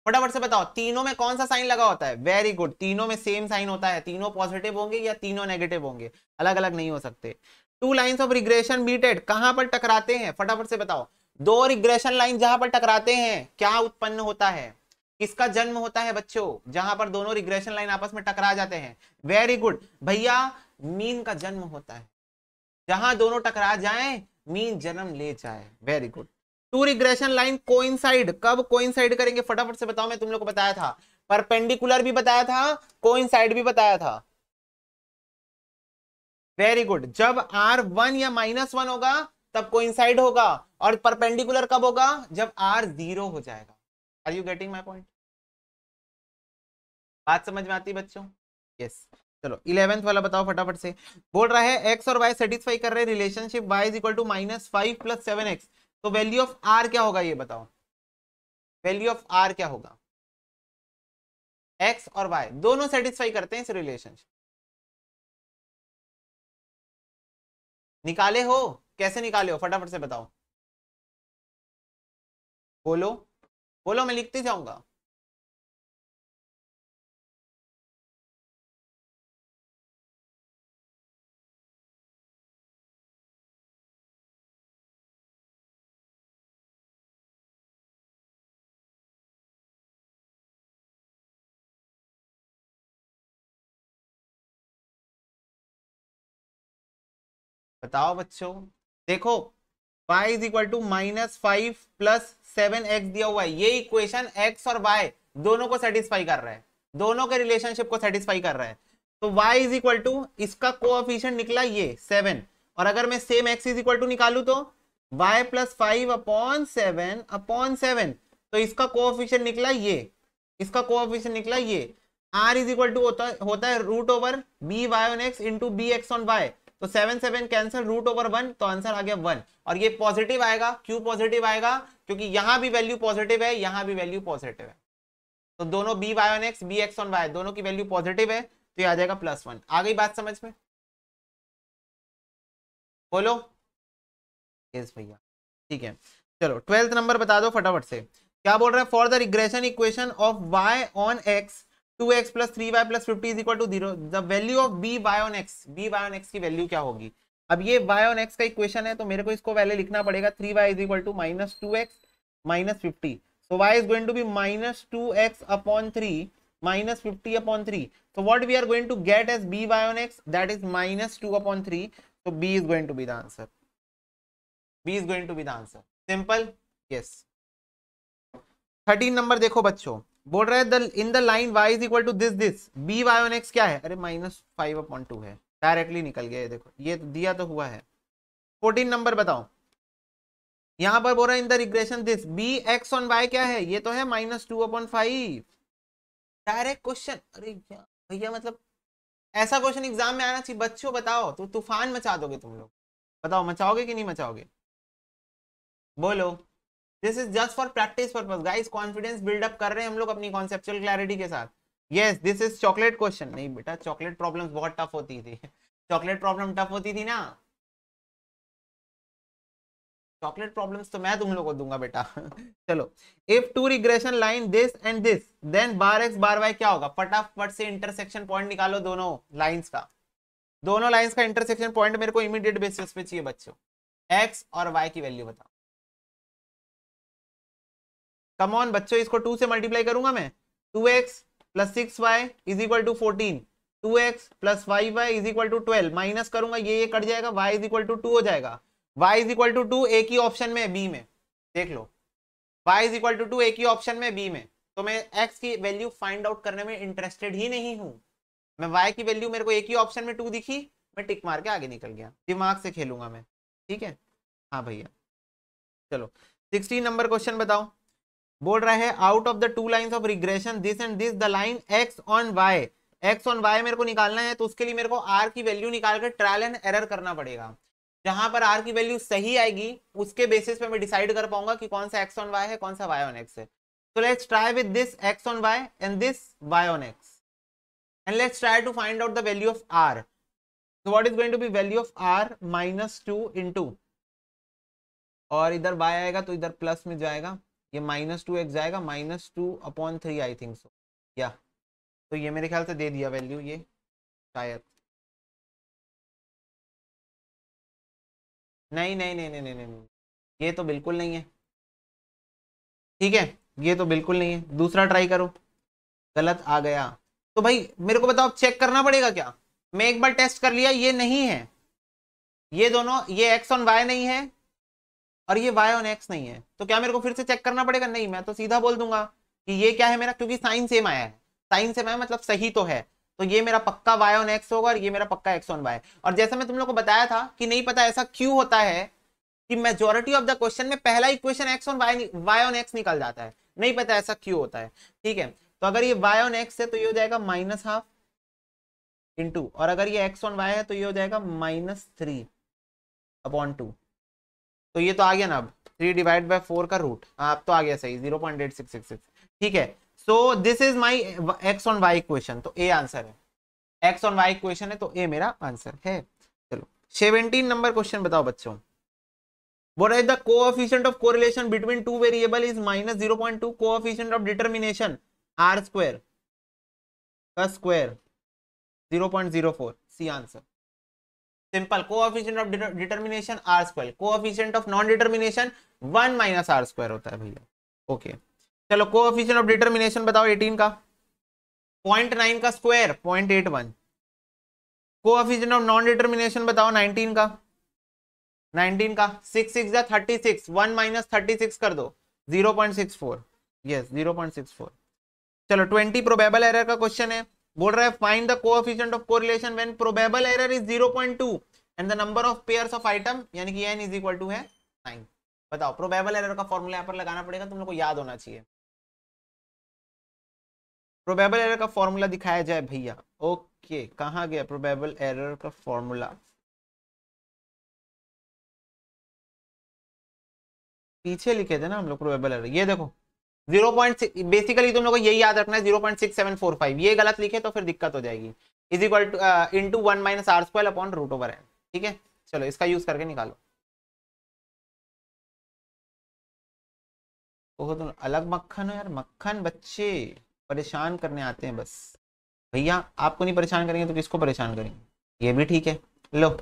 फटाफट से बताओ तीनों में कौन सा साइन लगा होता है वेरी गुड तीनों में सेम साइन होता है तीनों पॉजिटिव होंगे या तीनों नेगेटिव होंगे अलग अलग नहीं हो सकते टू लाइन्स ऑफ रिग्रेशन बीटेड कहां पर टकराते हैं फटाफट से बताओ दो रिग्रेशन लाइन जहां पर टकराते हैं क्या उत्पन्न होता है किसका जन्म होता है बच्चों जहां पर दोनों रिग्रेशन लाइन आपस में टकरा जाते हैं वेरी गुड भैया मीन का जन्म होता है जहां दोनों टकरा जाए मीन जन्म ले जाए very good two regression line coincide कब कोइंसाइड करेंगे फटाफट से बताओ मैं तुम लोग को बताया था परपेंडिकुलर भी बताया था कोइंसाइड भी बताया था वेरी गुड जब आर वन या माइनस वन होगा तब कोइंसाइड होगा और परपेंडिकुलर कब होगा जब आर जीरो हो जाएगा are you getting my point बात समझ में आती है बच्चों यस yes. चलो इलेवेंथ वाला बताओ फटाफट से बोल रहा है एक्स और वाई सेटिस्फाई कर रहे हैं relationship y is equal to minus five plus seven x तो वैल्यू ऑफ आर क्या होगा ये बताओ वैल्यू ऑफ आर क्या होगा
एक्स और वाई दोनों सेटिस्फाई करते हैं इस रिलेशनशिप
निकाले हो कैसे निकाले हो फटाफट से बताओ बोलो बोलो मैं लिखते जाऊंगा बताओ बच्चों देखो y is equal to minus
five plus seven x दिया हुआ है ये इक्वेशन x और y दोनों को सेटिस्फाई कर रहा है दोनों के रिलेशनशिप को सेटिस्फाई कर रहा है तो y इज इक्वल टू इसका को निकला ये सेवन और अगर मैं same x is equal to निकालू तो y plus five upon seven upon seven तो इसका को निकला ये इसका को निकला ये r इज इक्वल टू होता है root over B Y on x into B x on Y तो seven seven cancel root over one तो आंसर आ गया वन और ये पॉजिटिव आएगा क्यों पॉजिटिव आएगा क्योंकि यहां भी वैल्यू पॉजिटिव है यहां भी वैल्यू पॉजिटिव है तो दोनों B Y on x B x on Y दोनों की वैल्यू पॉजिटिव है तो ये आ जाएगा प्लस वन आ गई बात समझ में
बोलो यस भैया ठीक है
चलो ट्वेल्थ नंबर बता दो फटाफट से क्या बोल रहा है for the regression equation of Y on X two x plus three Y plus fifty is equal to zero value of B Y on x B Y on x की वैल्यू क्या होगी अब ये वाई ऑन एक्स का इक्वेशन है तो मेरे को इसको पहले लिखना पड़ेगा three Y is equal to minus two x minus fifty so Y is going to be minus two x upon three minus 50 upon 3 so what we are going to get as by on X that is minus two upon three so B is going to be the answer B is going to be the answer simple yes thirteen number देखो बच्चों बोल रहे in the line Y is equal to this this B Y on X क्या है अरे माइनस फाइव अपॉन टू है डायरेक्टली निकल गया ये देखो ये तो दिया तो हुआ है फोर्टीन नंबर बताओ यहां पर बोल रहा है in the regression this B x on Y क्या है ये तो है minus two upon five direct question अरे भैया मतलब ऐसा क्वेश्चन एग्जाम में आना चाहिए बच्चों बताओ तो तूफान मचा दोगे तुम लोग बताओ मचाओगे कि नहीं मचाओगे बोलो this is just for practice purpose guys confidence build up कर रहे हैं हम लोग अपनी कॉन्सेप्चुअल क्लैरिटी के साथ yes this is chocolate question नहीं बेटा चॉकलेट प्रॉब्लम बहुत टफ होती थी चॉकलेट प्रॉब्लम टफ होती थी ना चॉकलेट प्रॉब्लम्स तो मैं तुम लोगों को दूंगा बेटा चलो if two regression line this and this then bar x bar Y क्या होगा फटाफट से इंटरसेक्शन पॉइंट निकालो दोनों लाइंस का दोनों लाइंस का इंटरसेक्शन पॉइंट मेरे को इमीडिएट बेसिस पे चाहिए बच्चों एक्स और वाई की वैल्यू बताओ कम ऑन बच्चों इसको टू से मल्टीप्लाई करूंगा मैं two x plus six Y is equal to fourteen two x plus Y Y is equal to twelve minus करूंगा ये ये कट जाएगा Y is equal to two हो जाएगा Y is equal to two एक ही ऑप्शन में बी में देख लो Y is equal to two एक ही ऑप्शन में बी में तो मैं एक्स की वैल्यू फाइंड आउट करने में इंटरेस्टेड ही नहीं हूँ मैं वाई की वैल्यू मेरे को एक ही ऑप्शन में टू दिखी मैं टिक मार के आगे निकल गया दिमाग से खेलूंगा मैं ठीक है हाँ भैया चलो सिक्सटीन नंबर क्वेश्चन बताओ बोल रहा है out of the two line of regression this and this the line X on Y x on Y मेरे को निकालना है तो उसके लिए मेरे को आर की वैल्यू निकाल कर ट्रायल एंड एरर करना पड़ेगा जहां पर आर की वैल्यू सही आएगी उसके बेसिस पे मैं डिसाइड कर पाऊंगा कि कौन सा एक्स ऑन वाई है कौन सा वाई ऑन एक्स है so let's try with this x on y and this y on x and let's try to find out the value of r so what is going to be value of r minus 2 into और इधर वाई आएगा तो इधर प्लस में जाएगा ये माइनस टू एक्स जाएगा minus two upon three I think so या तो ये मेरे ख्याल से दे दिया वैल्यू ये शायद
नहीं नहीं नहीं नहीं नहीं नहीं, नहीं। ये तो बिल्कुल नहीं है
ठीक है ये तो बिल्कुल नहीं है दूसरा ट्राई करो गलत आ गया तो भाई मेरे को बताओ चेक करना पड़ेगा क्या मैं एक बार टेस्ट कर लिया ये नहीं है ये दोनों ये एक्स ऑन वाई नहीं है और ये वाई ऑन एक्स नहीं है तो क्या मेरे को फिर से चेक करना पड़ेगा नहीं मैं तो सीधा बोल दूंगा कि ये क्या है मेरा क्योंकि साइन सेम आया है साइन सेम आया मतलब सही तो है तो ये मेरा पक्का वाई ऑन एक्स होगा और ये मेरा पक्का एक्स ऑन वाई और जैसा मैं तुम लोग को बताया था कि नहीं पता ऐसा क्यों होता है कि मेजोरिटी ऑफ द क्वेश्चन में पहला equation x on Y Y on X निकल जाता है नहीं पता ऐसा क्यों होता है ठीक है तो अगर ये वाई ऑन एक्स है तो ये हो जाएगा माइनस हाफ टू और अगर ये एक्स ऑन वाई है तो ये हो जाएगा माइनस थ्री अपॉन टू तो ये तो आ गया ना अब थ्री डिवाइड बाई फोर का रूट आप हाँ, तो आ गया सही zero point eight six six six ठीक है so this is my X on Y question तो ए आंसर है एक्स ऑन वाई क्वेश्चन है तो ए मेरा आंसर है चलो सेवनटीन नंबर क्वेश्चन बताओ बच्चों what is the coefficient of correlation between two variable is minus 0.2 coefficient of determination r square का zero four C answer simple coefficient of determination R square coefficient of non determination one minus R square होता है भैया ओके चलो कोऑफिशिएंट ऑफ डिटर्मिनेशन बताओ एटीन का पॉइंट नाइन का square point eight one coefficient of non determination बताओ नाइनटीन का नाइनटीन का सिक्स सिक्स या thirty six one minus thirty six कर दो zero point six four yes zero point six four चलो ट्वेंटी प्रोबेबल एरर का क्वेश्चन है बोल रहा है find the coefficient of correlation when probable error is 0.2 and the number of pairs of item यानी कि n इज इक्वल टू है 9 बताओ प्रोबेबल एरर का फार्मूला यहां पर लगाना पड़ेगा तुम लोगों को याद होना चाहिए प्रोबेबल एरर का फार्मूला दिखाया जाए भैया ओके कहां गया प्रोबेबल एरर का फार्मूला पीछे लिखे थे ना हम लोग प्रोबेबल एरर ये देखो जीरो पॉइंट बेसिकली तुम लोग को यही याद रखना है zero point six seven four five ये गलत लिखे तो फिर दिक्कत हो जाएगी is equal to into one minus R square upon root over N ठीक है चलो इसका यूज करके निकालो तो अलग मक्खन है यार मक्खन बच्चे परेशान करने आते
हैं बस भैया आपको नहीं परेशान करेंगे तो किसको परेशान करेंगे ये भी ठीक है लो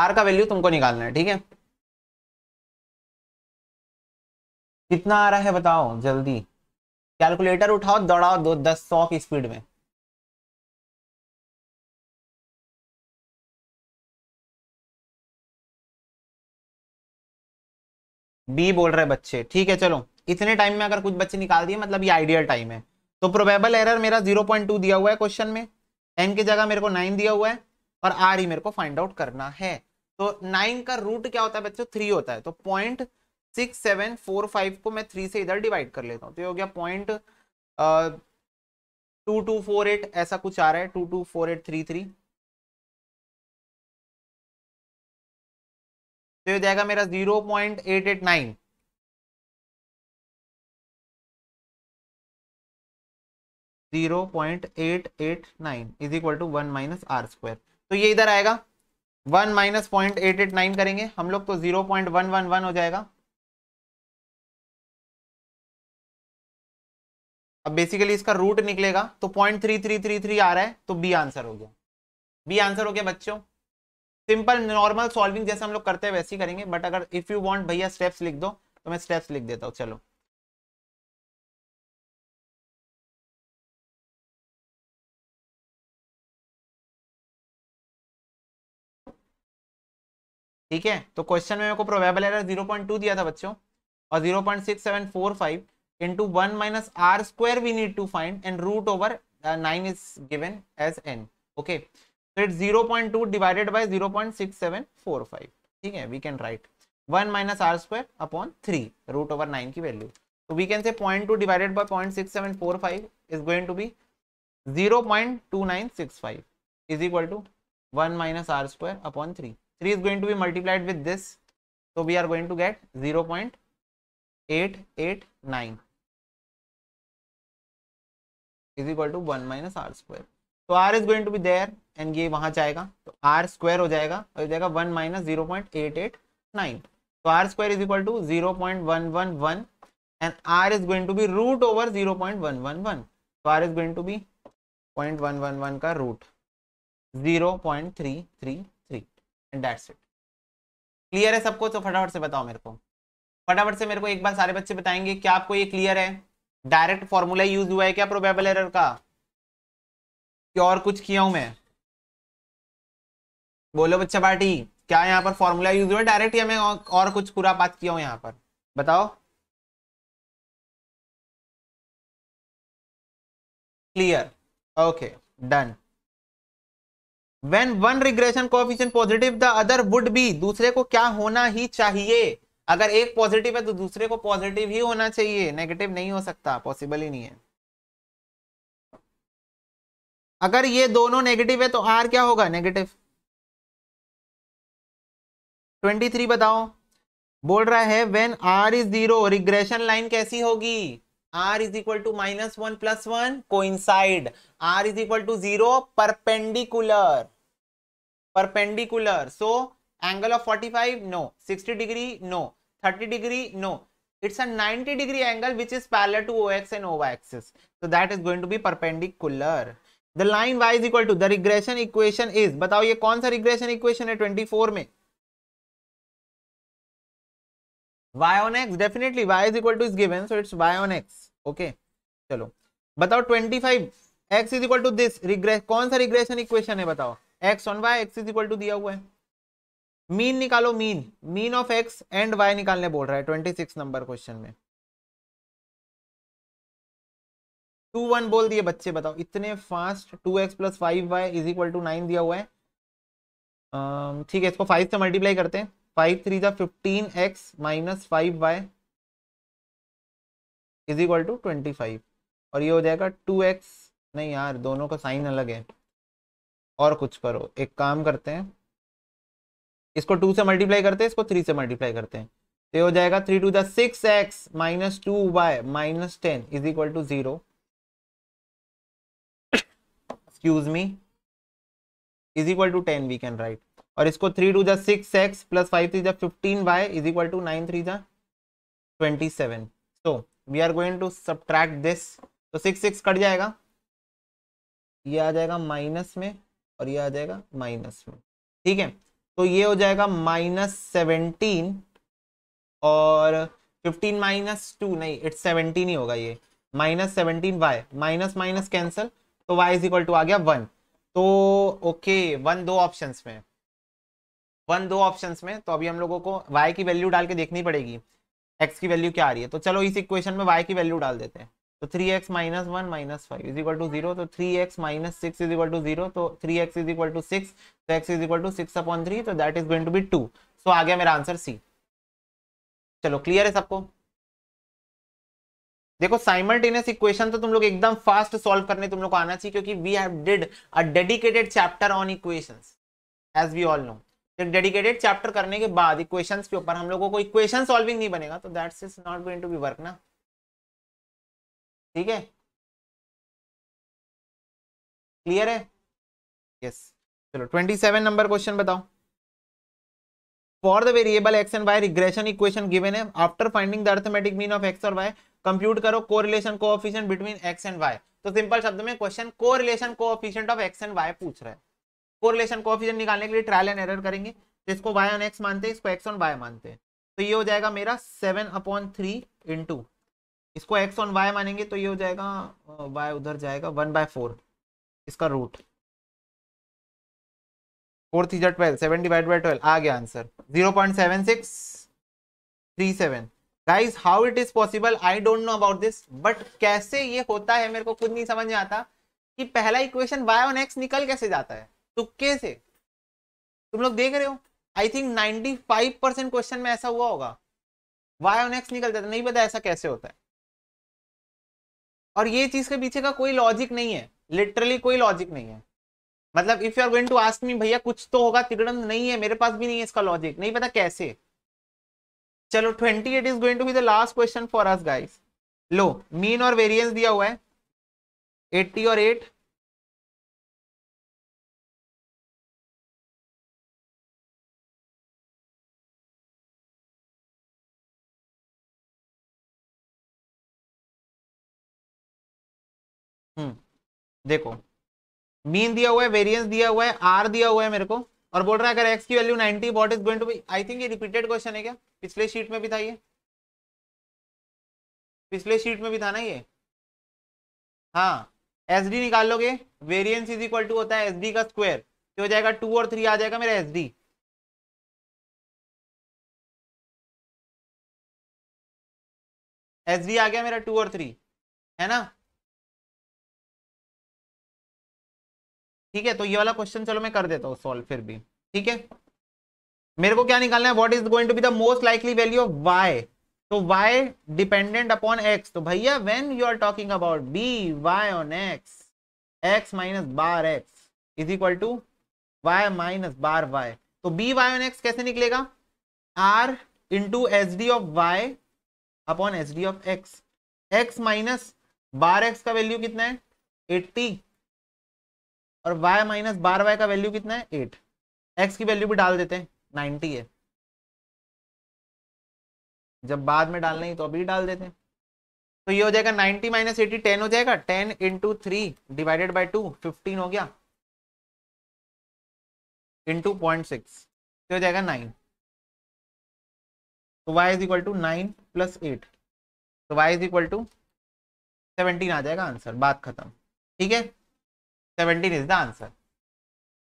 आर का वैल्यू तुमको निकालना है ठीक है कितना आ रहा है बताओ जल्दी कैलकुलेटर उठाओ दौड़ाओ दो दस सौ की स्पीड में बी बोल रहे बच्चे ठीक है चलो
इतने टाइम में अगर कुछ बच्चे निकाल दिए मतलब ये आइडियल टाइम है तो प्रोबेबल एरर मेरा 0.2 दिया हुआ है क्वेश्चन में एन की जगह मेरे को 9 दिया हुआ है और आर ही मेरे को फाइंड आउट करना है तो 9 का रूट क्या होता है बच्चों 3 होता है तो point six seven four five को मैं थ्री से इधर डिवाइड कर लेता हूँ तो ये हो गया point two two four eight
ऐसा
कुछ आ रहा है two two four eight three three तो ये जाएगा मेरा zero point eight eight nine zero point eight
eight nine is equal to one minus R square तो ये इधर आएगा one minus point eight eight nine करेंगे हम लोग तो zero point one one one हो जाएगा
अब बेसिकली इसका रूट निकलेगा तो point three three three
three आ रहा है तो बी आंसर हो गया बी आंसर हो गया बच्चों सिंपल नॉर्मल सॉल्विंग जैसे हम लोग करते हैं वैसे ही करेंगे बट अगर इफ यू वांट भैया स्टेप्स लिख दो तो मैं स्टेप्स लिख देता हूँ चलो ठीक है तो क्वेश्चन में मेरे को प्रोबेबल एरर 0.2 दिया था बच्चों और 0.6745 into 1 minus r square we need to find and root over uh, 9 is given as n okay so it's 0 0.2 divided by 0 0.6745 ठीक है we can write 1 minus r square upon 3 root over 9 की value so we can say 0.2 divided by 0.6745 is going to be 0 0.2965 is equal to 1 minus r square upon 3 3 is going to be multiplied with this so we are going to get 0 0.889 is equal to one minus R square तो are is going to be there and ये वहां जाएगा तो आर स्क्वायर हो जाएगा और हो जाएगा one minus zero point eight eight nine तो R square is equal to zero point one one one and R is going to be root over zero point one one one तो are is going to be point one one one का root zero point three three three and that's it clear है सबको तो फटाफट से बताओ मेरे को फटाफट से मेरे को एक बार सारे बच्चे बताएंगे क्या आपको ये क्लियर है डायरेक्ट फॉर्मूला यूज हुआ है क्या प्रोबेबल एरर का कि और कुछ किया हूं मैं बोलो बच्चा पार्टी क्या यहाँ पर फॉर्मूला यूज हुआ डायरेक्ट या मैं और कुछ पूरा बात किया हूं यहाँ पर बताओ
clear okay done when one regression coefficient positive the other would be
दूसरे को क्या होना ही चाहिए अगर एक पॉजिटिव है तो दूसरे को पॉजिटिव ही होना चाहिए नेगेटिव नहीं हो सकता पॉसिबल ही नहीं है अगर ये दोनों नेगेटिव है तो आर क्या होगा नेगेटिव ट्वेंटी थ्री बताओ बोल रहा है when R is zero regression line कैसी होगी R is equal to minus one plus one को side R is equal to zero perpendicular perpendicular so angle of 45 no 60 degree no 30 degree no it's a 90 degree angle which is parallel to ox and oy axis so that is going to be perpendicular the line y is equal to the regression equation is batao ye kaun sa regression equation hai 24 mein y on x definitely y is equal to is given so it's y on x okay chalo batao 25 x is equal to this regress kaun sa regression equation hai batao x on y x is equal to diya hua hai mean निकालो mean mean of x and Y निकालने बोल रहा है ट्वेंटी सिक्स नंबर क्वेश्चन में टू वन बोल दिए बच्चे बताओ इतने fast two x plus five Y is equal to nine दिया हुआ है ठीक है इसको फाइव से मल्टीप्लाई करते हैं फाइव थ्री जा fifteen X minus five Y is equal to twenty five और ये हो जाएगा टू एक्स नहीं यार दोनों का साइन अलग है और कुछ करो एक काम करते हैं इसको टू से मल्टीप्लाई करते हैं इसको थ्री से मल्टीप्लाई करते हैं तो हो जाएगा three two six X minus two Y minus ten is equal to zero excuse me is equal to ten we can write और इसको three two six X plus five three fifteen Y is equal to nine three twenty seven so we are going to subtract this तो सिक्स सिक्स कट जाएगा ये आ जाएगा माइनस में और ये आ जाएगा माइनस में ठीक है तो ये हो जाएगा माइनस सेवनटीन और फिफ्टीन माइनस टू नहीं इट्स सेवनटीन ही होगा ये minus seventeen Y minus minus cancel तो वाई इज इक्वल टू आ गया वन तो ओके वन दो ऑप्शन में वन दो ऑप्शन में तो अभी हम लोगों को वाई की वैल्यू डाल के देखनी पड़ेगी एक्स की वैल्यू क्या आ रही है तो चलो इस इक्वेशन में वाई की वैल्यू डाल देते हैं तो three X minus one minus five is equal to zero तो three X minus six is equal to zero तो three X is equal to six तो X is equal to six upon three तो that is going to be two so आ गया मेरा आंसर सी चलो क्लियर है सबको देखो साइमल्टेनियस इक्वेशन तो तुम लोग एकदम फास्ट सॉल्व करने तुम लोग को आना चाहिए क्योंकि we have did a dedicated chapter on equations as we all know dedicated chapter करने के बाद इक्वेशंस के ऊपर हम लोगों को इक्वेशन सॉल्विंग नहीं बनेगा तो that's is not going to be work ना
ठीक है क्लियर है यस चलो ट्वेंटी सेवन नंबर क्वेश्चन बताओ
for the variable X and Y regression equation given है after finding the arithmetic mean of X और वाई कंप्यूट करो correlation coefficient between X and Y तो सिंपल शब्द में question correlation coefficient of x and Y पूछ रहा है कोरिलेशन कोऑफिशिएंट निकालने के लिए ट्रायल एंड एरर करेंगे तो इसको वाई ऑन एक्स मानते हैं इसको एक्स ऑन वाई मानते हैं तो ये हो जाएगा मेरा सेवन अपॉन थ्री इंटू इसको एक्स ऑन वाई मानेंगे तो ये हो जाएगा वाई उधर जाएगा वन बाय फोर इसका रूट फोर थी जट twelve seven divide by twelve आ गया answer zero point seven six three seven guys how it is possible I don't know about this but कैसे ये होता है मेरे को खुद नहीं समझ में आता कि पहला इक्वेशन वाई ऑन एक्स निकल कैसे जाता है तुक्के से तुम लोग देख रहे हो I think five percent question में ऐसा हुआ होगा वाई ऑन एक्स निकल जाता नहीं पता ऐसा कैसे होता है और ये चीज के पीछे का कोई लॉजिक नहीं है लिटरली कोई लॉजिक नहीं है मतलब if you are going to ask me भैया कुछ तो होगा तिगड़न नहीं है मेरे पास भी नहीं है इसका लॉजिक नहीं पता कैसे चलो twenty eight is going to be the last question for us guys
लो मीन और वेरिएंस दिया हुआ है एट्टी और एट देखो
मीन दिया हुआ है वेरियंस दिया हुआ है आर दिया हुआ है मेरे को और बोल रहा है अगर एक्स की value ninety what is going to be I think ये रिपीटेड क्वेश्चन है क्या पिछले शीट में भी था ये पिछले शीट में भी था ना ये हाँ एस डी निकाल लोगे वेरियंस
इज इक्वल टू होता है एस डी का स्क्वायर तो हो जाएगा टू और थ्री आ जाएगा मेरा एस डी एस डी आ गया मेरा टू और थ्री है ना
ठीक है तो ये वाला क्वेश्चन चलो मैं कर देता हूँ सॉल्व फिर भी ठीक है मेरे को क्या निकालना है what is going to be the most likely value of Y तो वाई डिपेंडेंट अपॉन एक्स तो भैया when you are talking about B Y on x X minus bar x is equal to Y minus bar Y तो बी वाई ऑन एक्स कैसे निकलेगा R into H D of Y upon H D of X X minus bar X का वैल्यू कितना है एट्टी और वाई माइनस बार वाई का वैल्यू कितना है एट एक्स की वैल्यू भी डाल देते हैं नाइनटी है
जब बाद में डालना ही तो अभी डाल देते हैं तो ये हो जाएगा नाइनटी माइनस एटी टेन हो जाएगा ten into three divided by two fifteen हो गया इंटू पॉइंट सिक्स हो जाएगा नाइन तो y is equal to nine plus eight तो y is
equal to seventeen आ जाएगा आंसर बात खत्म ठीक है seventeen is the answer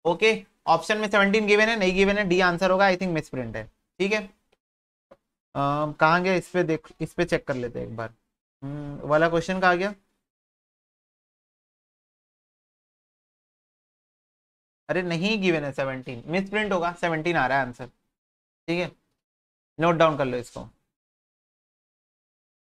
okay option में सेवनटीन गिवन है नहीं गिवन है डी आंसर होगा आई थिंक मिस प्रिंट है ठीक है um, कहाँ गया इस पे देख इस पे चेक कर लेते हैं एक बार
hmm, वाला क्वेश्चन कहाँ गया अरे नहीं गिवन है सेवनटीन मिस प्रिंट होगा सेवनटीन आ रहा है आंसर ठीक है नोट डाउन कर लो इसको